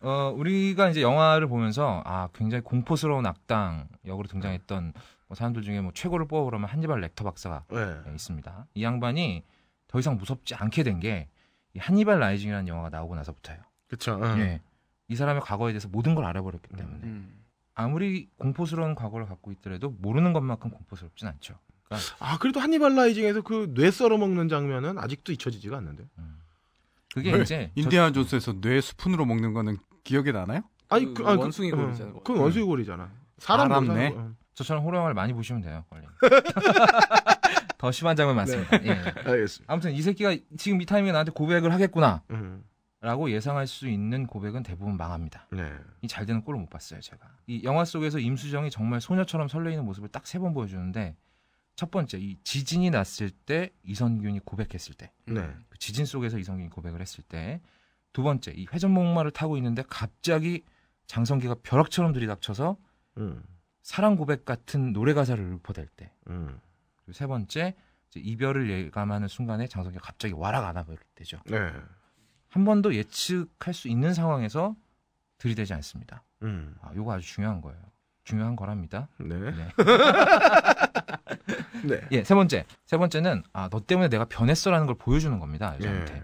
어, 우리가 이제 영화를 보면서 아 굉장히 공포스러운 악당 역으로 등장했던 뭐 사람들 중에 뭐 최고를 뽑아보려면 한니발 렉터 박사가 네. 예, 있습니다. 이 양반이 더 이상 무섭지 않게 된 게 한니발 라이징이라는 영화가 나오고 나서부터예요. 그렇죠. 예. 이 사람의 과거에 대해서 모든 걸 알아버렸기 음, 때문에 음. 아무리 공포스러운 과거를 갖고 있더라도 모르는 것만큼 공포스럽진 않죠. 그러니까 아 그래도 한니발 라이징에서 그 뇌 썰어먹는 장면은 아직도 잊혀지지가 않는데. 음. 그게 이제 인디아나 존스에서 뇌 스푼으로 먹는 거는 기억에 나나요? 아니 그, 그 아니, 그, 원숭이 고리잖아. 그건 네. 원숭이 고리잖아. 사람 사람네. 저처럼 호러 영화를 많이 보시면 돼요. 원래. 더 심한 장면 많습니다. 네. 예. 알겠습니다. 아무튼 이 새끼가 지금 이 타이밍에 나한테 고백을 하겠구나. 음. 라고 예상할 수 있는 고백은 대부분 망합니다. 네. 이잘 되는 꼴을 못 봤어요, 제가. 이 영화 속에서 임수정이 정말 소녀처럼 설레이는 모습을 딱 세 번 보여주는데 첫 번째 이 지진이 났을 때 이선균이 고백했을 때 네. 그 지진 속에서 이선균이 고백을 했을 때 두 번째 이 회전목마를 타고 있는데 갑자기 장성기가 벼락처럼 들이닥쳐서 음. 사랑 고백 같은 노래 가사를 보어댈 때. 음. 세 번째 이별을 예감하는 순간에 장성이 갑자기 와락 안아버릴 때죠. 네. 한 번도 예측할 수 있는 상황에서 들이대지 않습니다. 음. 아, 요거 아주 중요한 거예요. 중요한 거랍니다. 네. 네. 네. 네. 예, 세 번째. 세 번째는 아, 너 때문에 내가 변했어라는 걸 보여주는 겁니다. 여자한테. 네.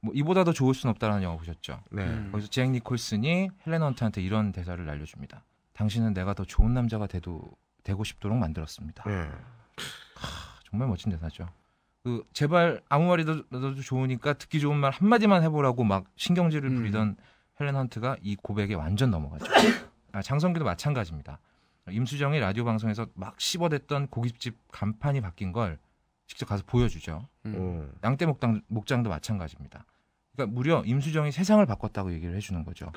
뭐 이보다 더 좋을 순 없다라는 영화 보셨죠? 네. 음. 거기서 잭 니콜슨이 헬렌 헌트한테 이런 대사를 날려줍니다. 당신은 내가 더 좋은 남자가 돼도 되고 싶도록 만들었습니다. 네. 하, 정말 멋진 대사죠. 그 제발 아무 말이라도 좋으니까 듣기 좋은 말 한마디만 해보라고 막 신경질을 음. 부리던 음. 헬렌 헌트가 이 고백에 완전 넘어가죠. 아, 장성규도 마찬가지입니다. 임수정이 라디오 방송에서 막 씹어댔던 고깃집 간판이 바뀐 걸 직접 가서 보여주죠. 음. 양떼 목장, 목장도 마찬가지입니다. 그러니까 무려 임수정이 세상을 바꿨다고 얘기를 해주는 거죠.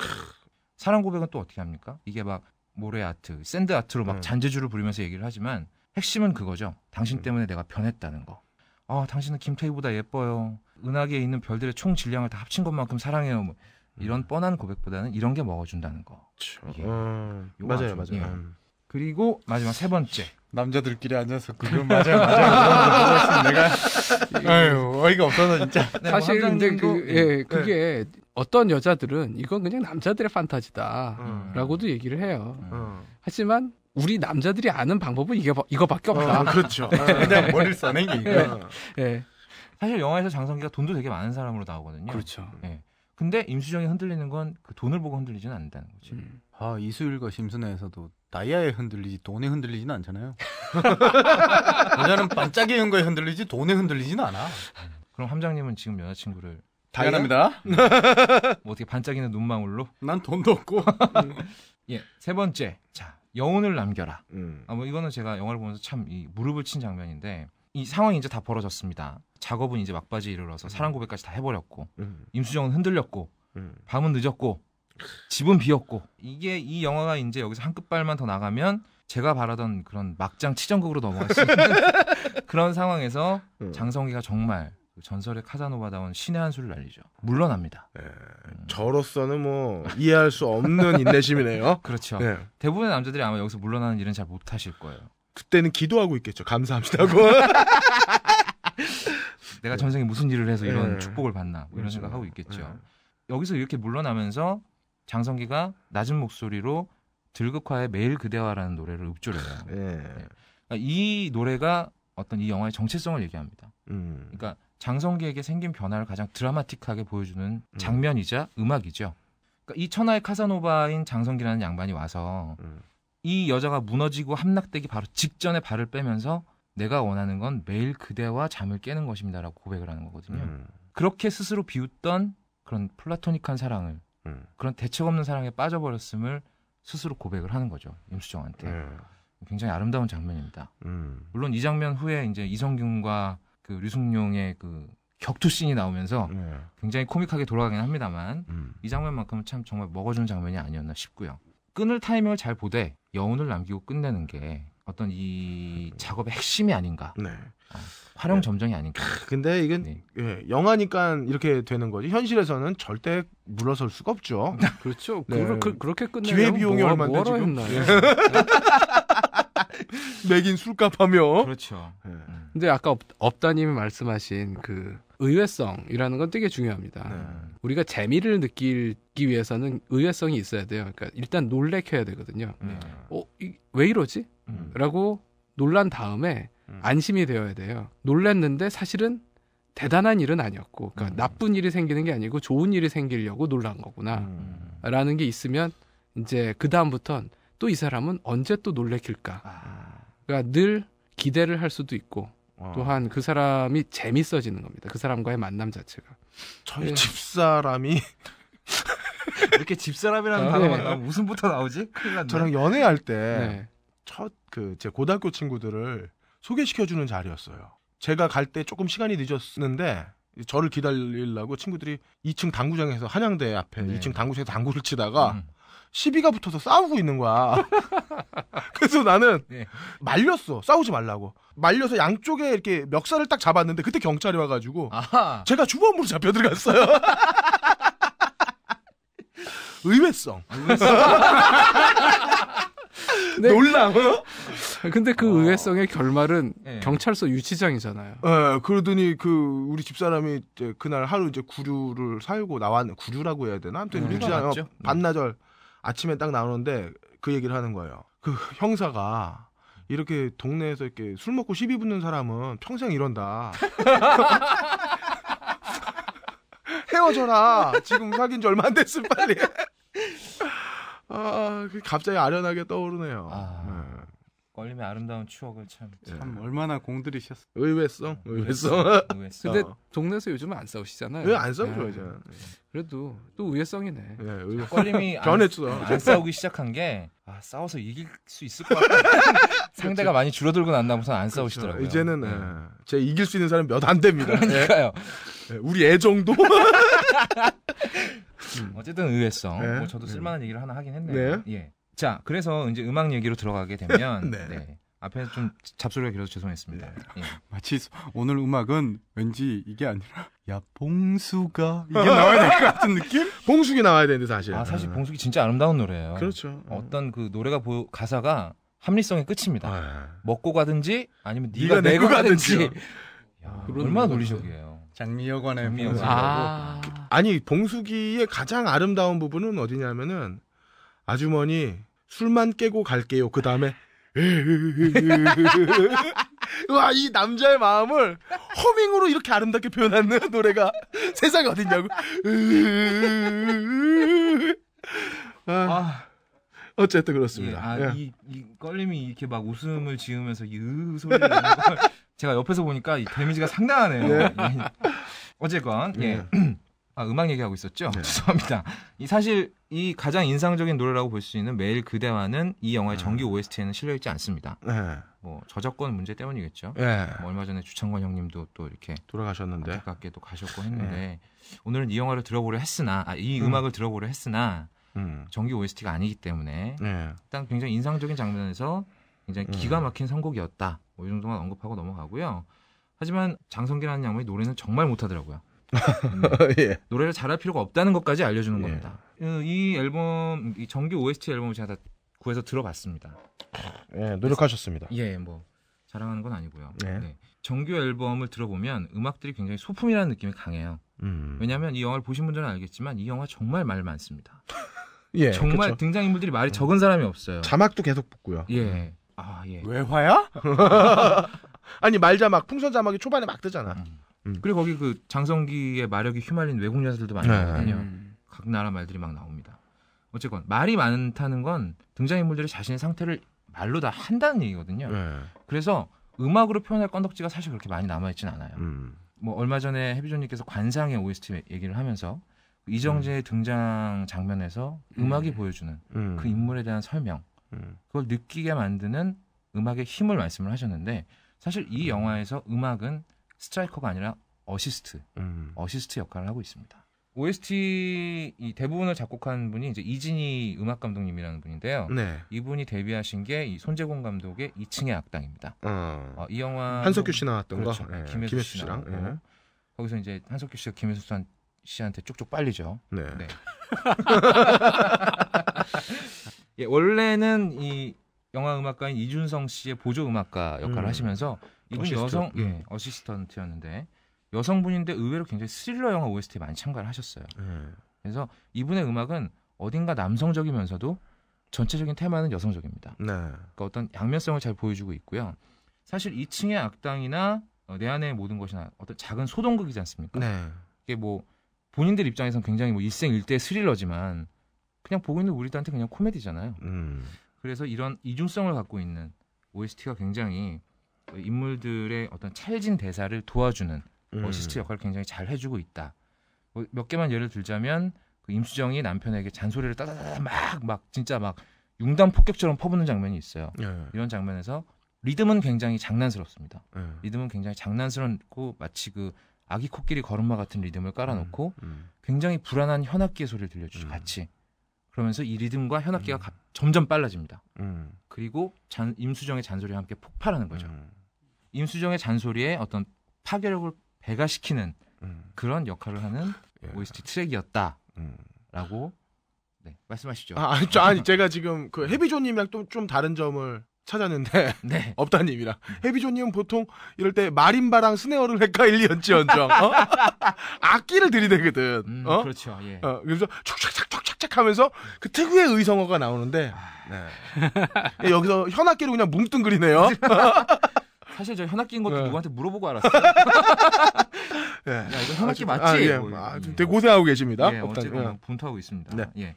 사랑 고백은 또 어떻게 합니까? 이게 막 모래 아트, 샌드 아트로 막 음. 잔재주를 부리면서 얘기를 하지만 핵심은 그거죠. 당신 음. 때문에 내가 변했다는 거. 아, 당신은 김태희보다 예뻐요. 은하계에 있는 별들의 총 질량을 다 합친 것만큼 사랑해요. 뭐 이런 음. 뻔한 고백보다는 이런 게 먹어준다는 거. 예. 음, 맞아요, 맞아요. 예. 그리고 마지막 세 번째. 남자들끼리 앉아서 그건 맞아 맞아 내가 아유 어이가 없어서 진짜 사실 네, 뭐 근데 그, 예, 예, 그게 네. 어떤 여자들은 이건 그냥 남자들의 판타지다라고도 음. 얘기를 해요. 음. 하지만 우리 남자들이 아는 방법은 이게 이거밖에 어, 없다. 어, 그렇죠. 네. 그냥 머리를 싸는 게 이거. 네. 사실 영화에서 장성기가 돈도 되게 많은 사람으로 나오거든요. 그렇죠. 네. 근데 임수정이 흔들리는 건 그 돈을 보고 흔들리지는 않는다는 거지. 음. 아 이수일과 심순애에서도 다이아에 흔들리지 돈에 흔들리지는 않잖아요. 여자는 반짝이는 거에 흔들리지 돈에 흔들리지는 않아. 네. 그럼 함장님은 지금 여자친구를 당연합니다. 뭐 어떻게 반짝이는 눈망울로? 난 돈도 없고. 음. 예, 세 번째. 자, 여운을 남겨라. 음. 아, 뭐 이거는 제가 영화를 보면서 참이 무릎을 친 장면인데 이 상황이 이제 다 벌어졌습니다. 작업은 이제 막바지 이르러서 사랑 음. 고백까지 다 해버렸고 음. 임수정은 흔들렸고 음. 밤은 늦었고 집은 비었고 이게 이 영화가 이제 여기서 한 끗발만 더 나가면 제가 바라던 그런 막장 치정극으로 넘어갈 수 있는 그런 상황에서 음. 장성기가 정말 그 전설의 카자노바다운 신의 한 수를 날리죠. 물러납니다. 네, 저로서는 뭐 이해할 수 없는 인내심이네요. 그렇죠. 네. 대부분의 남자들이 아마 여기서 물러나는 일은 잘 못하실 거예요. 그때는 기도하고 있겠죠. 감사합니다고. 내가 전생에 무슨 일을 해서 이런 네. 축복을 받나 뭐 이런 그렇죠. 생각하고 있겠죠. 여기서 이렇게 물러나면서 장성기가 낮은 목소리로 들극화의 매일 그대와라는 노래를 읊조려요. 예. 네. 그러니까 이 노래가 어떤 이 영화의 정체성을 얘기합니다. 음. 그러니까 장성기에게 생긴 변화를 가장 드라마틱하게 보여주는 음. 장면이자 음. 악이죠이 그러니까 천하의 카사노바인 장성기라는 양반이 와서 음. 이 여자가 무너지고 함락되기 바로 직전에 발을 빼면서 내가 원하는 건 매일 그대와 잠을 깨는 것입니다라고 고백을 하는 거거든요. 음. 그렇게 스스로 비웃던 그런 플라토닉한 사랑을 음. 그런 대책 없는 사랑에 빠져버렸음을 스스로 고백을 하는 거죠 임수정한테. 네. 굉장히 아름다운 장면입니다. 음. 물론 이 장면 후에 이제 이성균과 그 류승룡의 그 격투씬이 나오면서 네. 굉장히 코믹하게 돌아가긴 합니다만 음. 이 장면만큼은 참 정말 먹어주는 장면이 아니었나 싶고요. 끊을 타이밍을 잘 보되 여운을 남기고 끝내는 게 어떤 이 작업의 핵심이 아닌가. 네. 어, 활용 네. 점정이 아닌가. 근데 이건 네. 예, 영화니까 이렇게 되는 거지. 현실에서는 절대 물러설 수가 없죠. 그렇죠. 네. 그, 그, 렇게 끝내면 기회 비용이 뭐 얼마나데 지금. 했나 예. 내긴 술값 하며. 그렇죠. 네. 근데 아까 업, 업다님이 말씀하신 그 의외성이라는 건 되게 중요합니다. 네. 우리가 재미를 느끼기 위해서는 의외성이 있어야 돼요. 그러니까 일단 놀래켜야 되거든요. 네. 어, 이, 왜 이러지? 음. 라고 놀란 다음에 음. 안심이 되어야 돼요. 놀랐는데 사실은 대단한 일은 아니었고, 그러니까 음. 나쁜 일이 생기는 게 아니고 좋은 일이 생기려고 놀란 거구나. 음. 라는 게 있으면 이제 그다음부턴 또이 사람은 언제 또 놀래킬까? 아. 그러니까 늘 기대를 할 수도 있고 어. 또한 그 사람이 재밌어지는 겁니다. 그 사람과의 만남 자체가. 저희 네. 집사람이 이렇게 집사람이라는 아, 단어가 네. 웃음부터 나오지? 큰일 났네. 저랑 연애할 때 첫 그제 네. 그 고등학교 친구들을 소개시켜 주는 자리였어요. 제가 갈 때 조금 시간이 늦었는데 저를 기다리려고 친구들이 2층 당구장에서 한양대 앞에 네. 2층 당구장에서 당구를 치다가 음. 시비가 붙어서 싸우고 있는 거야. 그래서 나는 예. 말렸어. 싸우지 말라고. 말려서 양쪽에 이렇게 멱살을 딱 잡았는데 그때 경찰이 와가지고 아하. 제가 주범으로 잡혀 들어갔어요. 의외성. 아, 의외 네. 놀라고요? 근데 그 어... 의외성의 결말은 네. 경찰서 유치장이잖아요. 네, 그러더니 그 우리 집사람이 이제 그날 하루 이제 구류를 살고 나왔는 구류라고 해야 되나? 아무튼 네. 유치장 반나절 아침에 딱 나오는데 그 얘기를 하는 거예요. 그 형사가 이렇게 동네에서 이렇게 술 먹고 시비 붙는 사람은 평생 이런다. 헤어져라. 지금 사귄 지 얼마 안됐을 빨리. 아, 그 갑자기 아련하게 떠오르네요. 아... 네. 걸림의 아름다운 추억을 참. 예. 참 얼마나 공들이셨어. 음. 의외성, 의외성. 의외성. 근데 동네에서 요즘은 안 싸우시잖아요. 왜안 예, 싸우죠, 이제. 예. 그래도 또 의외성이네. 예, 의외. 걸림이 변했죠. 안, 안 싸우기 시작한 게 아, 싸워서 이길 수 있을 것 같아. 상대가 그렇죠. 많이 줄어들고 난 다음부터 안 그렇죠. 싸우시더라고요. 이제는 네. 제 이길 수 있는 사람 몇 안 됩니다. 그러니까요. 예. 우리 애 정도. 어쨌든 의외성. 네. 뭐 저도 쓸만한 네. 얘기를 하나 하긴 했네요. 네. 예. 자, 그래서 이제 음악 얘기로 들어가게 되면 네. 네. 앞에서 좀 잡소리가 길어서 죄송했습니다. 네. 예. 마치 오늘 음악은 왠지 이게 아니라 야 봉수가 이게 나와야 될 것 같은 느낌? 봉숙이 나와야 되는데 사실. 아 사실 네. 봉숙이 진짜 아름다운 노래예요. 그렇죠. 어떤 그 노래가 보, 가사가 합리성의 끝입니다. 아, 예. 먹고 가든지 아니면 네가, 네가 내고 가든지. 가든지. 야, 얼마나 논리적이에요. 장미여관의 장미여관. 아~ 아니 봉숙이의 가장 아름다운 부분은 어디냐면은 아주머니 술만 깨고 갈게요. 그 다음에 와, 이 남자의 마음을 허밍으로 이렇게 아름답게 표현하는 노래가 세상에 어딨냐고. 아, 아, 어쨌든 그렇습니다. 예, 아, 예. 이, 이 껄림이 이렇게 막 웃음을 지으면서 이으 소리를 제가 옆에서 보니까 이 데미지가 상당하네요. 예. 어쨌건, 예. 아, 음악 얘기하고 있었죠? 네. 죄송합니다. 이 사실 이 가장 인상적인 노래라고 볼 수 있는 매일 그대와는 이 영화의 네. 정규 OST에는 실려 있지 않습니다. 네. 뭐 저작권 문제 때문이겠죠. 네. 뭐 얼마 전에 주창권 형님도 또 이렇게 돌아가셨는데 안타깝게도 가셨고 했는데 네. 오늘은 이 영화를 들어보려 했으나 아, 이 음. 악을 들어보려 했으나 음. 정규 OST가 아니기 때문에 네. 일단 굉장히 인상적인 장면에서 굉장히 음. 기가 막힌 선곡이었다. 뭐 이 정도만 언급하고 넘어가고요. 하지만 장성기라는 양반이 노래는 정말 못하더라고요. 음. 예. 노래를 잘할 필요가 없다는 것까지 알려주는 예. 겁니다. 이 앨범 이 정규 OST 앨범을 제가 다 구해서 들어봤습니다. 예, 노력하셨습니다. 예, 뭐 자랑하는 건 아니고요. 예. 네. 정규 앨범을 들어보면 음악들이 굉장히 소품이라는 느낌이 강해요. 음. 왜냐하면 이 영화를 보신 분들은 알겠지만 이 영화 정말 말 많습니다. 예, 정말 그쵸. 등장인물들이 말이 적은 사람이 없어요. 자막도 계속 붙고요. 예. 아, 예. 외화야? 아니 말 자막, 풍선 자막이 초반에 막 뜨잖아. 음. 음. 그리고 거기 그 장성기의 마력이 휘말린 외국 여자들도 많이 네. 나오거든요. 음. 각 나라 말들이 막 나옵니다. 어쨌건 말이 많다는 건 등장인물들이 자신의 상태를 말로 다 한다는 얘기거든요. 네. 그래서 음악으로 표현할 건덕지가 사실 그렇게 많이 남아있진 않아요. 음. 뭐 얼마 전에 해비조님께서 관상의 OST 얘기를 하면서 이정재의 음. 등장 장면에서 음악이 음. 보여주는 음. 그 인물에 대한 설명, 음. 그걸 느끼게 만드는 음악의 힘을 말씀을 하셨는데 사실 이 음. 영화에서 음악은 스트라이커가 아니라 어시스트, 음. 어시스트 역할을 하고 있습니다. OST 이 대부분을 작곡한 분이 이제 이진희 음악 감독님이라는 분인데요. 네. 이분이 데뷔하신 게이 손재공 감독의 2층의 악당입니다. 어. 어, 이 영화 한석규 씨 나왔던 그렇죠. 거, 네. 김혜수, 김혜수 씨랑 네. 거기서 이제 한석규 씨가 김혜수 씨한테 쪽쪽 빨리죠. 네. 네. 예, 원래는 이 영화 음악가인 이준성 씨의 보조 음악가 역할을 음. 하시면서 이분 여성 예, 음. 어시스턴트였는데 여성분인데 의외로 굉장히 스릴러 영화 OST에 많이 참가를 하셨어요. 음. 그래서 이분의 음악은 어딘가 남성적이면서도 전체적인 테마는 여성적입니다. 네. 그러니까 어떤 양면성을 잘 보여주고 있고요. 사실 2층의 악당이나 어, 내 안의 모든 것이나 어떤 작은 소동극이지 않습니까? 네. 이게 뭐 본인들 입장에선 굉장히 뭐 일생일대 스릴러지만 그냥 보고 있는 우리들한테 그냥 코미디잖아요. 음. 그래서 이런 이중성을 갖고 있는 OST가 굉장히 인물들의 어떤 찰진 대사를 도와주는 어시스트 뭐 음. 역할을 굉장히 잘 해주고 있다. 뭐 몇 개만 예를 들자면 그 임수정이 남편에게 잔소리를 따다다다 막막 진짜 막 융단 폭격처럼 퍼붓는 장면이 있어요. 예. 이런 장면에서 리듬은 굉장히 장난스럽습니다. 예. 리듬은 굉장히 장난스럽고 마치 그 아기 코끼리 걸음마 같은 리듬을 깔아놓고 음, 음. 굉장히 불안한 현악기의 소리를 들려주죠. 음. 같이 그러면서 이 리듬과 현악기가 음. 가, 점점 빨라집니다. 음. 그리고 잔, 임수정의 잔소리와 함께 폭발하는 거죠. 임수정의 잔소리에 어떤 파괴력을 배가시키는 음. 그런 역할을 하는 예. OST 트랙이었다라고 음. 네, 말씀하시죠. 아, 아니, 저, 아니 제가 지금 그 해비조님이랑 또 좀 다른 점을 찾았는데 네. 없다님이랑 네. 해비조님은 보통 이럴 때 마림바랑 스네어를 헷갈리 언지언정 어? 악기를 들이대거든. 음, 어? 그렇죠. 예. 어, 그래서 촉촉촉촉촉촉 하면서 그 특유의 의성어가 나오는데 아. 네. 예, 여기서 현악기로 그냥 뭉뚱그리네요. 사실 저 현악기인 것도 네. 누구한테 물어보고 알았어요. 예. 야, 이거 현악기 아 맞지? 아, 예. 뭐, 아, 되게 고생하고 계십니다. 예, 어쨌든 예. 분투하고 있습니다. 네. 예.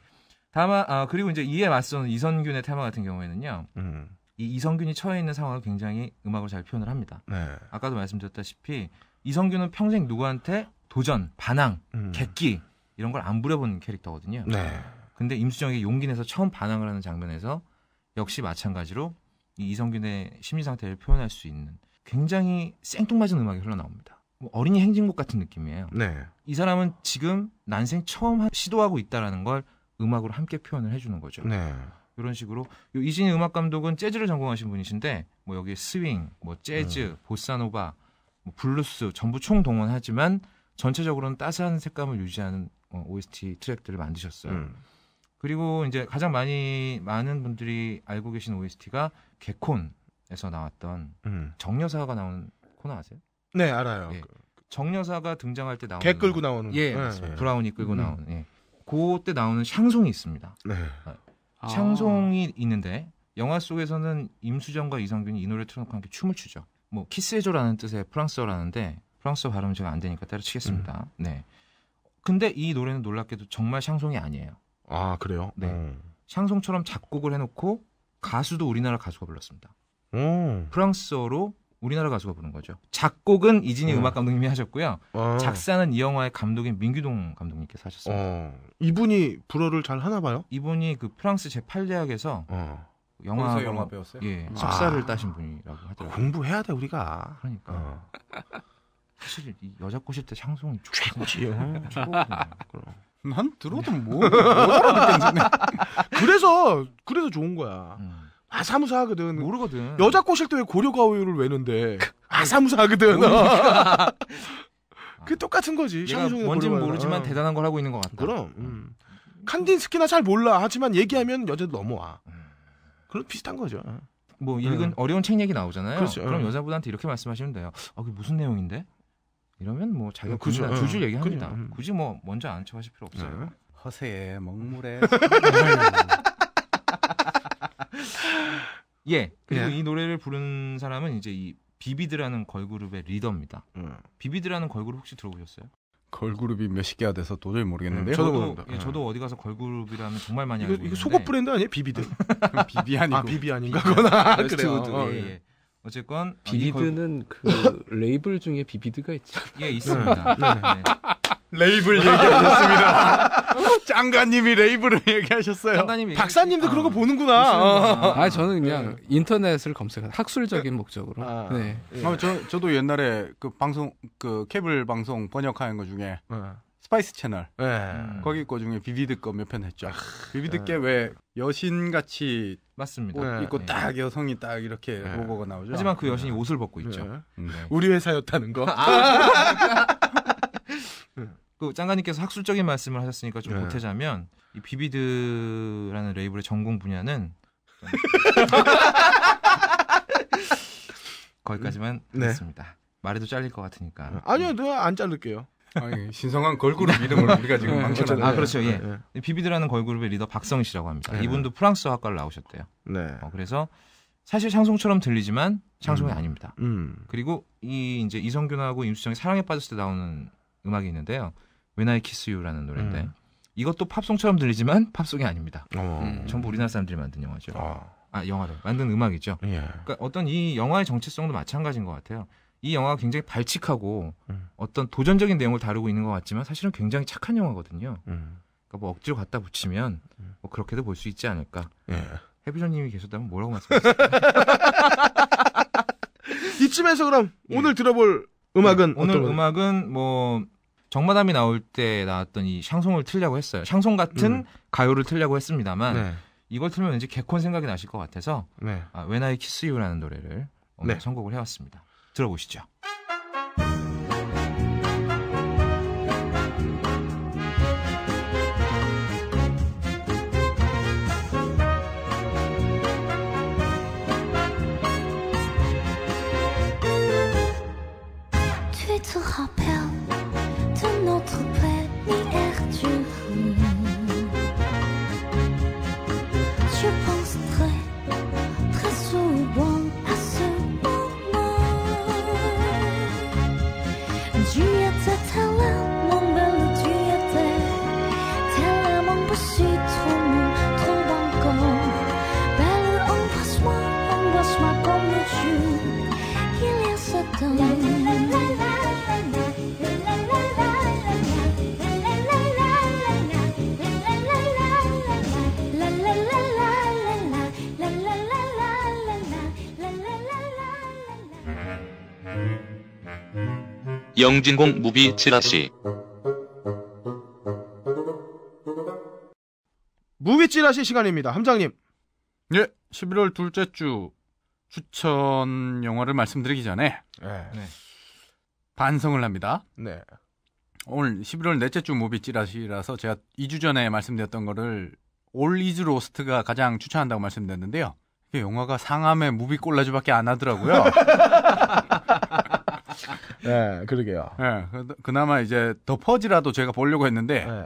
다만 아, 그리고 이제 이에 맞서는 이선균의 테마 같은 경우에는요. 음. 이 이성균이 처해 있는 상황을 굉장히 음악을잘 표현을 합니다. 네. 아까도 말씀드렸다시피 이선균은 평생 누구한테 도전, 반항, 음. 객기 이런 걸 안 부려본 캐릭터거든요. 네. 근데 임수정에게 용기 내서 처음 반항을 하는 장면에서 역시 마찬가지로 이성균의 심리 상태를 표현할 수 있는 굉장히 생뚱맞은 음악이 흘러나옵니다. 뭐 어린이 행진곡 같은 느낌이에요. 네. 이 사람은 지금 난생 처음 시도하고 있다라는 걸 음악으로 함께 표현을 해주는 거죠. 네. 이런 식으로 이진희 음악 감독은 재즈를 전공하신 분이신데 뭐 여기 스윙, 뭐 재즈, 음. 보사노바, 뭐 블루스 전부 총동원하지만 전체적으로는 따스한 색감을 유지하는 OST 어, 트랙들을 만드셨어요. 음. 그리고 이제 가장 많이 많은 분들이 알고 계신 OST가 개콘에서 나왔던 음. 정여사가 나온 코너 아세요? 네 알아요. 예. 정여사가 등장할 때 나오는 개 끌고 나오는 예, 네. 네. 브라운이 끌고 음. 나오는 예. 그때 나오는 샹송이 있습니다. 네. 아. 아. 샹송이 있는데 영화 속에서는 임수정과 이성균이 이 노래 틀어놓고 함께 춤을 추죠. 뭐 키스해줘라는 뜻의 프랑스어라는데 프랑스어 발음 제가 안 되니까 때려치겠습니다. 음. 네. 근데 이 노래는 놀랍게도 정말 샹송이 아니에요. 아 그래요? 네. 음. 샹송처럼 작곡을 해놓고 가수도 우리나라 가수가 불렀습니다. 음. 프랑스어로 우리나라 가수가 부른 거죠. 작곡은 이진희 음. 악 감독님이 하셨고요. 아. 작사는 이 영화의 감독인 민규동 감독님께서 하셨습니다. 어. 이분이 불어를 잘 하나 봐요? 이분이 그 프랑스 제8대학에서 어. 영화 영화 배웠어요. 예, 아. 석사를 아. 따신 분이라고 하더라고요. 공부해야 돼 우리가. 그러니까. 어. 사실 이 여자 꼬실 때 상송이 최고지요. 최고 어. 그럼. 난 들어도 뭐, 뭘알듣겠네 뭐 그래서, 그래서 좋은 거야. 음. 아사무사하거든. 모르거든. 여자 꼬실 때 왜 고려가오유를 외는데 그, 아사무사하거든. 그 똑같은 거지. 얘가 뭔지는 모르지만 대단한 걸 하고 있는 것 같다. 그럼. 음. 음. 칸딘스키나 잘 몰라. 하지만 얘기하면 여자도 넘어와. 음. 그런 비슷한 거죠. 뭐 읽은 음. 어려운 책 얘기 나오잖아요. 그렇죠. 그럼 음. 여자분한테 이렇게 말씀하시면 돼요. 아, 그게 무슨 내용인데? 이러면 뭐 자기가 굳이 어, 네, 어, 줄줄 얘기합니다. 그죠. 음. 굳이 뭐 먼저 안쳐 가실 필요 없어요. 네. 허세에 먹물에 예. 그리고 예. 이 노래를 부른 사람은 이제 이 비비드라는 걸그룹의 리더입니다. 음. 비비드라는 걸그룹 혹시 들어보셨어요? 걸그룹이 몇십 개가 돼서 도저히 모르겠는데요. 음, 저도 뭐, 예, 저도 어디 가서 걸그룹이라면 정말 많이 알고 있는데. 이거 속옷 브랜드 아니에요? 비비드. 비비 아니고. 아, 비비 아닌가? 그거나 그래요. 어, 예, 예. 어쨌건 아, 비비드는 그 레이블 중에 비비드가 있죠. 예, 있습니다. 네. 네, 네, 네. 레이블 얘기하셨습니다. 짱가님이 레이블을 얘기하셨어요. 짱가님 박사님도 아, 그런 거 보는구나. 아, 어. 아, 저는 그냥 네. 인터넷을 검색한 학술적인 목적으로. 아, 네. 아, 저 저도 옛날에 그 방송 그 케이블 방송 번역하는 거 중에 스파이스 채널 네. 거기 거 중에 비비드 거 몇 편 했죠. 아, 비비드 게왜 예. 여신 같이 맞습니다. 옷 예. 입고 딱 여성이 딱 이렇게 로고가 나오죠. 하지만 그 여신이 옷을 벗고 있죠. 음. 네. 우리 회사였다는 거. 아. 그 장관님께서 학술적인 말씀을 하셨으니까 좀 보태자면 이 비비드라는 레이블의 전공 분야는 거기까지만 네. 했습니다. 말해도 잘릴 것 같으니까. 아니요, 네. 안 자를게요. 아니, 신성한 걸그룹 이름을 우리가 지금 네, 네, 망쳤잖아요. 아 그렇죠. 예. 네, 비비드라는 걸그룹의 리더 박성희 씨라고 합니다. 이분도 프랑스 학과를 나오셨대요. 네. 어, 그래서 사실 샹송처럼 들리지만 샹송이 음. 아닙니다. 음. 그리고 이 이제 이성균하고 임수정이 사랑에 빠졌을 때 나오는 음악이 있는데요. When I Kiss You라는 노래인데 음. 이것도 팝송처럼 들리지만 팝송이 아닙니다. 어. 음. 전부 우리나라 사람들이 만든 영화죠. 어. 아, 아 영화를 만든 음악이죠. 예. 그러니까 어떤 이 영화의 정체성도 마찬가지인 것 같아요. 이 영화가 굉장히 발칙하고 음. 어떤 도전적인 내용을 다루고 있는 것 같지만 사실은 굉장히 착한 영화거든요. 음. 그러니까 뭐 억지로 갖다 붙이면 음. 뭐 그렇게도 볼 수 있지 않을까. 예. 해비전님이 계셨다면 뭐라고 말씀하셨어요? 이쯤에서 그럼 예. 오늘 예. 들어볼 음악은 예. 오늘 음악은 뭐 정마담이 나올 때 나왔던 이 샹송을 틀려고 했어요. 샹송 같은 음. 가요를 틀려고 했습니다만 네. 이걸 틀면 왠지 개콘 생각이 나실 것 같아서 네. 아, When I Kiss You라는 노래를 오늘 네. 선곡을 해왔습니다. 들어보시죠. 영진공 무비 찌라시 무비 찌라시 시간입니다. 함장님. 예, 11월 둘째 주 추천 영화를 말씀드리기 전에 네. 네. 반성을 합니다. 네. 오늘 11월 넷째 주 무비 찌라시라서 제가 2주 전에 말씀드렸던 거를 올 이즈 로스트가 가장 추천한다고 말씀드렸는데요. 영화가 상암의 무비 꼴라주밖에 안 하더라고요. 네, 그러게요. 네, 그나마 이제 더 퍼지라도 제가 보려고 했는데 네.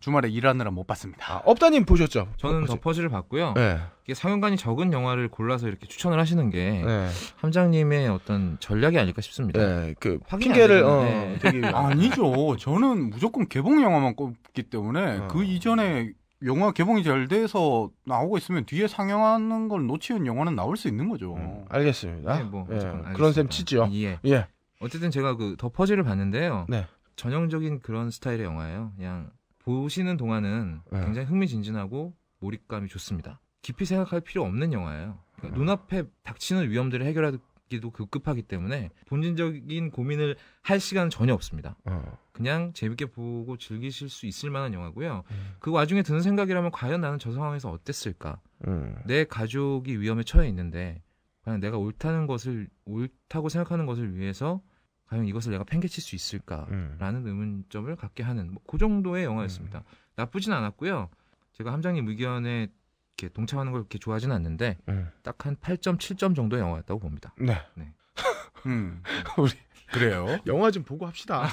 주말에 일하느라 못 봤습니다. 아, 업다님 보셨죠? 저는 더퍼즐를 봤고요. 네. 이게 상영관이 적은 영화를 골라서 이렇게 추천을 하시는 게 네. 함장님의 어떤 전략이 아닐까 싶습니다. 네, 그 핑계를 어, 네. 되게... 아니죠. 저는 무조건 개봉 영화만 꼽기 때문에 어. 그 이전에 영화 개봉이 잘 돼서 나오고 있으면 뒤에 상영하는 걸 놓치는 영화는 나올 수 있는 거죠. 음, 알겠습니다. 네, 뭐, 예, 알겠습니다. 그런 셈 치죠. 예. 예. 어쨌든 제가 그 더 퍼즐을 봤는데요. 네. 전형적인 그런 스타일의 영화예요. 그냥 보시는 동안은 네. 굉장히 흥미진진하고 몰입감이 좋습니다. 깊이 생각할 필요 없는 영화예요. 그러니까 네. 눈앞에 닥치는 위험들을 해결하기도 급급하기 때문에 본질적인 고민을 할 시간은 전혀 없습니다. 어. 그냥 재밌게 보고 즐기실 수 있을 만한 영화고요. 음. 그 와중에 드는 생각이라면 과연 나는 저 상황에서 어땠을까? 음. 내 가족이 위험에 처해 있는데 그냥 내가 옳다는 것을 옳다고 생각하는 것을 위해서 과연 이것을 내가 팽개칠 수 있을까라는 음. 의문점을 갖게 하는 뭐, 그 정도의 영화였습니다. 음. 나쁘진 않았고요. 제가 함장님 의견에 이렇게 동참하는 걸 그렇게 좋아하진 않는데 음. 딱한 8점, 7점 정도의 영화였다고 봅니다. 네. 네. 음. 네. 우리 그래요. 영화 좀 보고 합시다.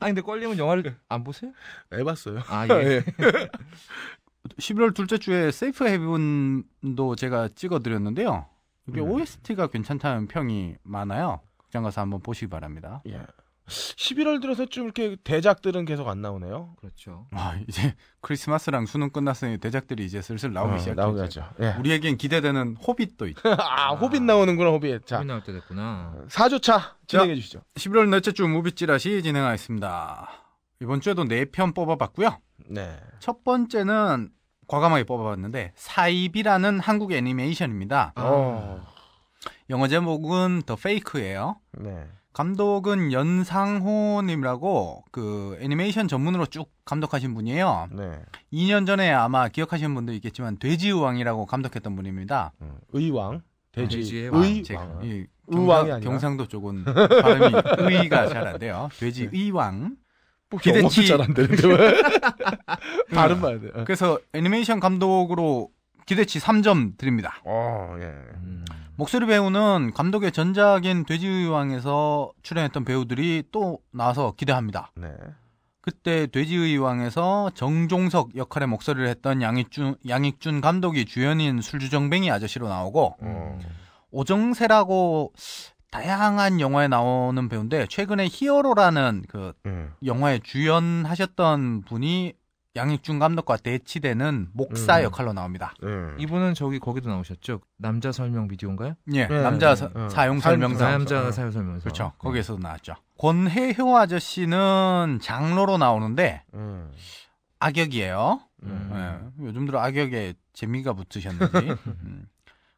아니 근데 껄림은 영화를 안 보세요? 해 네, 봤어요. 아 예. 11월 둘째 주에 세이프 헤븐도 제가 찍어 드렸는데요. 이게 음. OST가 괜찮다는 평이 많아요. 극장 가서 한번 보시기 바랍니다. 예. 11월 들어서좀 이렇게 대작들은 계속 안 나오네요. 그렇죠. 아, 이제 크리스마스랑 수능 끝났으니 대작들이 이제 슬슬 나오기 어, 시작했죠. 예. 우리에겐 기대되는 호빗도 있죠. 아, 아, 호빗 나오는구나, 호빗. 자, 호빗 나올 때 됐구나. 4주차 진행해 주시죠. 11월 넷째 주 무비 찌라시 진행하겠습니다. 이번 주에도 4편 뽑아봤고요. 네. 첫 번째는 과감하게 뽑아봤는데 사입이라는 한국 애니메이션입니다. 어. 영화 제목은 더 페이크예요. 네. 감독은 연상호님이라고 그 애니메이션 전문으로 쭉 감독하신 분이에요. 네. 2년 전에 아마 기억하시는 분도 있겠지만 돼지의왕이라고 감독했던 분입니다. 음, 의왕, 돼지, 의왕. 의 제가, 이, 경상, 경상도 쪽은 발음이 의가 잘 안 돼요. 돼지의왕. 네. 기대치 뭐 잘안 되는데 왜? 발음만 음. 돼. 그래서 애니메이션 감독으로 기대치 3점 드립니다. 어, 예. 음. 목소리 배우는 감독의 전작인 돼지의왕에서 출연했던 배우들이 또 나와서 기대합니다. 네. 그때 돼지의왕에서 정종석 역할의 목소리를 했던 양익준, 양익준 감독이 주연인 술주정뱅이 아저씨로 나오고 음. 오정세라고 다양한 영화에 나오는 배우인데 최근에 히어로라는 그 음. 영화에 주연하셨던 분이 양익준 감독과 대치되는 목사 음. 역할로 나옵니다. 음. 이분은 저기 거기도 나오셨죠? 남자 설명 비디오인가요? 예, 네, 남자 예. 사, 네, 네. 용 설명서. 남자 사용 설명서. 그렇죠. 거기에서도 나왔죠. 권혜효 아저씨는 장로로 나오는데 음. 악역이에요. 요즘 들어 악역에 재미가 붙으셨는지. 음.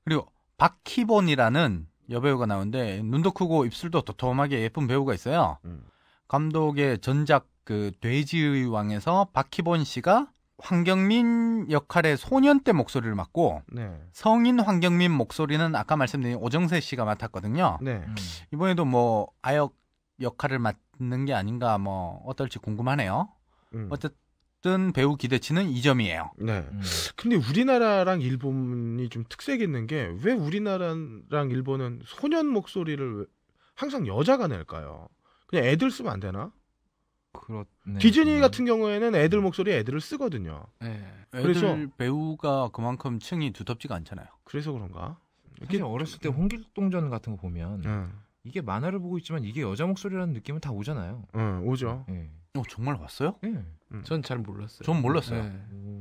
그리고 박희본이라는 여배우가 나오는데 눈도 크고 입술도 도톰하게 예쁜 배우가 있어요. 음. 감독의 전작 그 돼지의 왕에서 박희본 씨가 황경민 역할의 소년 때 목소리를 맡고 네. 성인 황경민 목소리는 아까 말씀드린 오정세 씨가 맡았거든요. 네. 음. 이번에도 뭐 아역 역할을 맡는 게 아닌가 뭐 어떨지 궁금하네요. 음. 어쨌든 배우 기대치는 이점이에요 네. 음. 근데 우리나라랑 일본이 좀 특색 있는 게 왜 우리나라랑 일본은 소년 목소리를 항상 여자가 낼까요? 그냥 애들 쓰면 안 되나? 그렇 디즈니 음. 같은 경우에는 애들 목소리 애들을 쓰거든요. 네. 애들 그래서 배우가 그만큼 층이 두텁지가 않잖아요. 그래서 그런가? 사실 어렸을 때 홍길동전 같은 거 보면 음. 이게 만화를 보고 있지만 이게 여자 목소리라는 느낌은 다 오잖아요. 응, 예, 오죠. 예. 어, 정말 봤어요? 예. 음. 전잘 몰랐어요. 전 몰랐어요. 예.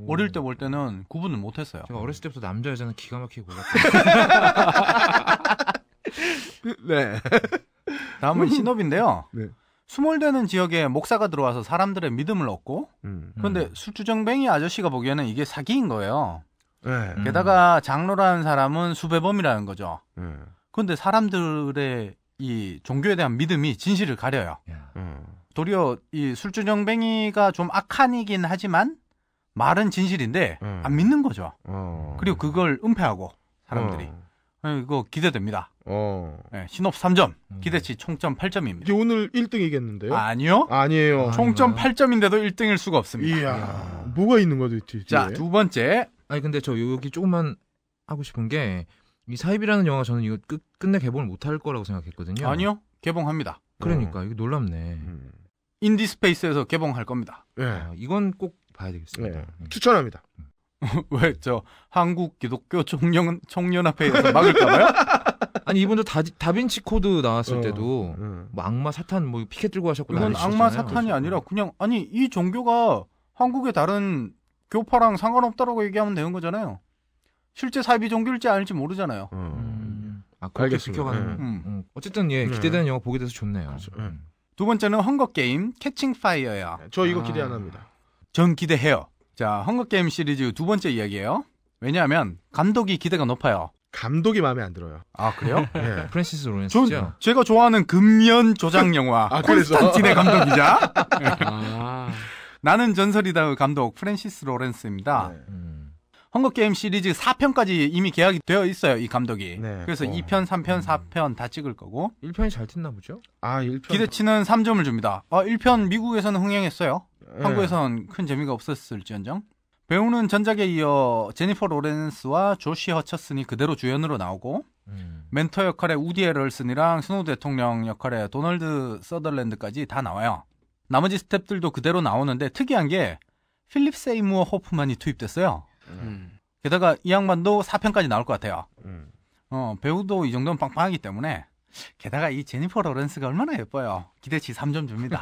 어릴 때 볼 때는 구분을 못 했어요. 제가 어렸을 때부터 남자 여자는 기가 막히게 골랐어요. 네. 다음은 신업인데요. 네. 수몰되는 지역에 목사가 들어와서 사람들의 믿음을 얻고 음, 그런데 음. 술주정뱅이 아저씨가 보기에는 이게 사기인 거예요. 네, 게다가 장로라는 사람은 수배범이라는 거죠. 네. 그런데 사람들의 이 종교에 대한 믿음이 진실을 가려요. 음. 도리어 이 술주정뱅이가 좀 악한이긴 하지만 말은 진실인데 음. 안 믿는 거죠. 어. 그리고 그걸 은폐하고 사람들이 어. 어 이거 기대됩니다. 어. 네, 신업 3점, 음. 기대치 총점 8점입니다. 이제 오늘 1등이겠는데요? 아니요. 아니에요. 총점 8점인데도 1등일 수가 없습니다. 이야, 이야. 뭐가 있는 거죠, 뒤에? 자, 두 번째. 아니 근데 저 여기 조금만 하고 싶은 게 이 사입이라는 영화 저는 이거 끝, 끝내 개봉을 못 할 거라고 생각했거든요. 아니요. 개봉합니다. 그러니까 이게 놀랍네. 음. 인디스페이스에서 개봉할 겁니다. 예. 아, 이건 꼭 봐야 되겠습니다. 예. 음. 추천합니다. 왜 저 한국 기독교 총령, 총연합에서 막을까봐요? 아니 이분도 다, 다빈치 코드 나왔을 어, 때도 어. 뭐 악마 사탄 뭐 피켓 들고 하셨고 이건 악마 사탄이 그래서. 아니라 그냥 아니 이 종교가 한국의 다른 교파랑 상관없다라고 얘기하면 되는 거잖아요. 실제 사이비 종교일지 아닐지 모르잖아요. 음. 음. 아, 그렇게 지켜가는. 네. 예. 음. 음. 어쨌든 예, 예 기대되는 영화 보게 돼서 좋네요. 그렇죠. 음. 두 번째는 헝거 게임 캐칭 파이어야. 저 이거 아. 기대 안 합니다. 전 기대해요. 자 헝거 게임 시리즈 두 번째 이야기예요. 왜냐하면 감독이 기대가 높아요. 감독이 마음에 안 들어요. 아 그래요? 예. 프랜시스 로렌스죠. 제가 좋아하는 금연 조작 영화 아, 콘스탄틴의 감독이자 아. 나는 전설이다 그 감독 프랜시스 로렌스입니다. 네. 음. 헝거게임 시리즈 4편까지 이미 계약이 되어 있어요, 이 감독이. 네. 그래서 어. 2편, 3편, 4편 음. 다 찍을 거고. 1편이 잘 됐나 보죠? 아, 1편. 기대치는 3점을 줍니다. 아, 1편 미국에서는 흥행했어요. 네. 예. 한국에서는큰 재미가 없었을지언정. 배우는 전작에 이어 제니퍼 로렌스와 조시 허처슨이 그대로 주연으로 나오고 음. 멘토 역할의 우디 에럴슨이랑 스노우 대통령 역할의 도널드 서덜랜드까지 다 나와요. 나머지 스탭들도 그대로 나오는데 특이한 게 필립 세이무어 호프만이 투입됐어요. 음. 게다가 이 양반도 4편까지 나올 것 같아요. 음. 어, 배우도 이 정도면 빵빵하기 때문에 게다가 이 제니퍼 로렌스가 얼마나 예뻐요. 기대치 3점 줍니다.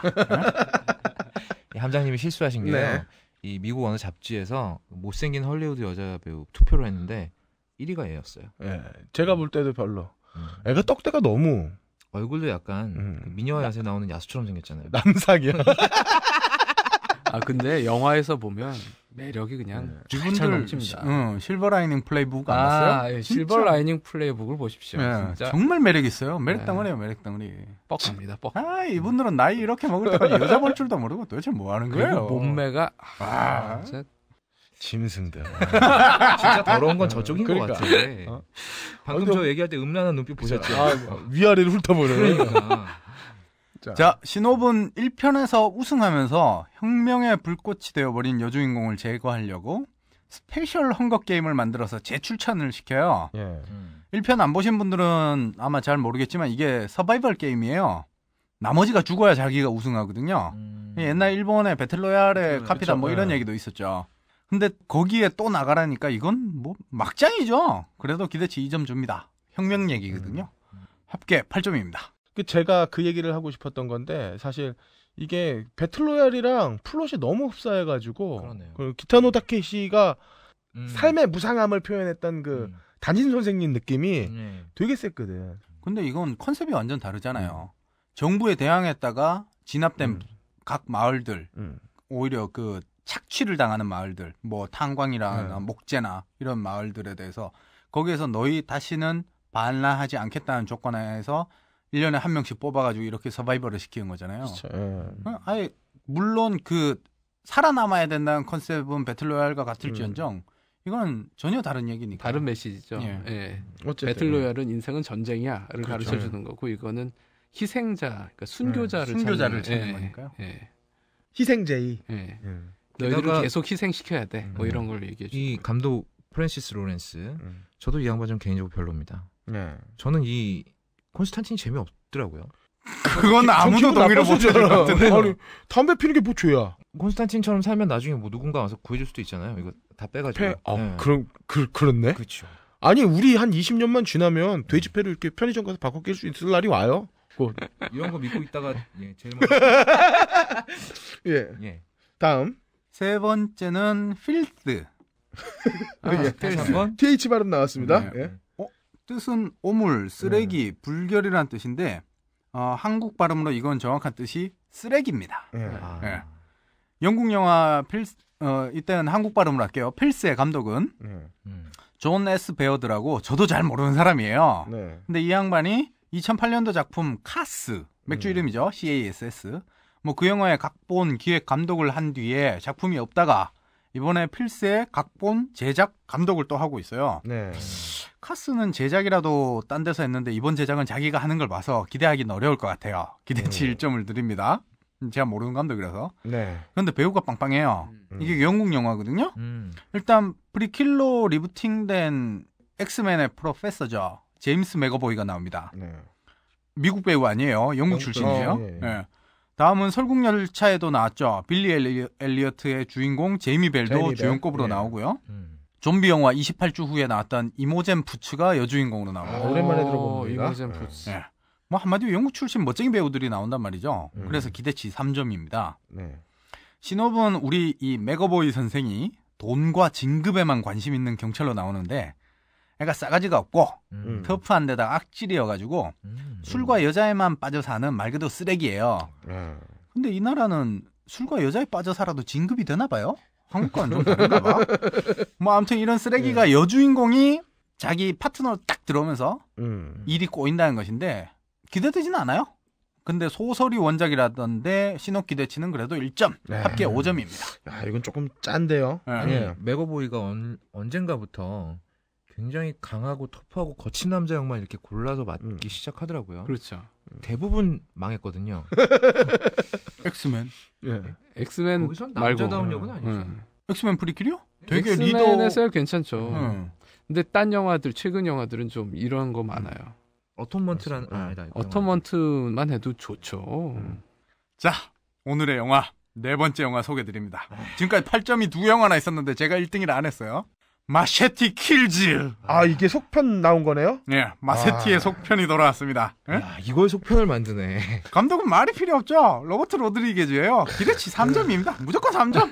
함장님이 실수하신 게요. 네. 이 미국 어느 잡지에서 못생긴 헐리우드 여자 배우 투표를 했는데 1위가 얘였어요. 예. 제가 볼 때도 별로. 음. 애가 떡대가 너무 얼굴도 약간 음. 그 미녀와 야세 나오는 야수처럼 생겼잖아요. 남상이야. 아 근데 영화에서 보면 매력이 그냥 네. 이분들 어, 아, 예, 네. 응, 실버 라이닝 플레이북 안 아, 봤어요? 예, 실버 라이닝 플레이북을 보십시오. 예, 정말 매력 있어요. 매력 당원이에요 매력 당원이. 뻑합니다. 뻑. 아 이분들은 나이 이렇게 먹을 때까지 여자 볼 줄도 모르고 도대체 뭐 하는 거예요? 몸매가 아, 아 진짜 짐승들. 아, 진짜 더러운 건 저쪽인 그러니까. 것 같아. 어? 방금 어, 저 얘기할 때 음란한 눈빛 보셨죠? 아, 뭐, 위아래를 훑어보는. 그러니까. 자. 자, 신호분 1편에서 우승하면서 혁명의 불꽃이 되어버린 여주인공을 제거하려고 스페셜 헝거 게임을 만들어서 재출천을 시켜요. 예. 음. 1편 안 보신 분들은 아마 잘 모르겠지만 이게 서바이벌 게임이에요. 나머지가 죽어야 자기가 우승하거든요. 음. 옛날 일본의 배틀로얄의 카피다 뭐 이런 예. 얘기도 있었죠. 근데 거기에 또 나가라니까 이건 뭐 막장이죠. 그래도 기대치 2점 줍니다. 혁명 얘기거든요. 음. 합계 8점입니다. 그 제가 그 얘기를 하고 싶었던 건데 사실 이게 배틀로얄이랑 플롯이 너무 흡사해가지고 그러네 그 기타노 다케시가 음. 삶의 무상함을 표현했던 그 음. 단신 선생님 느낌이 네. 되게 셌거든. 근데 이건 컨셉이 완전 다르잖아요. 음. 정부에 대항했다가 진압된 음. 각 마을들 음. 오히려 그 착취를 당하는 마을들, 뭐 탄광이나 네. 목재나 이런 마을들에 대해서 거기에서 너희 다시는 반란하지 않겠다는 조건에서 1년에 한 명씩 뽑아가지고 이렇게 서바이벌을 시키는 거잖아요. 그렇죠. 아예 물론 그 살아남아야 된다는 컨셉은 배틀로얄과 같을지언정 음. 이건 전혀 다른 얘기니까. 다른 메시지죠. 예. 예. 배틀로얄은 인생은 전쟁이야를 그렇죠. 가르쳐 주는 거고 이거는 희생자, 그러니까 네. 순교자를 예. 순교자를 찾는, 찾는 거니까요. 예. 예. 희생제이. 너희들을 계속 희생시켜야 돼. 뭐 음. 뭐 이런 걸 얘기해 주이 감독 프랜시스 로렌스. 음. 저도 이 양반 좀 개인적으로 별로입니다. 네. 저는 이 콘스탄틴이 재미없더라고요. 그건 아무도 동의를 못하는 것 담배 피는 게 뭐 죄야? 콘스탄틴처럼 살면 나중에 뭐 누군가 와서 구해줄 수도 있잖아요. 이거 다 빼가지고. 폐... 아, 네. 그럼 그 그렇네. 그렇죠. 아니 우리 한 20년만 지나면 돼지폐를 이렇게 편의점 가서 바꿔 낄수 있을 날이 와요. 곧. 그. 이런 거 믿고 있다가 예, 제일 먼저. 예. 예. 다음. 세 번째는 필드. 아, 예. 다시 한 번. th 발음 나왔습니다. 네. 예. 뜻은 오물, 쓰레기, 네. 불결이란 뜻인데 어, 한국 발음으로 이건 정확한 뜻이 쓰레기입니다. 네. 네. 아. 예. 영국 영화 필스 어, 이때는 한국 발음으로 할게요. 필스의 감독은 음. 존 S 베어드라고 저도 잘 모르는 사람이에요. 네. 근데 이 양반이 2008년도 작품 카스 맥주 음. 이름이죠. CASS. 뭐 그 영화의 각본 기획 감독을 한 뒤에 작품이 없다가 이번에 필스의 각본, 제작, 감독을 또 하고 있어요. 네. 카스는 제작이라도 딴 데서 했는데 이번 제작은 자기가 하는 걸 봐서 기대하기는 어려울 것 같아요. 기대치 음. 1점을 드립니다. 제가 모르는 감독이라서. 네. 그런데 배우가 빵빵해요. 음. 이게 영국 영화거든요. 음. 일단 프리킬로 리부팅된 엑스맨의 프로페서죠. 제임스 맥어보이가 나옵니다. 네. 미국 배우 아니에요. 영국, 영국 출신이에요. 어, 예. 예. 다음은 설국 열차에도 나왔죠. 빌리 엘리, 어트의 주인공 제이미 벨도 제이미 주연급으로 네. 나오고요. 음. 좀비 영화 28주 후에 나왔던 이모젠 부츠가 여주인공으로 나오다 아, 오랜만에 들어보는 이모젠 부츠. 네. 예. 뭐 한마디로 영국 출신 멋쟁이 배우들이 나온단 말이죠. 음. 그래서 기대치 3점입니다. 네. 신업은 우리 이 맥어보이 선생이 돈과 진급에만 관심 있는 경찰로 나오는데 그러니까 싸가지가 없고 음. 음. 터프한 데다가 악질이어가지고 음. 술과 여자에만 빠져 사는 말 그대로 쓰레기예요. 음. 근데 이 나라는 술과 여자에 빠져 살아도 진급이 되나 봐요. 한국과는 좀 다른가 봐. 뭐 아무튼 이런 쓰레기가 네. 여주인공이 자기 파트너로 딱 들어오면서 음. 일이 꼬인다는 것인데 기대되지는 않아요. 근데 소설이 원작이라던데 신옥기대치는 그래도 1점 네. 합계 5점입니다. 야, 이건 조금 짠데요. 네. 아니, 메거보이가 언, 언젠가부터 굉장히 강하고 터프하고 거친 남자 형만 이렇게 골라서 맞기 음. 시작하더라고요. 그렇죠. 음. 대부분 망했거든요. 엑스맨. 예. 네. 엑스맨 거기선 남자다운 역은 아니죠. 음. 엑스맨 프리킬요 되게 엑스맨에서 리 괜찮죠. 음. 근데 딴 영화들 최근 영화들은 좀 이런 거 음. 많아요. 어톤먼트란 아, 아니다. 어톤먼트만 해도 좋죠. 음. 자, 오늘의 영화 네 번째 영화 소개드립니다. 아. 지금까지 8점이 두 영화나 있었는데 제가 1등을안 했어요. 마셰티 킬즈. 아 이게 속편 나온 거네요? 네, 예, 마세티의 아. 속편이 돌아왔습니다. 예? 야, 이걸 속편을 만드네. 감독은 말이 필요 없죠. 로버트 로드리게즈예요. 기대치 3점입니다. 무조건 3점.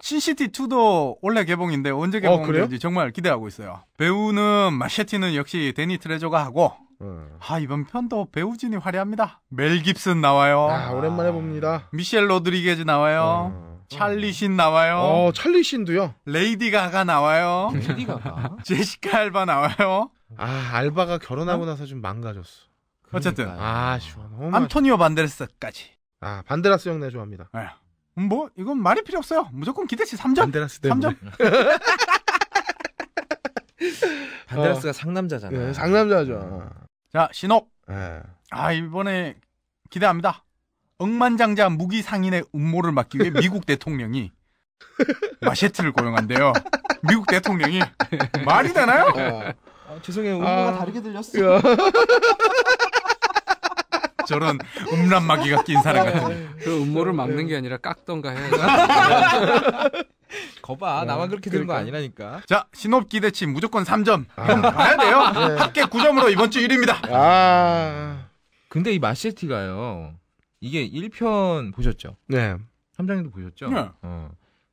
신시티 2도 원래 개봉인데 언제 개봉될지 어, 정말 기대하고 있어요. 배우는 마셰티는 역시 데니 트레저가 하고 어. 아 이번 편도 배우진이 화려합니다. 멜 깁슨 나와요. 아, 오랜만에 봅니다. 미셸 로드리게즈 나와요. 음. 찰리 신 나와요. 어, 찰리 신도요. 레이디 가가 나와요. 레이디 가가. 제시카 알바 나와요. 아, 알바가 결혼하고 나서 좀 망가졌어. 어쨌든 아, 시원. 안토니오 반데라스까지. 아, 반데라스 형내 좋아합니다. 네. 음, 뭐 이건 말이 필요 없어요. 무조건 기대치 3점. 반데라스 때문에. 3점. 반데라스가 어. 상남자잖아. 네, 상남자죠. 자, 신업. 네. 아, 이번에 기대합니다. 억만장자 무기 상인의 음모를 막기 위해 미국 대통령이 마셰트를 고용한대요. 미국 대통령이 말이 되나요? 어. 아, 죄송해요. 음모가 아... 다르게 들렸어요. 저런 음란마귀가 낀 사람 아, 같은데. 네. 그 음모를 네. 막는 게 아니라 깎던가 해. 거봐 어, 나만 그렇게 되는 그러니까. 거 아니라니까. 자 신업기대치 무조건 3점. 아. 형 봐야 돼요. 네. 합계 9점으로 이번 주 1위입니다. 아. 근데 이 마셰티가요. 이게 1편 보셨죠? 네. 함장님도 보셨죠? 네. 어.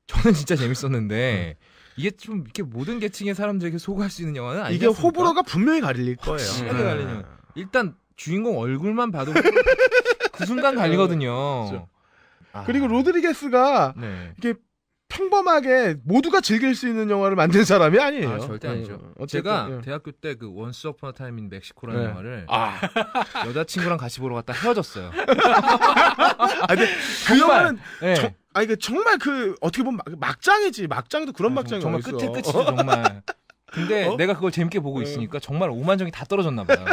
저는 진짜 재밌었는데 이게 좀 이렇게 모든 계층의 사람들에게 소구할 수 있는 영화는 아니 이게 호불호가 분명히 갈릴 아, 거예요. 확 네. 갈리는. 일단 주인공 얼굴만 봐도 그 순간 갈리거든요. 그렇죠. 아. 그리고 로드리게스가 네. 이게 평범하게 모두가 즐길 수 있는 영화를 만든 사람이 아니에요. 아, 절대 네. 아니죠. 음, 제가 예. 대학교 때 그 원스 어폰 어 타임 인 멕시코라는 네. 영화를 아. 여자친구랑 같이 보러 갔다 헤어졌어요. 아, 근그 영화는 네. 저, 아니 그 정말 그 어떻게 보면 막, 장이지 막장도 그런 아, 막장이 정말 어딨어. 끝에 끝이죠 정말. 근데 어? 내가 그걸 재밌게 보고 네. 있으니까 정말 오만정이 다 떨어졌나 봐요.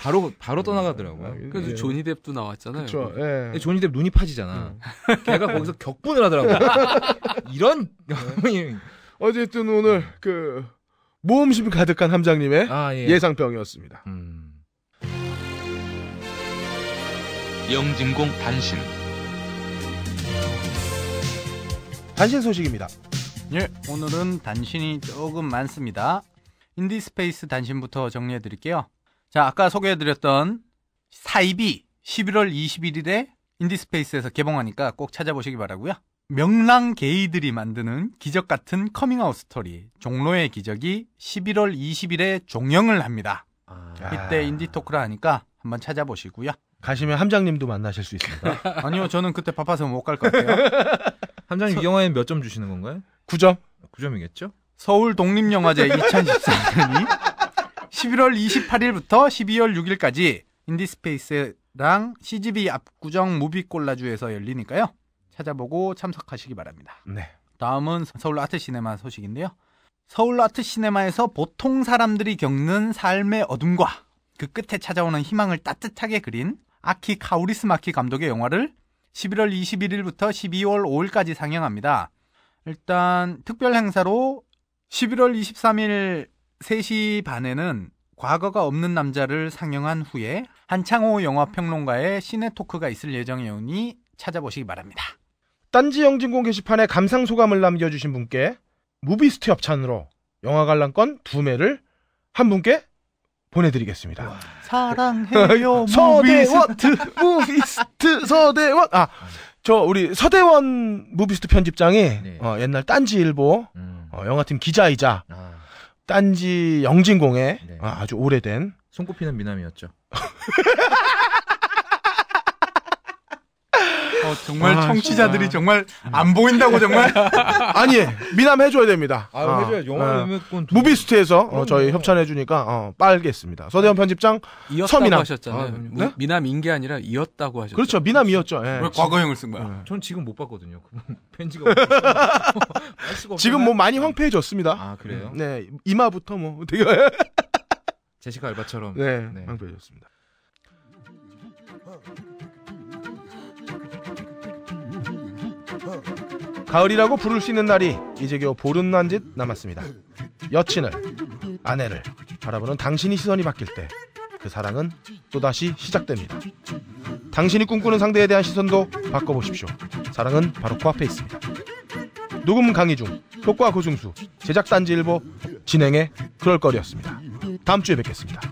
바로 바로 떠나가더라고요. 아, 그래서 예. 조니 뎁도 나왔잖아요. 그쵸, 예. 조니 뎁 눈이 파지잖아. 음. 걔가 거기서 격분을 하더라고. 이런 네. 어쨌든 오늘 그 모험심이 가득한 함장님의 아, 예. 상병이었습니다 음. 영진공 단신 단신 소식입니다. 예, 오늘은 단신이 조금 많습니다. 인디스페이스 단신부터 정리해 드릴게요. 자, 아까 소개해드렸던 사이비 11월 21일에 인디스페이스에서 개봉하니까 꼭 찾아보시기 바라고요. 명랑 게이들이 만드는 기적 같은 커밍아웃 스토리 종로의 기적이 11월 20일에 종영을 합니다. 아... 이때 인디 토크라 하니까 한번 찾아보시고요. 가시면 함장님도 만나실 수 있습니다. 아니요, 저는 그때 바빠서 못 갈 것 같아요. 함장님 서... 이 영화에 몇 점 주시는 건가요? 9점. 9점이겠죠? 서울 독립영화제 2014년이 11월 28일부터 12월 6일까지 인디스페이스랑 CGV 압구정 무비콜라주에서 열리니까요. 찾아보고 참석하시기 바랍니다. 네. 다음은 서울 아트 시네마 소식인데요. 서울 아트 시네마에서 보통 사람들이 겪는 삶의 어둠과 그 끝에 찾아오는 희망을 따뜻하게 그린 아키 카우리스마키 감독의 영화를 11월 21일부터 12월 5일까지 상영합니다. 일단 특별 행사로 11월 23일 3시 반에는 과거가 없는 남자를 상영한 후에 한창호 영화평론가의 시네토크가 있을 예정이오니 찾아보시기 바랍니다. 딴지 영진공 게시판에 감상 소감을 남겨주신 분께 무비스트 협찬으로 영화 관람권 두 매를 한 분께 보내드리겠습니다. 와, 사랑해요 서대원 무비스트 서대원 아 저 우리 서대원 무비스트 편집장이 네. 어, 옛날 딴지일보 음. 어, 영화팀 기자이자 아. 딴지 영진공에 네. 아, 아주 오래된 손꼽히는 미남이었죠. 어, 정말 아, 청취자들이 진짜. 아. 정말 안 보인다고 정말 아니 미남 해줘야 됩니다. 아, 어, 아, 해줘야 영화 아. 음악권 도... 무비스트에서 어, 음. 저희 협찬해 주니까 어, 빨겠습니다. 서대원 편집장 이었다고 서미남. 하셨잖아요. 아, 네? 미남인 게 아니라 이었다고 하셨죠. 그렇죠. 미남이었죠. 예. 왜 과거형을 쓴 거야? 예. 지금 못 봤거든요. 편지가 지금 뭐 많이 황폐해졌습니다. 아 그래요? 네 이마부터 뭐 되게 제시카 알바처럼 네, 네. 황폐해졌습니다. 가을이라고 부를 수 있는 날이 이제 겨우 보름 난짓 남았습니다. 여친을, 아내를 바라보는 당신이 시선이 바뀔 때 그 사랑은 또다시 시작됩니다. 당신이 꿈꾸는 상대에 대한 시선도 바꿔보십시오. 사랑은 바로 코앞에 있습니다. 녹음 강의 중 효과 고중수 제작단지일보 진행의 그럴거리였습니다. 다음 주에 뵙겠습니다.